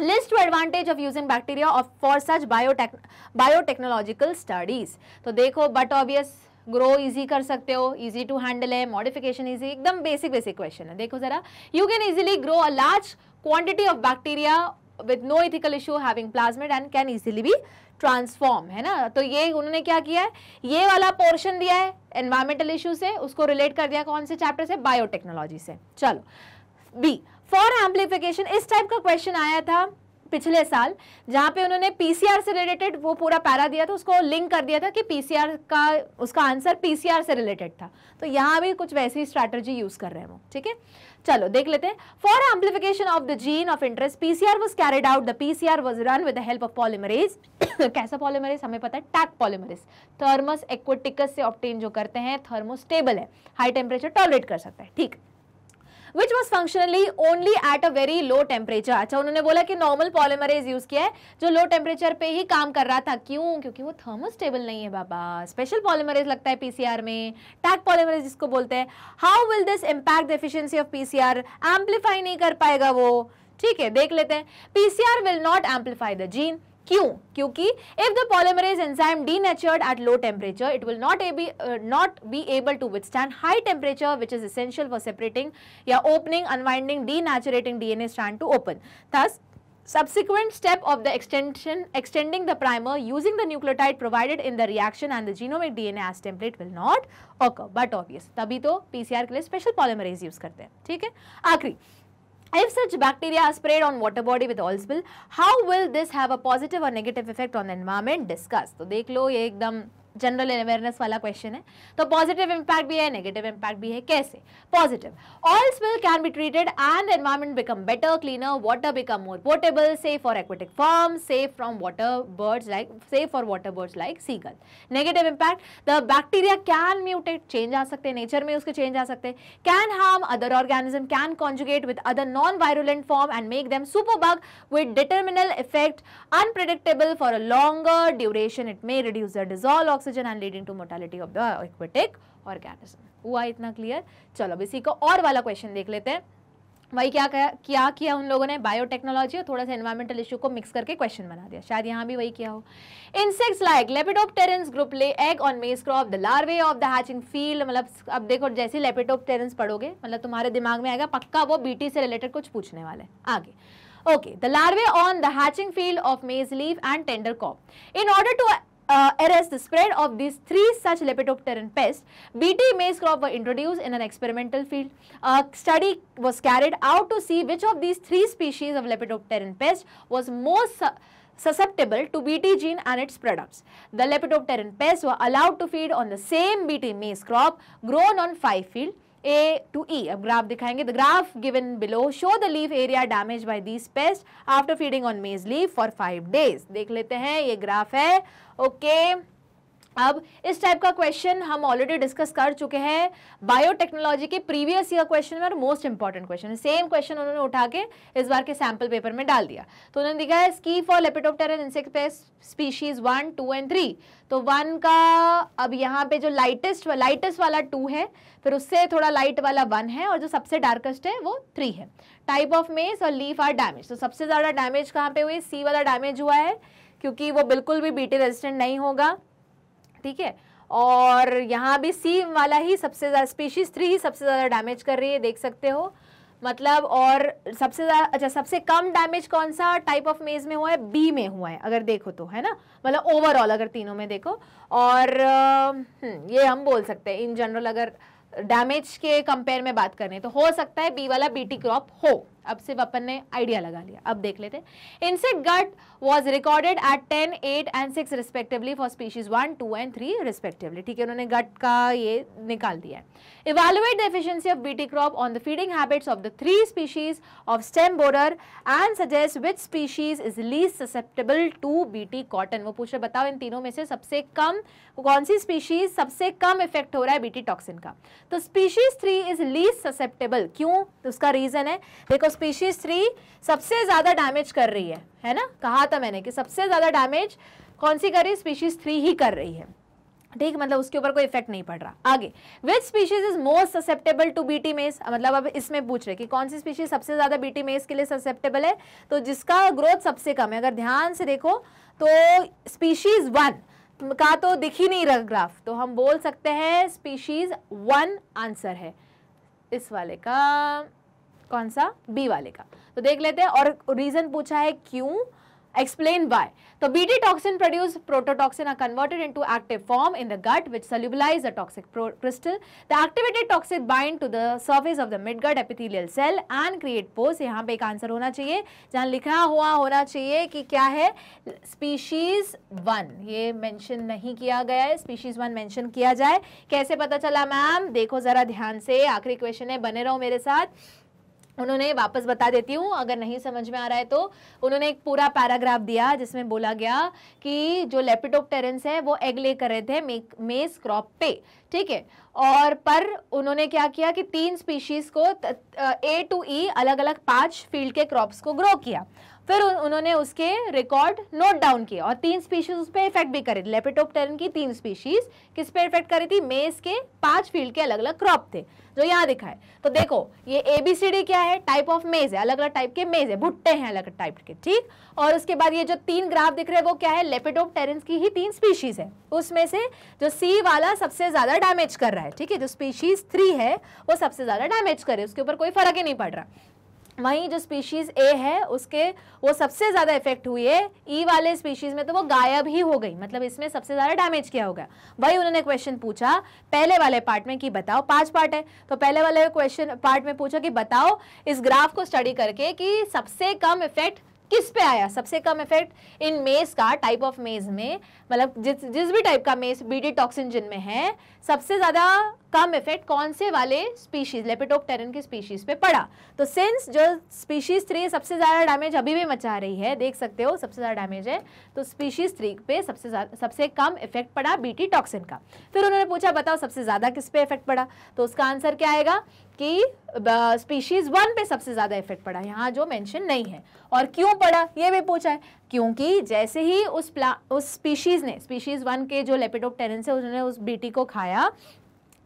list advantage of of using bacteria of for such biotech biotechnological studies तो देखो but obvious grow easy कर सकते हो easy to handle है modification easy एकदम basic basic question है देखो जरा you can easily grow a large quantity of bacteria with no ethical issue having plasmid and can easily भी ट्रांसफॉर्म है ना तो ये उन्होंने क्या किया है ये वाला पोर्शन दिया है एनवायरमेंटल इशू से उसको रिलेट कर दिया कौन से चैप्टर से बायोटेक्नोलॉजी से चलो बी फॉर एम्पलीफिकेशन इस टाइप का क्वेश्चन आया था पिछले साल जहाँ पे उन्होंने पीसीआर से रिलेटेड वो पूरा पैरा दिया था उसको लिंक कर दिया था कि पीसीआर का उसका आंसर पीसीआर से रिलेटेड था तो यहाँ भी कुछ वैसी स्ट्रैटेजी यूज़ कर रहे हैं वो ठीक है चलो देख लेते हैं for amplification of the gene of interest PCR was carried out the PCR was run with the help of polymerase कैसा पॉलीमरेज हमें पता है टैक पॉलीमरेज थर्मस एक्वेटिकस से ऑप्टेन जो करते हैं थर्मोस्टेबल है हाई टेम्परेचर टॉलरेट कर सकता है ठीक है which was functionally only at a very low temperature अच्छा उन्होंने बोला कि नॉर्मल पॉलिमरेज यूज किया है जो लो टेम्परेचर पे ही काम कर रहा था क्यों क्योंकि वो थर्मोस्टेबल नहीं है बाबा स्पेशल पॉलिमरेज लगता है पीसीआर में टैक पॉलिमरेज जिसको बोलते हैं how will this impact efficiency of PCR amplify नहीं कर पाएगा वो ठीक है देख लेते हैं PCR will not amplify the gene क्यों क्योंकि if the polymerase enzyme denatured at low temperature it will not एबी not be able to withstand high temperature which is essential for separating yeah opening unwinding denaturating dna strand to open thus subsequent step of the extension extending the primer using the nucleotide provided in the reaction and the genomic dna as template will not occur but obvious tabhi to pcr ke liye special polymerase use karte hain theek hai aakhri If such bacteria are sprayed on water body with oil spill, how will this have a positive or negative effect on the environment? Discuss. So, देख लो ये एकदम general awareness वाला question है तो positive impact भी है negative impact भी है कैसे positive oil spill can be treated and environment become better cleaner water become more portable safe for aquatic form safe from water birds like safe for water birds like seagull negative impact the bacteria can mutate change आ सकते हैं nature में उसके change आ सकते हैं can harm other organism can conjugate with other non virulent form and make super superbug with detrimental effect unpredictable for a longer duration it may reduce the dissolved oxygen and leading to mortality of the aquatic organism हुआ इतना clear चलो अब इसी को और वाला question देख लेते हैं वही क्या क्या क्या किया उन लोगों ने बायोटेक्नोलॉजी और थोड़ा सा एनवायरमेंटल इशू को मिक्स करके क्वेश्चन बना दिया शायद यहाँ भी वही किया हो insects like lepidopterans group lay egg on maize crop the larvae of the hatching field मतलब अब देखो जैसे लेपिडोप्टेरेंस पढ़ोगे मतलब तुम्हारे दिमाग में आएगा पक्का वो बीटी से रिलेटेड कुछ पूछने वाले आगे okay the larvae on the hatching field of maize leave and tender crop in order to uh, arrest the spread of these three such Lepidopteran pests, Bt maize crop were introduced in an experimental field. A study was carried out to see which of these three species of Lepidopteran pest was most su susceptible to Bt gene and its products. The Lepidopteran pests were allowed to feed on the same Bt maize crop grown on five field. A to E अब graph दिखाएंगे the graph given below show the leaf area damage by this pest after feeding on maize leaf for five days देख लेते हैं ये graph है okay okay. अब इस type का क्वेश्चन हम ऑलरेडी डिस्कस कर चुके हैं बायोटेक्नोलॉजी के प्रीवियस ईयर क्वेश्चन में और मोस्ट इंपॉर्टेंट क्वेश्चन है सेम क्वेश्चन उन्होंने उठा के इस बार के सैम्पल पेपर में डाल दिया तो उन्होंने दिखा है स्की for lepidopter and insect species one two and three तो वन का अब यहाँ पे जो लाइटेस्ट लाइटेस्ट वाला टू है फिर उससे थोड़ा लाइट वाला वन है और जो सबसे डार्केस्ट है वो थ्री है टाइप ऑफ मेस और लीफ आर डैमेज तो सबसे ज़्यादा डैमेज कहाँ पे हुई सी वाला डैमेज हुआ है क्योंकि वो बिल्कुल भी बीटी रेजिस्टेंट नहीं होगा ठीक है और यहाँ भी सी वाला ही सबसे ज़्यादा स्पीशीज़ थ्री ही सबसे ज़्यादा डैमेज कर रही है देख सकते हो मतलब और सबसे ज़्यादा अच्छा सबसे कम डैमेज कौन सा टाइप ऑफ मेज़ में हुआ है बी में हुआ है अगर देखो तो है ना मतलब ओवरऑल अगर तीनों में देखो और हम्म, ये हम बोल सकते हैं इन जनरल अगर डैमेज के कंपेयर में बात करें तो हो सकता है बी वाला बीटी क्रॉप हो अब सिर्फ अपन ने आइडिया लगा लिया अब देख लेते insect gut was recorded at ten eight and six respectively for species one two and three respectively ठीक है उन्होंने गट का ये निकाल दिया है evaluate the efficiency of BT crop on the feeding habits of the three species of stem borer and suggest which species is least susceptible to BT cotton वो पूछ रहे बताओ इन तीनों में से सबसे कम कौन सी स्पीशीज सबसे कम इफेक्ट हो रहा है बीटी टॉक्सिन का तो species three is least susceptible क्यों तो उसका रीजन है देखो स्पीशीज थ्री सबसे ज़्यादा डैमेज कर रही है है ना कहा था मैंने कि सबसे ज़्यादा डैमेज कौन सी कर रही है स्पीशीज थ्री ही कर रही है ठीक मतलब उसके ऊपर कोई इफेक्ट नहीं पड़ रहा आगे which species is most susceptible to BT maize मतलब अब इसमें पूछ रहे कि कौन सी स्पीशीज सबसे ज़्यादा बीटी मेस के लिए ससेप्टेबल है तो जिसका ग्रोथ सबसे कम है अगर ध्यान से देखो तो स्पीशीज वन का तो दिख ही नहीं रहा ग्राफ तो हम बोल सकते हैं स्पीशीज वन आंसर है इस वाले का कौन सा बी वाले का तो देख लेते हैं और रीजन पूछा है क्यों एक्सप्लेन बाय तो B T toxin produce prototoxin are converted into active form in the gut which solubilize a toxic crystal the activated toxic bind to the surface of the mid gut epithelial cell and create पोस्ट यहाँ पे एक answer होना चाहिए जहाँ लिखा हुआ होना चाहिए कि क्या है स्पीशीज वन ये मैंशन नहीं किया गया है स्पीशीज वन मैंशन किया जाए कैसे पता चला मैम देखो जरा ध्यान से आखिरी क्वेश्चन है बने रहो मेरे साथ उन्होंने वापस बता देती हूँ अगर नहीं समझ में आ रहा है तो उन्होंने एक पूरा पैराग्राफ दिया जिसमें बोला गया कि जो टेरेंस है वो एग ले कर रहे थे मेज मेस क्रॉप पे ठीक है और पर उन्होंने क्या किया कि तीन स्पीशीज़ को ए टू ई e अलग अलग पांच फील्ड के क्रॉप्स को ग्रो किया फिर उन्होंने उसके रिकॉर्ड नोट डाउन किए और तीन स्पीशीज उस पर इफेक्ट भी करी थी लेपिटोपटेरन की तीन स्पीशीज किस पे इफेक्ट करी थी मेज के पांच फील्ड के अलग अलग क्रॉप थे जो यहाँ दिखाए तो देखो ये एबीसीडी क्या है टाइप ऑफ मेज है अलग अलग टाइप के मेज है भुट्टे हैं अलग टाइप के ठीक और उसके बाद ये जो तीन ग्राफ दिख रहे हैं वो क्या है लेपिटोपटेरन की ही तीन स्पीशीज है उसमें से जो सी वाला सबसे ज्यादा डैमेज कर रहा है ठीक है जो स्पीशीज थ्री है वो सबसे ज्यादा डैमेज करे उसके ऊपर कोई फर्क ही नहीं पड़ रहा वहीं जो स्पीशीज़ ए है उसके वो सबसे ज़्यादा इफेक्ट हुई है ई e वाले स्पीशीज़ में तो वो गायब ही हो गई मतलब इसमें सबसे ज़्यादा डैमेज किया होगा वही उन्होंने क्वेश्चन पूछा पहले वाले पार्ट में कि बताओ पांच पार्ट है तो पहले वाले क्वेश्चन पार्ट में पूछा कि बताओ इस ग्राफ को स्टडी करके कि सबसे कम इफेक्ट किस पे आया सबसे कम इफेक्ट इन मेज का टाइप ऑफ मेज में मतलब जिस जिस भी टाइप का मेज बीडी टॉक्सिन जिनमें है सबसे ज़्यादा कम इफेक्ट कौन से वाले स्पीशीज लेपिटोपटेरन की स्पीशीज पे पड़ा तो सिंस जो स्पीशीज थ्री सबसे ज़्यादा डैमेज अभी भी मचा रही है देख सकते हो सबसे ज़्यादा डैमेज है तो स्पीशीज थ्री पे सबसे सबसे कम इफेक्ट पड़ा बीटी टॉक्सिन का फिर उन्होंने पूछा बताओ सबसे ज़्यादा किस पे इफेक्ट पड़ा तो उसका आंसर क्या आएगा कि स्पीशीज़ वन पे सबसे ज़्यादा इफेक्ट पड़ा यहाँ जो मेंशन नहीं है और क्यों पड़ा ये भी पूछा है क्योंकि जैसे ही उस प्ला उस स्पीशीज़ ने स्पीशीज़ वन के जो लेपिडोप टेरेंस है उन्होंने उस बीटी को खाया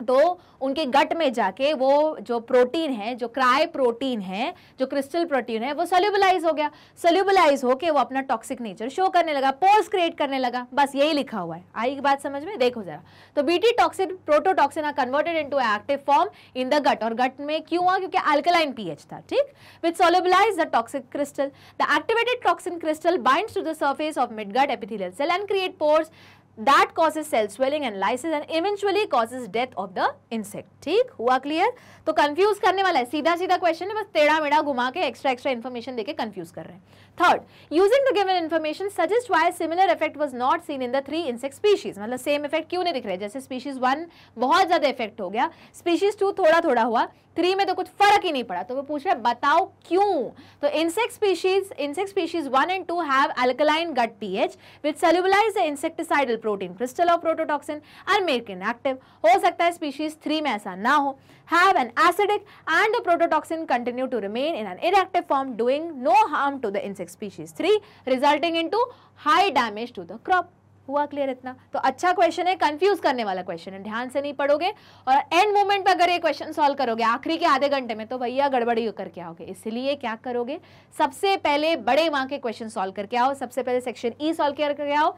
तो उनके गट में जाके वो जो प्रोटीन है जो क्राई प्रोटीन है जो क्रिस्टल प्रोटीन है वो सोल्यूबलाइज हो गया सोल्यूबलाइज होके वो अपना टॉक्सिक नेचर शो करने लगा पोर्स क्रिएट करने लगा बस यही लिखा हुआ है आई की बात समझ में देखो जरा तो BT toxin prototoxin are converted into active form in the gut और गट में क्यों हुआ क्योंकि अल्कलाइन पी था ठीक with solubilize the toxic crystal the activated toxin crystal bind to the surface of mid gut epithelial cell and create pores that causes cell swelling and lysis and eventually causes death of the insect ठीक हुआ clear तो confuse करने वाला है सीधा सीधा question है बस टेढ़ा मेढ़ा घुमा के एक्स्ट्रा एक्स्ट्रा इन्फॉर्मेशन देकर कंफ्यूज कर रहे हैं third using the given information suggest why similar effect was not seen in the three insect species मतलब सेम इफेक्ट क्यों नहीं दिख रहे जैसे स्पीशीज वन बहुत ज़्यादा इफेक्ट हो गया स्पीशीज टू थोड़ा थोड़ा हुआ थ्री में तो कुछ फर्क ही नहीं पड़ा तो वो पूछ रहे बताओ क्यों तो insect species insect species one and two have alkaline gut P H with solubilize insecticidal protein crystal of prototoxin and make in active हो सकता है स्पीशीज थ्री में ऐसा ना हो have an acidic and the prototoxin continue to remain in an inactive form doing no harm to the insect insect species three resulting into high damage to the crop हुआ clear इतना तो अच्छा question है confuse करने वाला question है ध्यान से नहीं पढ़ोगे और एंड मोमेंट पर अगर ये क्वेश्चन सॉल्व करोगे आखिरी के आधे घंटे में तो भैया गड़बड़ी होकर करके आओगे इसलिए क्या करोगे सबसे पहले बड़े वहां के क्वेश्चन सॉल्व करके आओ सबसे पहले सेक्शन ई सॉल्व करके आओ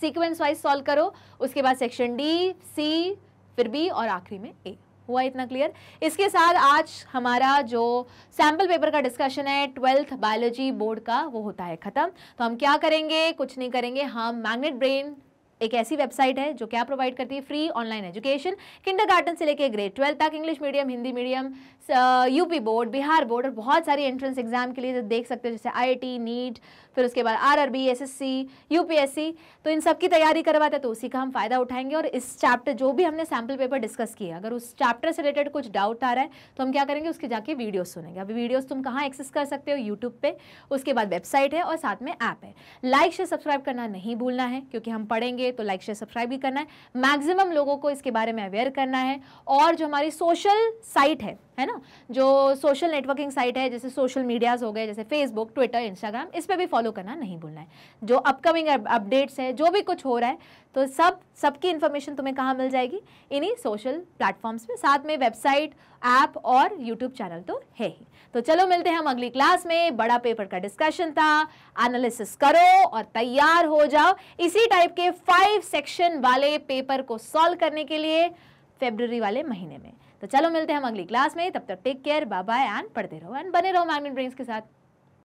सीक्वेंस वाइज सॉल्व करो उसके बाद सेक्शन डी सी फिर बी और आखिरी में ए हुआ इतना क्लियर इसके साथ आज हमारा जो सैम्पल पेपर का डिस्कशन है ट्वेल्थ बायोलॉजी बोर्ड का वो होता है ख़त्म तो हम क्या करेंगे कुछ नहीं करेंगे हम मैग्नेट ब्रेन एक ऐसी वेबसाइट है जो क्या प्रोवाइड करती है फ्री ऑनलाइन एजुकेशन किंडरगार्टन से लेके ग्रेड ट्वेल्थ तक English medium Hindi medium UP board Bihar board और बहुत सारी एंट्रेंस एग्जाम के लिए तो देख सकते हो जैसे टी नीट फिर उसके बाद आरआरबी एसएससी यूपीएससी तो इन सब की तैयारी करवाता है तो उसी का हम फायदा उठाएंगे और इस चैप्टर जो भी हमने सैम्पल पेपर डिस्कस किया अगर उस चैप्टर से रिलेटेड कुछ डाउट आ रहा है तो हम क्या करेंगे उसके जाके वीडियो सुनेंगे अभी वीडियोज़ तुम कहाँ एक्सेस कर सकते हो यूट्यूब पे उसके बाद वेबसाइट है और साथ में ऐप है लाइक शेयर सब्सक्राइब करना नहीं भूलना है क्योंकि हम पढ़ेंगे तो लाइक शेयर सब्सक्राइब भी करना है मैक्सिमम लोगों को इसके बारे में अवेयर करना है और जो हमारी सोशल साइट है है ना जो सोशल नेटवर्किंग साइट है जैसे सोशल मीडियाज़ हो गए जैसे फेसबुक ट्विटर इंस्टाग्राम इस पर भी फॉलो करना नहीं भूलना है जो अपकमिंग अपडेट्स है जो भी कुछ हो रहा है तो सब सबकी इन्फॉर्मेशन तुम्हें कहाँ मिल जाएगी इन्हीं सोशल प्लेटफॉर्म्स में साथ में वेबसाइट ऐप और यूट्यूब चैनल तो है ही तो चलो मिलते हैं हम अगली क्लास में बड़ा पेपर का डिस्कशन था एनालिसिस करो और तैयार हो जाओ इसी टाइप के फाइव सेक्शन वाले पेपर को सॉल्व करने के लिए फेब्रवरी वाले महीने में तो चलो मिलते हैं हम अगली क्लास में तब तक take care bye bye and पढ़ते रहो एंड बने रहो मैग्नेट ब्रेन्स के साथ